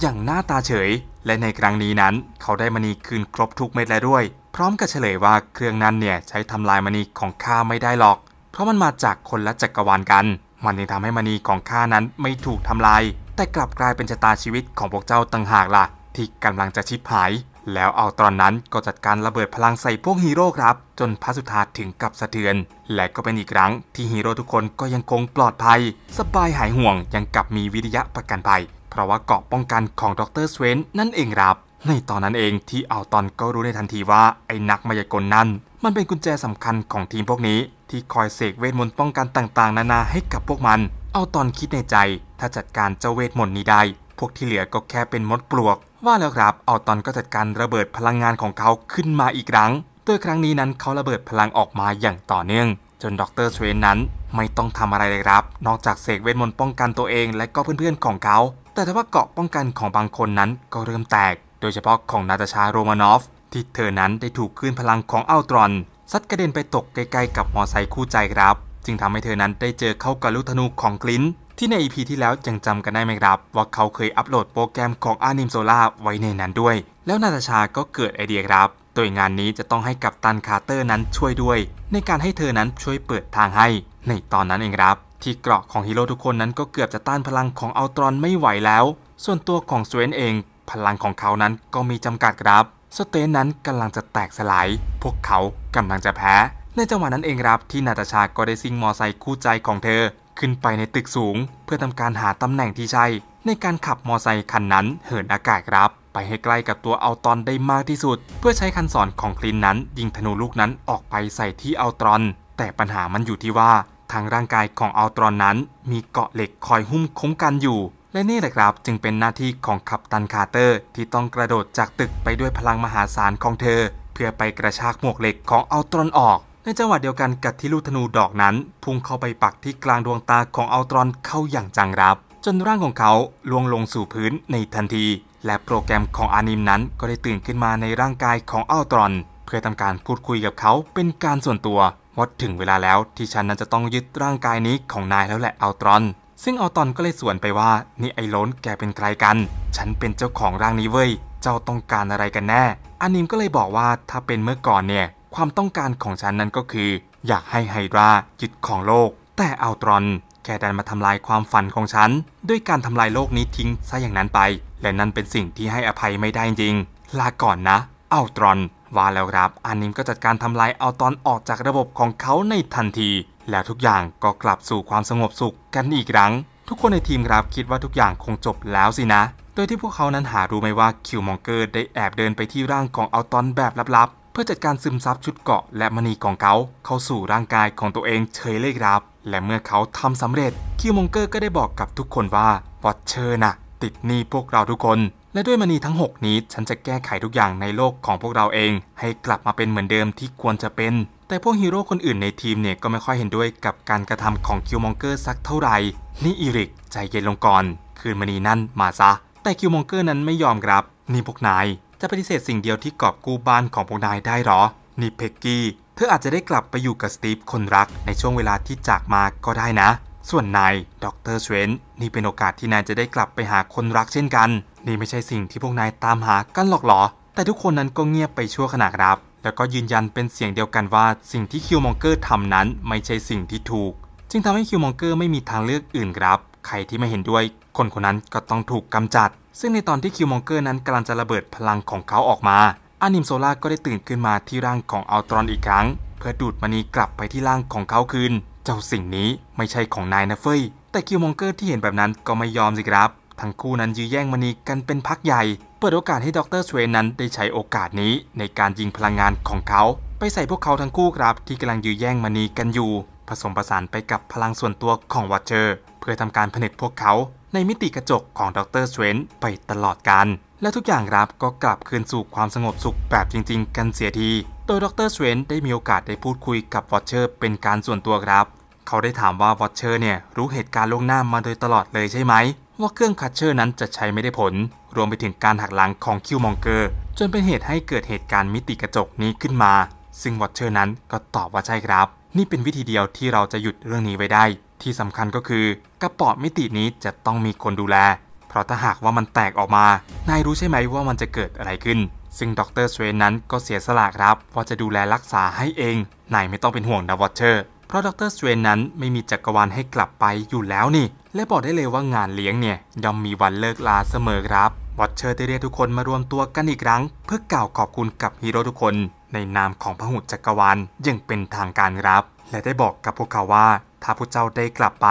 อย่างหน้าตาเฉย และในครั้งนี้นั้นเขาได้มณีคืนครบทุกเม็ดแล้วด้วยร้อมกับเฉลยว่าเครื่องนั้นเนี่ยใช้ทำลายมณีของข้าไม่ได้หรอก เพราะมันมาจากคนละจักกรวาลกันมันจึงทำให้มณีของข้านั้นไม่ถูกทำลาย แต่กลับกลายเป็นชะตาชีวิตของพวกเจ้าต่างหากละ่ะ ที่กำลังจะชิบหาย แล้วเอาตอนนั้นก็จัดการระเบิดพลังใส่พวกฮีโร่ครับ จนพระสุธาถึงกับสะเทือน และก็เป็นอีกครั้งที่ฮีโร่ทุกคนก็ยังคงปลอดภัยสบายหายห่วงยังกับมีวิทยะประกันภัยเพราะว่าเกาะป้องกันของดรสเวนนั่นเองครับในตอนนั้นเองที่อัลตอนก็รู้ในทันทีว่า ไอ้นักมายากลนั้นมันเป็นกุญแจสำคัญของทีมพวกนี้ ที่คอยเสกเวทมนต์ป้องกันต่าง ๆ นานาให้กับพวกมันเอาตอนคิดในใจถ้าจัดการเจ้าเวทมนต์นี้ได้ พวกที่เหลือก็แค่เป็นมดปลวก ว่าแล้วครับเอาตอนก็จัดการระเบิดพลังงานของเขาขึ้นมาอีกครั้งโดยครั้งนี้นั้นเขาระเบิดพลังออกมาอย่างต่อเนื่อง จนดรเชนนั้น ไม่ต้องทำอะไรเลยครับ นอกจากเสกเวทมนต์ป้องกันตัวเอง และก็เพื่อนๆ ของเขา แต่ถ้าว่าเกาะป้องกันของบางคนนั้นก็เริ่มแตกโดยเฉพาะของนาตาชาโรมานอฟที่เธอนั้นได้ถูกคลื่นพลังของอัลตรอน ซัดกระเด็นไปตกใกล้ๆกับมอไซค์คู่ใจครับ จึงทำให้เธอนั้นได้เจอเข้ากับลูกธนูของกลิ้น ที่ในอีพีที่แล้วยังจำกันได้ไหมครับ ว่าเขาเคยอัปโหลดโปรแกรมของอานิมโซล่าไว้ในนั้นด้วย แล้วนาตาชาก็เกิดไอเดียครับโดยงานนี้จะต้องให้กับตันคาร์เตอร์นั้นช่วยด้วย ในการให้เธอนั้นช่วยเปิดทางให้ ในตอนนั้นเองครับ ที่เกราะของฮีโร่ทุกคนนั้นก็เกือบจะต้านพลังของอัลตรอนไม่ไหวแล้ว ส่วนตัวของสเวนเองพลังของเขานั้นก็มีจำกัดครับ สเตนนั้นกำลังจะแตกสลาย พวกเขากำลังจะแพ้ ในจังหวะนั้นเองครับที่นาตาชาก็ได้ซิ่งมอไซค์คู่ใจของเธอ ขึ้นไปในตึกสูง เพื่อทำการหาตำแหน่งที่ใช่ ในการขับมอไซค์คันนั้นเหินอากาศครับ ไปให้ใกล้กับตัวเอาตอนได้มากที่สุด เพื่อใช้คันสอนของคลินนั้นยิงธนูลูกนั้นออกไปใส่ที่เอาตอน แต่ปัญหามันอยู่ที่ว่าทางร่างกายของอัลตรอนนั้น มีเกาะเหล็กคอยหุ้มคุ้มกันอยู่และนี่แหละครับจึงเป็นหน้าที่ของขับตันคาร์เตอร์ที่ต้องกระโดดจากตึกไปด้วยพลังมหาศาลของเธอ เพื่อไปกระชากหมวกเหล็กของอัลตรอน ออก ในจังหวะเดียวกันกับที่ลูกธนูดอกนั้น พุ่งเข้าไปปักที่กลางดวงตาของอัลตรอนเข้าอย่างจังรับ จนร่างของเขาล่วงลงสู่พื้นในทันที และโปรแกรมของอานิมนั้น ก็ได้ตื่นขึ้นมาในร่างกายของอัลตรอน เพื่อทำการพูดคุยกับเขาเป็นการส่วนตัวว่าถึงเวลาแล้วที่ฉันนั้นจะต้องยึดร่างกายนี้ของนายแล้วแหละอัลตรอนซึ่งออตอนก็เลยสวนไปว่านี่ไอ้ล้นแกเป็นใครกัน ฉันเป็นเจ้าของร่างนี้เว้ย เจ้าต้องการอะไรกันแน่ อานิมก็เลยบอกว่าถ้าเป็นเมื่อก่อนเนี่ย ความต้องการของฉันนั้นก็คืออยากให้ไฮดรายึดของโลก แต่อัลตรอนแกดันมาทำลายความฝันของฉัน ด้วยการทำลายโลกนี้ทิ้งซะอย่างนั้นไป และนั่นเป็นสิ่งที่ให้อภัยไม่ได้จริง ลาก่อนนะอัลตรอนว่าแล้วครับอานิมก็จัดการทำลายอัลตรอนออกจากระบบของเขาในทันทีแล้วทุกอย่างก็กลับสู่ความสงบสุขกันอีกครั้ง ทุกคนในทีมครับคิดว่าทุกอย่างคงจบแล้วสินะ โดยที่พวกเขานั้นหารู้ไหมว่าคิวมองเกอร์ได้แอบเดินไปที่ร่างของอัลตอนแบบลับๆ เพื่อจัดการซึมซับชุดเกาะและมณีของเขา เข้าสู่ร่างกายของตัวเองเฉยเลยครับ และเมื่อเขาทำสำเร็จคิวมองเกอร์ก็ได้บอกกับทุกคนว่าวอตเชอร์น่ะติดหนี้พวกเราทุกคนและด้วยมณีทั้ง 6 นี้ฉันจะแก้ไขทุกอย่างในโลกของพวกเราเองให้กลับมาเป็นเหมือนเดิมที่ควรจะเป็น แต่พวกฮีโร่คนอื่นในทีมเนี่ยก็ไม่ค่อยเห็นด้วยกับการกระทำของคิวมองเกอร์สักเท่าไหร่นี่อีริกใจเย็นลงก่อนคืนมณีนั่นมาซะ แต่คิวมองเกอร์นั้นไม่ยอมครับนี่พวกนาย จะปฏิเสธสิ่งเดียวที่กอบกู้บ้านของพวกนายได้หรอนี่เพ็กกี้เธออาจจะได้กลับไปอยู่กับสตีฟคนรักในช่วงเวลาที่จากมาก็ได้นะส่วนนายดรเชนนี่เป็นโอกาสที่นายจะได้กลับไปหาคนรักเช่นกันนี่ไม่ใช่สิ่งที่พวกนายตามหากันหรอกหรอแต่ทุกคนนั้นก็เงียบไปชั่วขณะครับ แล้วก็ยืนยันเป็นเสียงเดียวกันว่าสิ่งที่คิวมองเกอร์ทำนั้นไม่ใช่สิ่งที่ถูก จึงทำให้คิวมองเกอร์ไม่มีทางเลือกอื่นครับ ใครที่ไม่เห็นด้วยคนคนนั้นก็ต้องถูกกำจัด ซึ่งในตอนที่คิวมองเกอร์นั้นกำลังจะระเบิดพลังของเขาออกมาอานิมโซล่าก็ได้ตื่นขึ้นมาที่ร่างของอัลตรอนอีกครั้งเพื่อดูดมณีกลับไปที่ร่างของเขาคืนจ้าสิ่งนี้ไม่ใช่ของนายนะเฟยแต่คิวมองเกอร์ที่เห็นแบบนั้นก็ไม่ยอมสิครับ ทั้งคู่นั้นยื้อแย่งมณีกันเป็นพักใหญ่ เปิดโอกาสให้ดรสเวนนั้นได้ใช้โอกาสนี้ในการยิงพลังงานของเขา ไปใส่พวกเขาทั้งคู่ครับที่กำลังยื้อแย่งมณีกันอยู่ ผสมผสานไปกับพลังส่วนตัวของวัตเชอร์เพื่อทำการผนึกพวกเขาในมิติกระจกของดรสเวนไปตลอดกันและทุกอย่างครับก็กลับคืนสู่ความสงบสุขแบบจริง ๆ กันเสียที โดยดรสเวนได้มีโอกาสได้พูดคุยกับวอตเชอร์เป็นการส่วนตัวครับเขาได้ถามว่าวอตเชอร์เนี่ยรู้เหตุการณ์ล่วงหน้ามาโดยตลอดเลยใช่ไหม ว่าเครื่องคัตเชอร์นั้นจะใช้ไม่ได้ผล รวมไปถึงการหักหลังของคิวมองเกอร์จนเป็นเหตุให้เกิดเหตุการณ์มิติกระจกนี้ขึ้นมา ซึ่งวอตเชอร์นั้นก็ตอบว่าใช่ครับ นี่เป็นวิธีเดียวที่เราจะหยุดเรื่องนี้ไว้ได้ ที่สำคัญก็คือกระป๋อมิตินี้จะต้องมีคนดูแลเพราะถ้าหากว่ามันแตกออกมานายรู้ใช่ไหมว่ามันจะเกิดอะไรขึ้น ซึ่งดรสเวนนั้นก็เสียสละครับว่าจะดูแลรักษาให้เองนายไม่ต้องเป็นห่วงนะวอตเชอร์เพราะดรสเตรนนั้นไม่มีจักรวาลให้กลับไปอยู่แล้วนี่ และบอกได้เลยว่างานเลี้ยงเนี่ยย่อมมีวันเลิกลาเสมอครับ วอตเชอร์ได้เรียกทุกคนมารวมตัวกันอีกครั้ง เพื่อกล่าวขอบคุณกับฮีโร่ทุกคน ในนามของพระหุจักรวาลยังเป็นทางการครับ และได้บอกกับพวกเขาว่า ถ้าพวกเจ้าได้กลับไป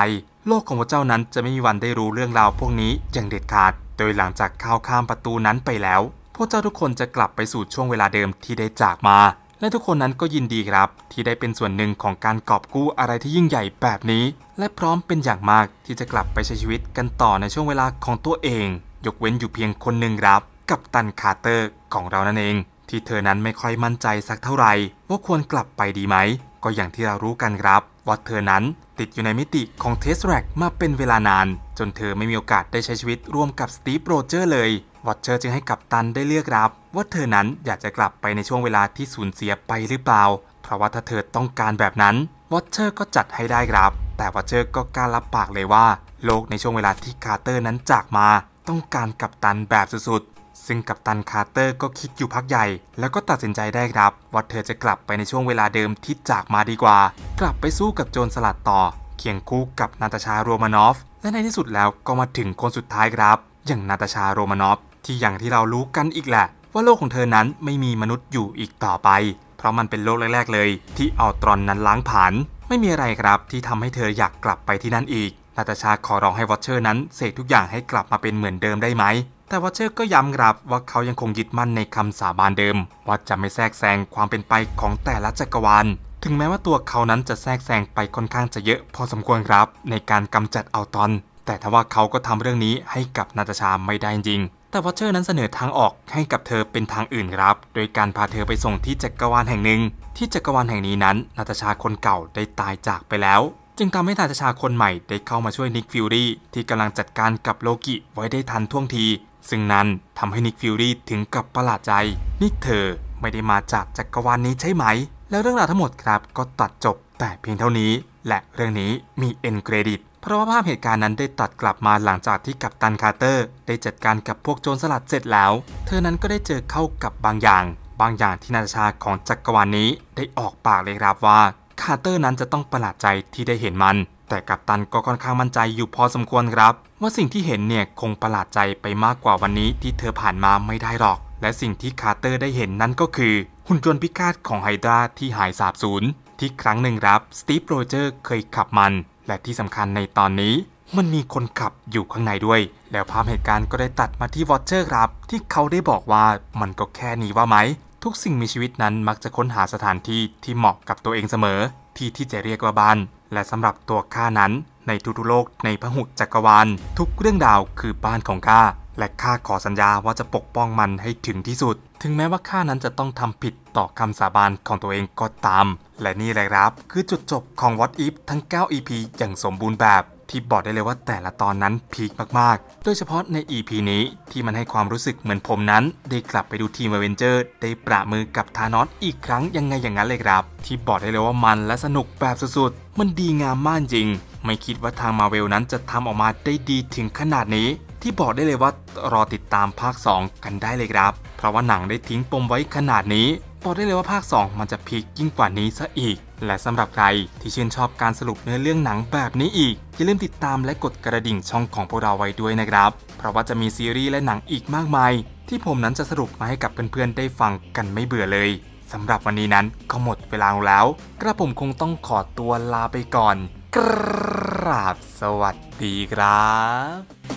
โลกของพวกเจ้านั้นจะไม่มีวันได้รู้เรื่องราวพวกนี้อย่างเด็ดขาด โดยหลังจากข้าวข้ามประตูนั้นไปแล้ว พวกเจ้าทุกคนจะกลับไปสู่ช่วงเวลาเดิมที่ได้จากมาและทุกคนนั้นก็ยินดีครับ ที่ได้เป็นส่วนหนึ่งของการกอบกู้อะไรที่ยิ่งใหญ่แบบนี้ และพร้อมเป็นอย่างมากที่จะกลับไปใช้ชีวิตกันต่อในช่วงเวลาของตัวเอง ยกเว้นอยู่เพียงคนหนึ่งครับ กับตันคาร์เตอร์ของเรานั่นเองที่เธอนั้นไม่ค่อยมั่นใจสักเท่าไหร่ว่าควรกลับไปดีไหม ก็อย่างที่เรารู้กันครับว่าเธอนั้น ติดอยู่ในมิติของเทสแรกมาเป็นเวลานาน จนเธอไม่มีโอกาสได้ใช้ชีวิต ร่วมกับสตีฟโรเจอร์เลยวอตเชอร์จึงให้กับตันได้เลือกรับว่าเธอนั้นอยากจะกลับไปในช่วงเวลาที่สูญเสียไปหรือเปล่า เพราะว่าถ้าเธอต้องการแบบนั้น วอตเชอร์ก็จัดให้ได้ครับ แต่วอตเชอร์ก็กล้ารับปากเลยว่า โลกในช่วงเวลาที่คาร์เตอร์นั้นจากมา ต้องการกัปตันแบบสุดๆ ซึ่งกัปตันคาร์เตอร์ก็คิดอยู่พักใหญ่ แล้วก็ตัดสินใจได้ครับ ว่าเธอจะกลับไปในช่วงเวลาเดิมที่จากมาดีกว่า กลับไปสู้กับโจรสลัดต่อเคียงคู่กับนาตาชาโรมานอฟ และในที่สุดแล้วก็มาถึงคนสุดท้ายครับ อย่างนาตาชาโรมานอฟที่อย่างที่เรารู้กันอีกแหละว่าโลกของเธอนั้นไม่มีมนุษย์อยู่อีกต่อไป เพราะมันเป็นโลกแรกๆ เลย ที่อัลตรอนนั้นล้างผ่าน ไม่มีอะไรครับที่ทำให้เธออยากกลับไปที่นั่นอีก นาตาชาขอร้องให้วอชเชอร์นั้นเสกทุกอย่างให้กลับมาเป็นเหมือนเดิมได้ไหม แต่วอชเชอร์ก็ย้ำครับว่าเขายังคงยึดมั่นในคำสาบานเดิม ว่าจะไม่แทรกแซงความเป็นไปของแต่ละจักรวาล ถึงแม้ว่าตัวเขานั้นจะแทรกแซงไปค่อนข้างจะเยอะพอสมควรครับในการกำจัดเอาตอน แต่ทว่าเขาก็ทำเรื่องนี้ให้กับนาตาชาไม่ได้จริงแต่วอเชอร์นั้นเสนอทางออกให้กับเธอเป็นทางอื่นครับ โดยการพาเธอไปส่งที่จักรวาลแห่งหนึ่ง ที่จักรวาลแห่งนี้นั้นนาตาชาคนเก่าได้ตายจากไปแล้ว จึงทำให้นาตาชาคนใหม่ได้เข้ามาช่วยนิกฟิวรี่ที่กำลังจัดการกับโลกิ ไว้ได้ทันท่วงที ซึ่งนั้นทำให้นิกฟิวรี่ถึงกับประหลาดใจนี่เธอไม่ได้มาจากจักรวาลนนี้ใช่ไหมแล้วเรื่องราวทั้งหมดครับก็ตัดจบแต่เพียงเท่านี้ และเรื่องนี้มีเอ็นเครดิตเพราะว่าภาพเหตุการณ์นั้นได้ตัดกลับมาหลังจากที่กัปตันคาร์เตอร์ ได้จัดการกับพวกโจรสลัดเสร็จแล้ว เธอนั้นก็ได้เจอเข้ากับบางอย่าง บางอย่างที่นาาชาของจักรวาลนนี้ได้ออกปากเลยครับว่าคาร์เตอร์นั้นจะต้องประหลาดใจที่ได้เห็นมัน แต่กัปตันก็ค่อนข้างมั่นใจอยู่พอสมควรครับว่าสิ่งที่เห็นเนี่ยคงประหลาดใจไปมากกว่าวันนี้ที่เธอผ่านมาไม่ได้หรอก และสิ่งที่คาร์เตอร์ได้เห็นนั้นก็คือหุ่นยนต์พิฆาตของไฮดราที่หายสาบสูญที่ครั้งหนึ่งครับสตีฟโรเจอร์เคยขับมันและที่สำคัญในตอนนี้ มันมีคนขับอยู่ข้างในด้วย แล้วภาพเหตุการณ์ก็ได้ตัดมาที่วอเชอร์ครับ ที่เขาได้บอกว่ามันก็แค่นี้ว่าไหมทุกสิ่งมีชีวิตนั้นมักจะค้นหาสถานที่ที่เหมาะกับตัวเองเสมอ ที่ที่จะเรียกว่าบ้าน และสำหรับตัวข้านั้นในทุกๆโลกในพหุจักรวาล ทุกเรื่องดาวคือบ้านของข้า และข้าขอสัญญาว่าจะปกป้องมันให้ถึงที่สุดถึงแม้ว่าข้านั้นจะต้องทำผิดต่อคำสาบานของตัวเองก็ตาม และนี่แหละครับ คือจุดจบของ What If ทั้ง 9 EP อย่างสมบูรณ์แบบ ที่บอกได้เลยว่าแต่ละตอนนั้นพีคมากๆ โดยเฉพาะใน EP นี้ที่มันให้ความรู้สึกเหมือนผมนั้น ได้กลับไปดูทีมเวนเจอร์ได้ประมือกับธานอสอีกครั้งยังไงอย่างนั้นเลยครับ ที่บอกได้เลยว่ามันและสนุกแบบสุดๆมันดีงามมากจริง ไม่คิดว่าทางมาเวลนั้นจะทำออกมาได้ดีถึงขนาดนี้ที่บอกได้เลยว่า รอติดตามภาค 2 กันได้เลยครับ เพราะว่าหนังได้ทิ้งปมไว้ขนาดนี้บอกได้เลยว่าภาค 2 มันจะพีคยิ่งกว่านี้ซะอีก และสำหรับใคร ที่ชื่นชอบการสรุปเนื้อเรื่องหนังแบบนี้อีกอย่าลืมติดตามและกดกระดิ่งช่องของพวกเราไว้ด้วยนะครับ เพราะว่าจะมีซีรีส์และหนังอีกมากมาย ที่ผมนั้นจะสรุปมาให้กับเพื่อนๆได้ฟังกันไม่เบื่อเลยสำหรับวันนี้นั้นก็หมดเวลาแล้วกระผมคงต้องขอตัวลาไปก่อนกราบสวัสดีครับ